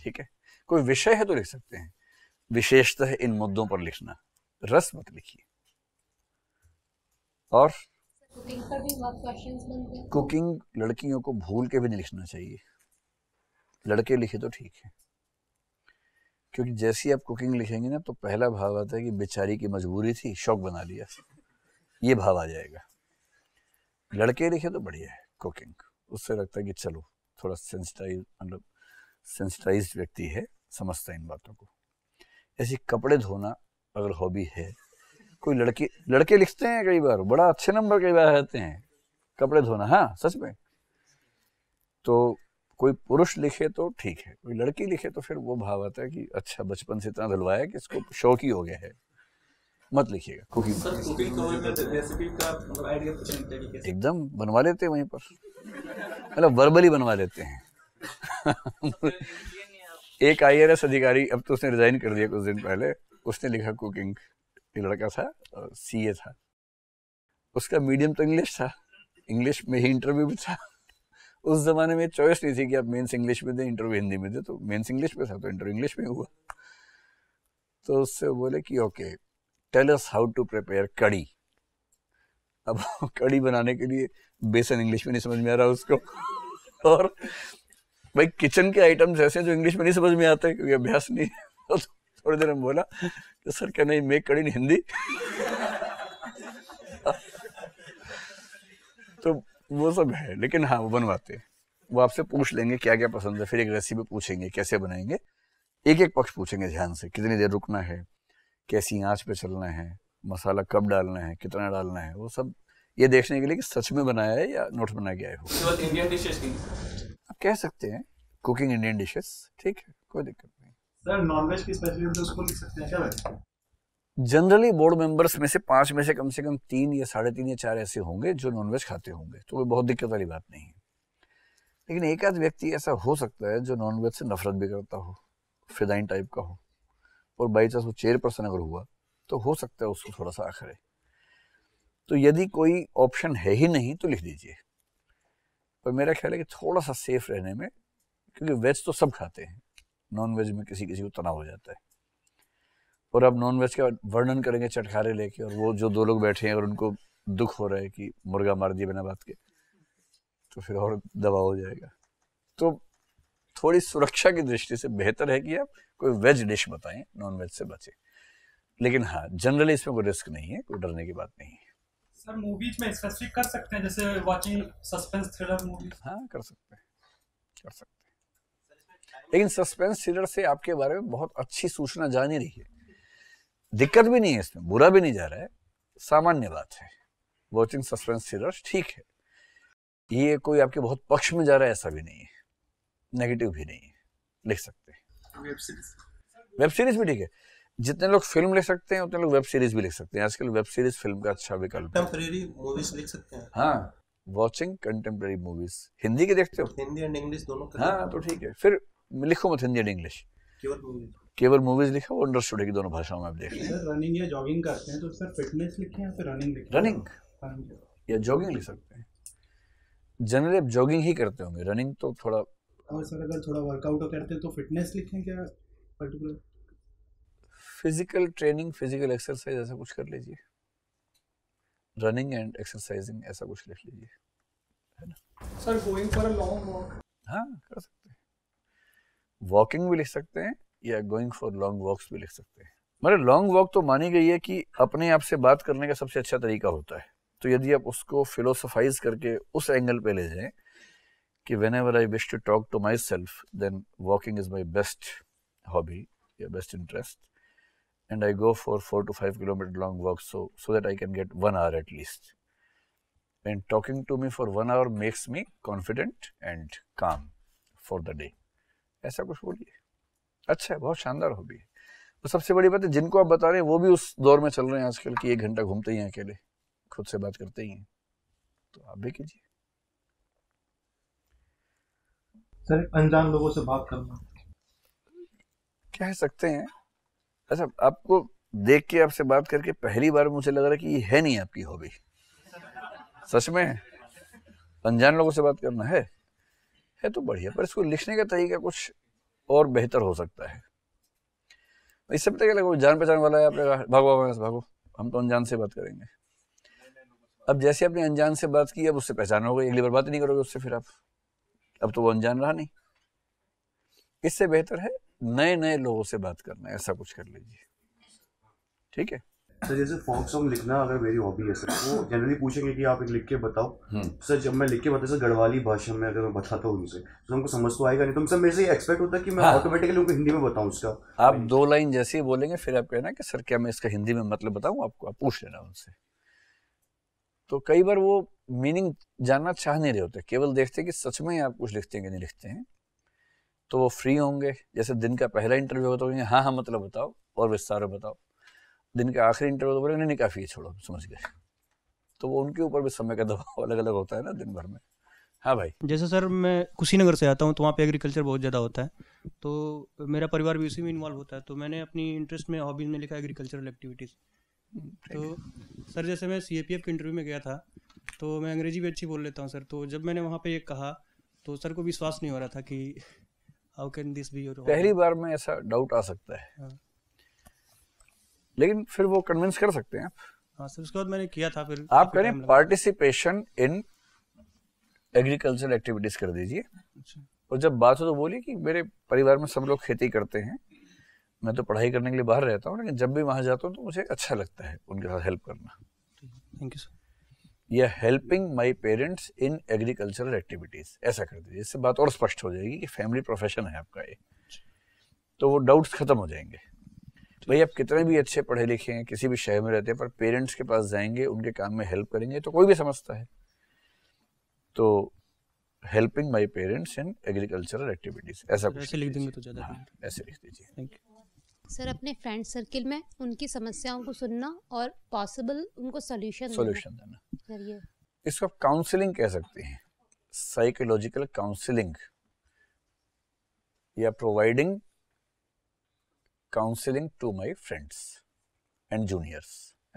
ठीक है कोई विषय है तो लिख सकते हैं विशेषतः इन मुद्दों पर लिखना रस मत लिखिए और कुकिंग लड़कियों को भूल के भी नहीं लिखना चाहिए लड़के लिखे तो ठीक है क्योंकि जैसी आप कुकिंग लिखेंगे ना तो पहला भाव आता है कि बेचारी की मजबूरी थी शौक बना लिया ये भाव आ जाएगा लड़के लिखे तो बढ़िया है कुकिंग उससे लगता है कि चलो थोड़ा सेंसिटाइज मतलब सेंसिटाइज व्यक्ति है समझता है इन बातों को ऐसी कपड़े धोना अगर हॉबी है कोई लड़के लड़के लिखते हैं कई बार बड़ा अच्छे नंबर कई बार आते हैं कपड़े धोना हाँ सच में तो कोई पुरुष लिखे तो ठीक है कोई लड़की लिखे तो फिर वो भाव आता है कि अच्छा बचपन से इतना धुलवाया कि इसको शौक ही हो गया है मत लिखिएगा कुकिंग तो मतलब मतलब एकदम बनवा लेते हैं वहीं पर मतलब वर्बली बनवा लेते हैं एक आई अधिकारी अब तो उसने रिजाइन कर दिया कुछ दिन पहले उसने लिखा कुकिंग लड़का था सी ए था उसका मीडियम तो इंग्लिश था इंग्लिश में ही इंटरव्यू भी था उस ज़माने में चॉइस नहीं थी कि आप मेंस इंग्लिश में दें इंटरव्यू हिंदी में दें तो मेन्स इंग्लिश में था तो इंटरव्यू इंग्लिश में हुआ तो उससे बोले कि okay tell us how to prepare kadhi अब कड़ी बनाने के लिए बेसन इंग्लिश में नहीं समझ में आ रहा उसको और भाई किचन के आइटम्स ऐसे जो इंग्लिश में नहीं समझ में आते क्योंकि अभ्यास नहीं तो थोड़ी देर में बोला कि सर क्या नहीं मेक कड़ी नहीं हिंदी वो सब है लेकिन हाँ वो बनवाते हैं वो आपसे पूछ लेंगे क्या क्या पसंद है फिर एक रेसिपी पूछेंगे कैसे बनाएंगे एक एक पक्ष पूछेंगे ध्यान से कितनी देर रुकना है कैसी आँच पे चलना है मसाला कब डालना है कितना डालना है वो सब ये देखने के लिए कि सच में बनाया है या नोट बना के आए हो इंडियन डिशेस आप कह सकते हैं कुकिंग इंडियन डिशेस ठीक है कोई दिक्कत नहीं सर नॉनवेज की स्पेशली उसको लिख सकते हैं क्या जनरली बोर्ड मेंबर्स में से पांच में से कम से कम तीन या साढ़े तीन या चार ऐसे होंगे जो नॉनवेज खाते होंगे तो कोई बहुत दिक्कत वाली बात नहीं है लेकिन एक आध व्यक्ति ऐसा हो सकता है जो नॉनवेज से नफरत भी करता हो फिदाइन टाइप का हो और बाई चांस वो चेयर पर्सन अगर हुआ तो हो सकता है उसको थोड़ा सा आखिर तो यदि कोई ऑप्शन है ही नहीं तो लिख दीजिए पर मेरा ख्याल है कि थोड़ा सा सेफ रहने में क्योंकि वेज तो सब खाते हैं नॉन वेज में किसी किसी को तनाव हो जाता है और अब नॉन वेज का वर्णन करेंगे चटखारे लेके और वो जो दो लोग बैठे हैं और उनको दुख हो रहा है कि मुर्गा मार दिया बिना बात के तो फिर और दबाव हो जाएगा तो थोड़ी सुरक्षा की दृष्टि से बेहतर है कि आप कोई वेज डिश बताएं नॉन वेज से बचे लेकिन हाँ जनरली इसमें कोई रिस्क नहीं है कोई डरने की बात नहीं है सर मूवीज में स्पेसिफिक कर सकते हैं जैसे वाचिंग सस्पेंस थ्रिलर मूवीज हाँ कर सकते हैं कर सकते हैं लेकिन सस्पेंस थ्रिलर से आपके बारे में बहुत अच्छी सूचना जानी रही है दिक्कत भी नहीं है इसमें बुरा भी नहीं जा रहा है सामान्य बात है वॉचिंग सस्पेंस थ्रिलर्स ठीक है ये कोई आपके बहुत पक्ष में जा रहा है ऐसा भी नहीं है नेगेटिव भी नहीं है लिख सकते हैं वेब सीरीज वेब सीरीज भी ठीक है जितने लोग फिल्म लिख सकते हैं उतने लोग वेब सीरीज भी लिख सकते हैं आजकल वेब सीरीज फिल्म का अच्छा विकल्प मूवीज लिख सकते हैं हाँ वॉचिंग कंटेम्प्रेरी मूवीज हिंदी के देखते हो हिंदी एंड इंग्लिश दोनों हाँ तो ठीक है फिर लिखो मत हिंदी एंड इंग्लिश केवल मूवीज लिखा वो अंडरस्टूड है कि दोनों भाषाओं में आप देख लें रनिंग या जॉगिंग करते हैं तो सर फिटनेस लिखे या फिर रनिंग लिखे रनिंग या जॉगिंग लिख सकते हैं जनरली आप जॉगिंग ही करते होंगे रनिंग तो थोड़ा और सर अगर थोड़ा वर्कआउट करते हैं तो फिटनेस लिखें क्या particular physical training physical exercise ऐसा कुछ कर लीजिए रनिंग एंड एक्सरसाइजिंग ऐसा कुछ लिख लीजिए है ना sir going for a long walk हाँ कर सकते वॉकिंग भी लिख सकते हैं या गोइंग फॉर लॉन्ग वॉक्स भी लिख सकते हैं मगर लॉन्ग वॉक तो मानी गई है कि अपने आप से बात करने का सबसे अच्छा तरीका होता है तो यदि आप उसको फिलोसफाइज करके उस एंगल पे ले जाएं कि whenever I wish to talk to myself then walking is my best hobby या best interest and I go for four to five kilometre long walk so so that I can get one hour at least and talking to me for one hour makes me confident and calm for the day ऐसा कुछ बोलिए अच्छा है बहुत शानदार hobby है तो सबसे बड़ी बात है जिनको आप बता रहे हैं वो भी उस दौर में चल रहे हैं आजकल कि एक घंटा घूमते ही हैं अकेले खुद से बात करते ही हैं तो आप भी कीजिए सर अनजान लोगों से बात करना कह सकते हैं अच्छा आपको देख के आपसे बात करके पहली बार मुझे लग रहा है कि ये है नहीं आपकी हॉबी सच में अनजान लोगों से बात करना है है तो बढ़िया पर इसको लिखने का तरीका कुछ और बेहतर हो सकता है इससे पता क्या लगा जान पहचान वाला है आपने कहा भागो हमारे भागो हम तो अनजान से बात करेंगे अब जैसे आपने अनजान से बात की अब उससे पहचान हो गई अगली बार बात नहीं करोगे उससे फिर आप अब तो वो अनजान रहा नहीं इससे बेहतर है नए नए लोगों से बात करना ऐसा कुछ कर लीजिए ठीक है सर तो जैसे फोक सॉन्ग लिखना अगर मेरी हॉबी है सर वो जनरली पूछेंगे कि आप एक लिख के बताओ हम्म। तो सर जब मैं लिख के बताऊँ सर गढ़वाली भाषा में अगर मैं बताता हूँ उनसे तो हमको समझ तो आएगा नहीं तो सर मेरे से एक्सपेक्ट होता है कि मैं ऑटोमेटिकली हाँ। उनको हिंदी में बताऊँ उसका आप दो लाइन जैसे ही बोलेंगे फिर आप कहना कि सर क्या मैं इसका हिंदी में मतलब बताऊँ आपको आप पूछ लेना उनसे तो कई बार वो मीनिंग जानना चाह नहीं रहे होते केवल देखते कि सच में आप कुछ लिखते हैं कि नहीं लिखते हैं तो वो फ्री होंगे जैसे दिन का पहला इंटरव्यू होता है हाँ हाँ मतलब बताओ और विस्तार बताओ दिन के आखिरी इंटरव्यू बोले नहीं काफ़ी है छोड़ो समझ गए तो वो उनके ऊपर भी समय का दबाव अलग अलग होता है ना दिन भर में हाँ भाई जैसे सर मैं कुशीनगर से आता हूँ तो वहाँ पे एग्रीकल्चर बहुत ज़्यादा होता है तो मेरा परिवार भी उसी में इन्वॉल्व होता है तो मैंने अपनी इंटरेस्ट में हॉबीज में लिखा एग्रीकल्चरल एक्टिविटीज़ तो सर जैसे मैं सी के इंटरव्यू में गया था तो मैं अंग्रेजी भी अच्छी बोल लेता हूँ सर तो जब मैंने वहाँ पर ये कहा तो सर को विश्वास नहीं हो रहा था कि how can this be your पहली बार में ऐसा डाउट आ सकता है हाँ। लेकिन फिर वो कन्विंस कर सकते हैं हाँ, सर उसके बाद मैंने किया था फिर आप करें पार्टिसिपेशन इन एग्रीकल्चर एक्टिविटीज कर दीजिए अच्छा। और जब बात हो तो बोलिए कि मेरे परिवार में सब लोग खेती करते हैं मैं तो पढ़ाई करने के लिए बाहर रहता हूँ लेकिन जब भी वहां जाता हूँ तो मुझे अच्छा लगता है उनके साथ हेल्प करना थैंक यू सर या helping my parents in agricultural activities ऐसा कर दीजिए इससे बात और स्पष्ट हो जाएगी कि फैमिली प्रोफेशन है आपका ये अच्छा। तो वो डाउट्स खत्म हो जाएंगे भाई आप कितने भी अच्छे पढ़े लिखे हैं किसी भी शहर में रहते हैं पर पेरेंट्स के पास जाएंगे उनके काम में हेल्प करेंगे तो कोई भी समझता है तो helping my parents in agricultural activities ऐसा कुछ लिख देंगे तो ज़्यादा हाँ, ऐसे लिख दीजिए सर अपने फ्रेंड सर्किल में उनकी समस्याओं को सुनना और पॉसिबल उनको सोल्यूशन सोल्यूशन देना, देना। इसको आप काउंसलिंग कह सकते हैं साइकोलॉजिकल काउंसलिंग या providing counselling to my friends and juniors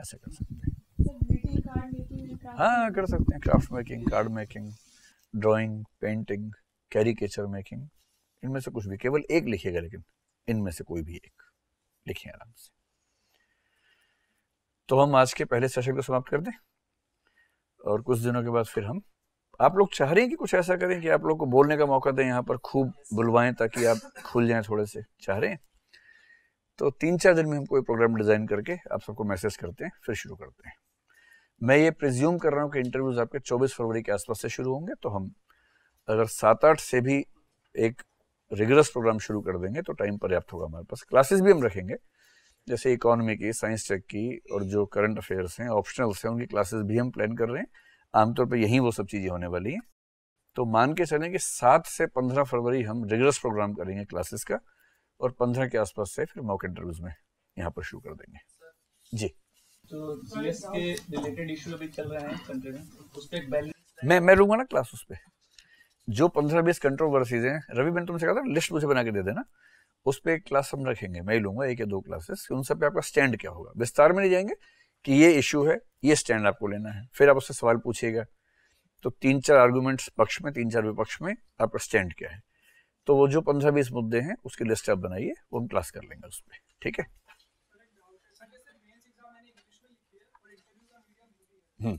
ऐसे कर सकते हैं हाँ कर सकते हैं craft making card making drawing painting caricature making इनमें से कुछ भी केवल एक लिखिएगा लेकिन इनमें से कोई भी एक लिखिए आराम से तो हम आज के पहले सेशन को समाप्त कर दें और कुछ दिनों के बाद फिर हम आप लोग चाह रहे हैं कि कुछ ऐसा करें कि आप लोग को बोलने का मौका दें यहाँ पर खूब बुलवाएं ताकि आप खुल जाएं थोड़े से चाह रहे हैं तो तीन चार दिन में हम कोई प्रोग्राम डिज़ाइन करके आप सबको मैसेज करते हैं फिर शुरू करते हैं मैं ये प्रिज्यूम कर रहा हूँ कि इंटरव्यूज़ आपके 24 फरवरी के आसपास से शुरू होंगे तो हम अगर सात आठ से भी एक रिगरस प्रोग्राम शुरू कर देंगे तो टाइम पर्याप्त होगा हमारे पास क्लासेस भी हम रखेंगे जैसे इकोनॉमी की साइंस टेक की और जो करंट अफेयर्स हैं ऑप्शनल्स हैं उनकी क्लासेस भी हम प्लान कर रहे हैं आमतौर पर यही वो सब चीज़ें होने वाली हैं तो मान के चलें कि सात से पंद्रह फरवरी हम रिगरस प्रोग्राम करेंगे क्लासेस का और पंद्रह के आसपास से फिर मॉक इंटरव्यूज में यहाँ पर शुरू कर देंगे जी तो मैं मैं लूंगा ना क्लास उस पर जो पंद्रह बीस कंट्रोवर्सीज हैं रवि मैंने तुमसे कहा था लिस्ट मुझे बना के दे देना उस पर एक क्लास हम रखेंगे मैं ही लूंगा एक या दो क्लासेस उन सब पे आपका स्टैंड क्या होगा विस्तार में नहीं जाएंगे कि ये इशू है ये स्टैंड आपको लेना है फिर आप उससे सवाल पूछिएगा तो तीन चार आर्गूमेंट्स पक्ष में तीन चार विपक्ष में आपका स्टैंड क्या है तो वो जो पंद्रह बीस मुद्दे हैं उसकी लिस्ट आप बनाइए वो हम क्लास कर लेंगे उस पर ठीक है हम्म।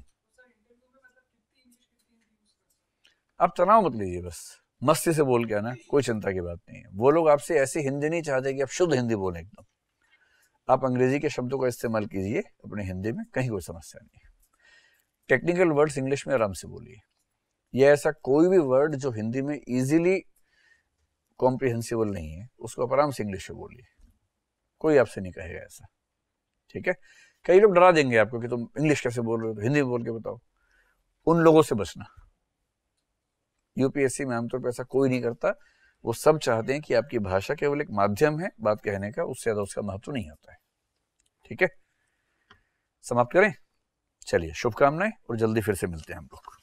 आप तनाव मत लीजिए बस मस्ती से बोल के आना कोई चिंता की बात नहीं है वो लोग आपसे ऐसी हिंदी नहीं चाहते कि आप शुद्ध हिंदी बोलें एकदम आप अंग्रेजी के शब्दों का इस्तेमाल कीजिए अपने हिंदी में कहीं कोई समस्या नहीं है टेक्निकल वर्ड्स इंग्लिश में आराम से बोलिए यह ऐसा कोई भी वर्ड जो हिंदी में इजीली कॉम्प्रिहेंसिबल नहीं है उसको आप आराम से इंग्लिश में बोलिए कोई आपसे नहीं कहेगा ऐसा ठीक है कई लोग डरा देंगे आपको कि तुम इंग्लिश कैसे बोल रहे हो तो हिंदी में बोल के बताओ उन लोगों से बचना यूपीएससी में आमतौर पर ऐसा कोई नहीं करता वो सब चाहते हैं कि आपकी भाषा केवल एक माध्यम है बात कहने का उससे ज्यादा उसका महत्व नहीं होता है ठीक है समाप्त करें चलिए शुभकामनाएं और जल्दी फिर से मिलते हैं हम लोग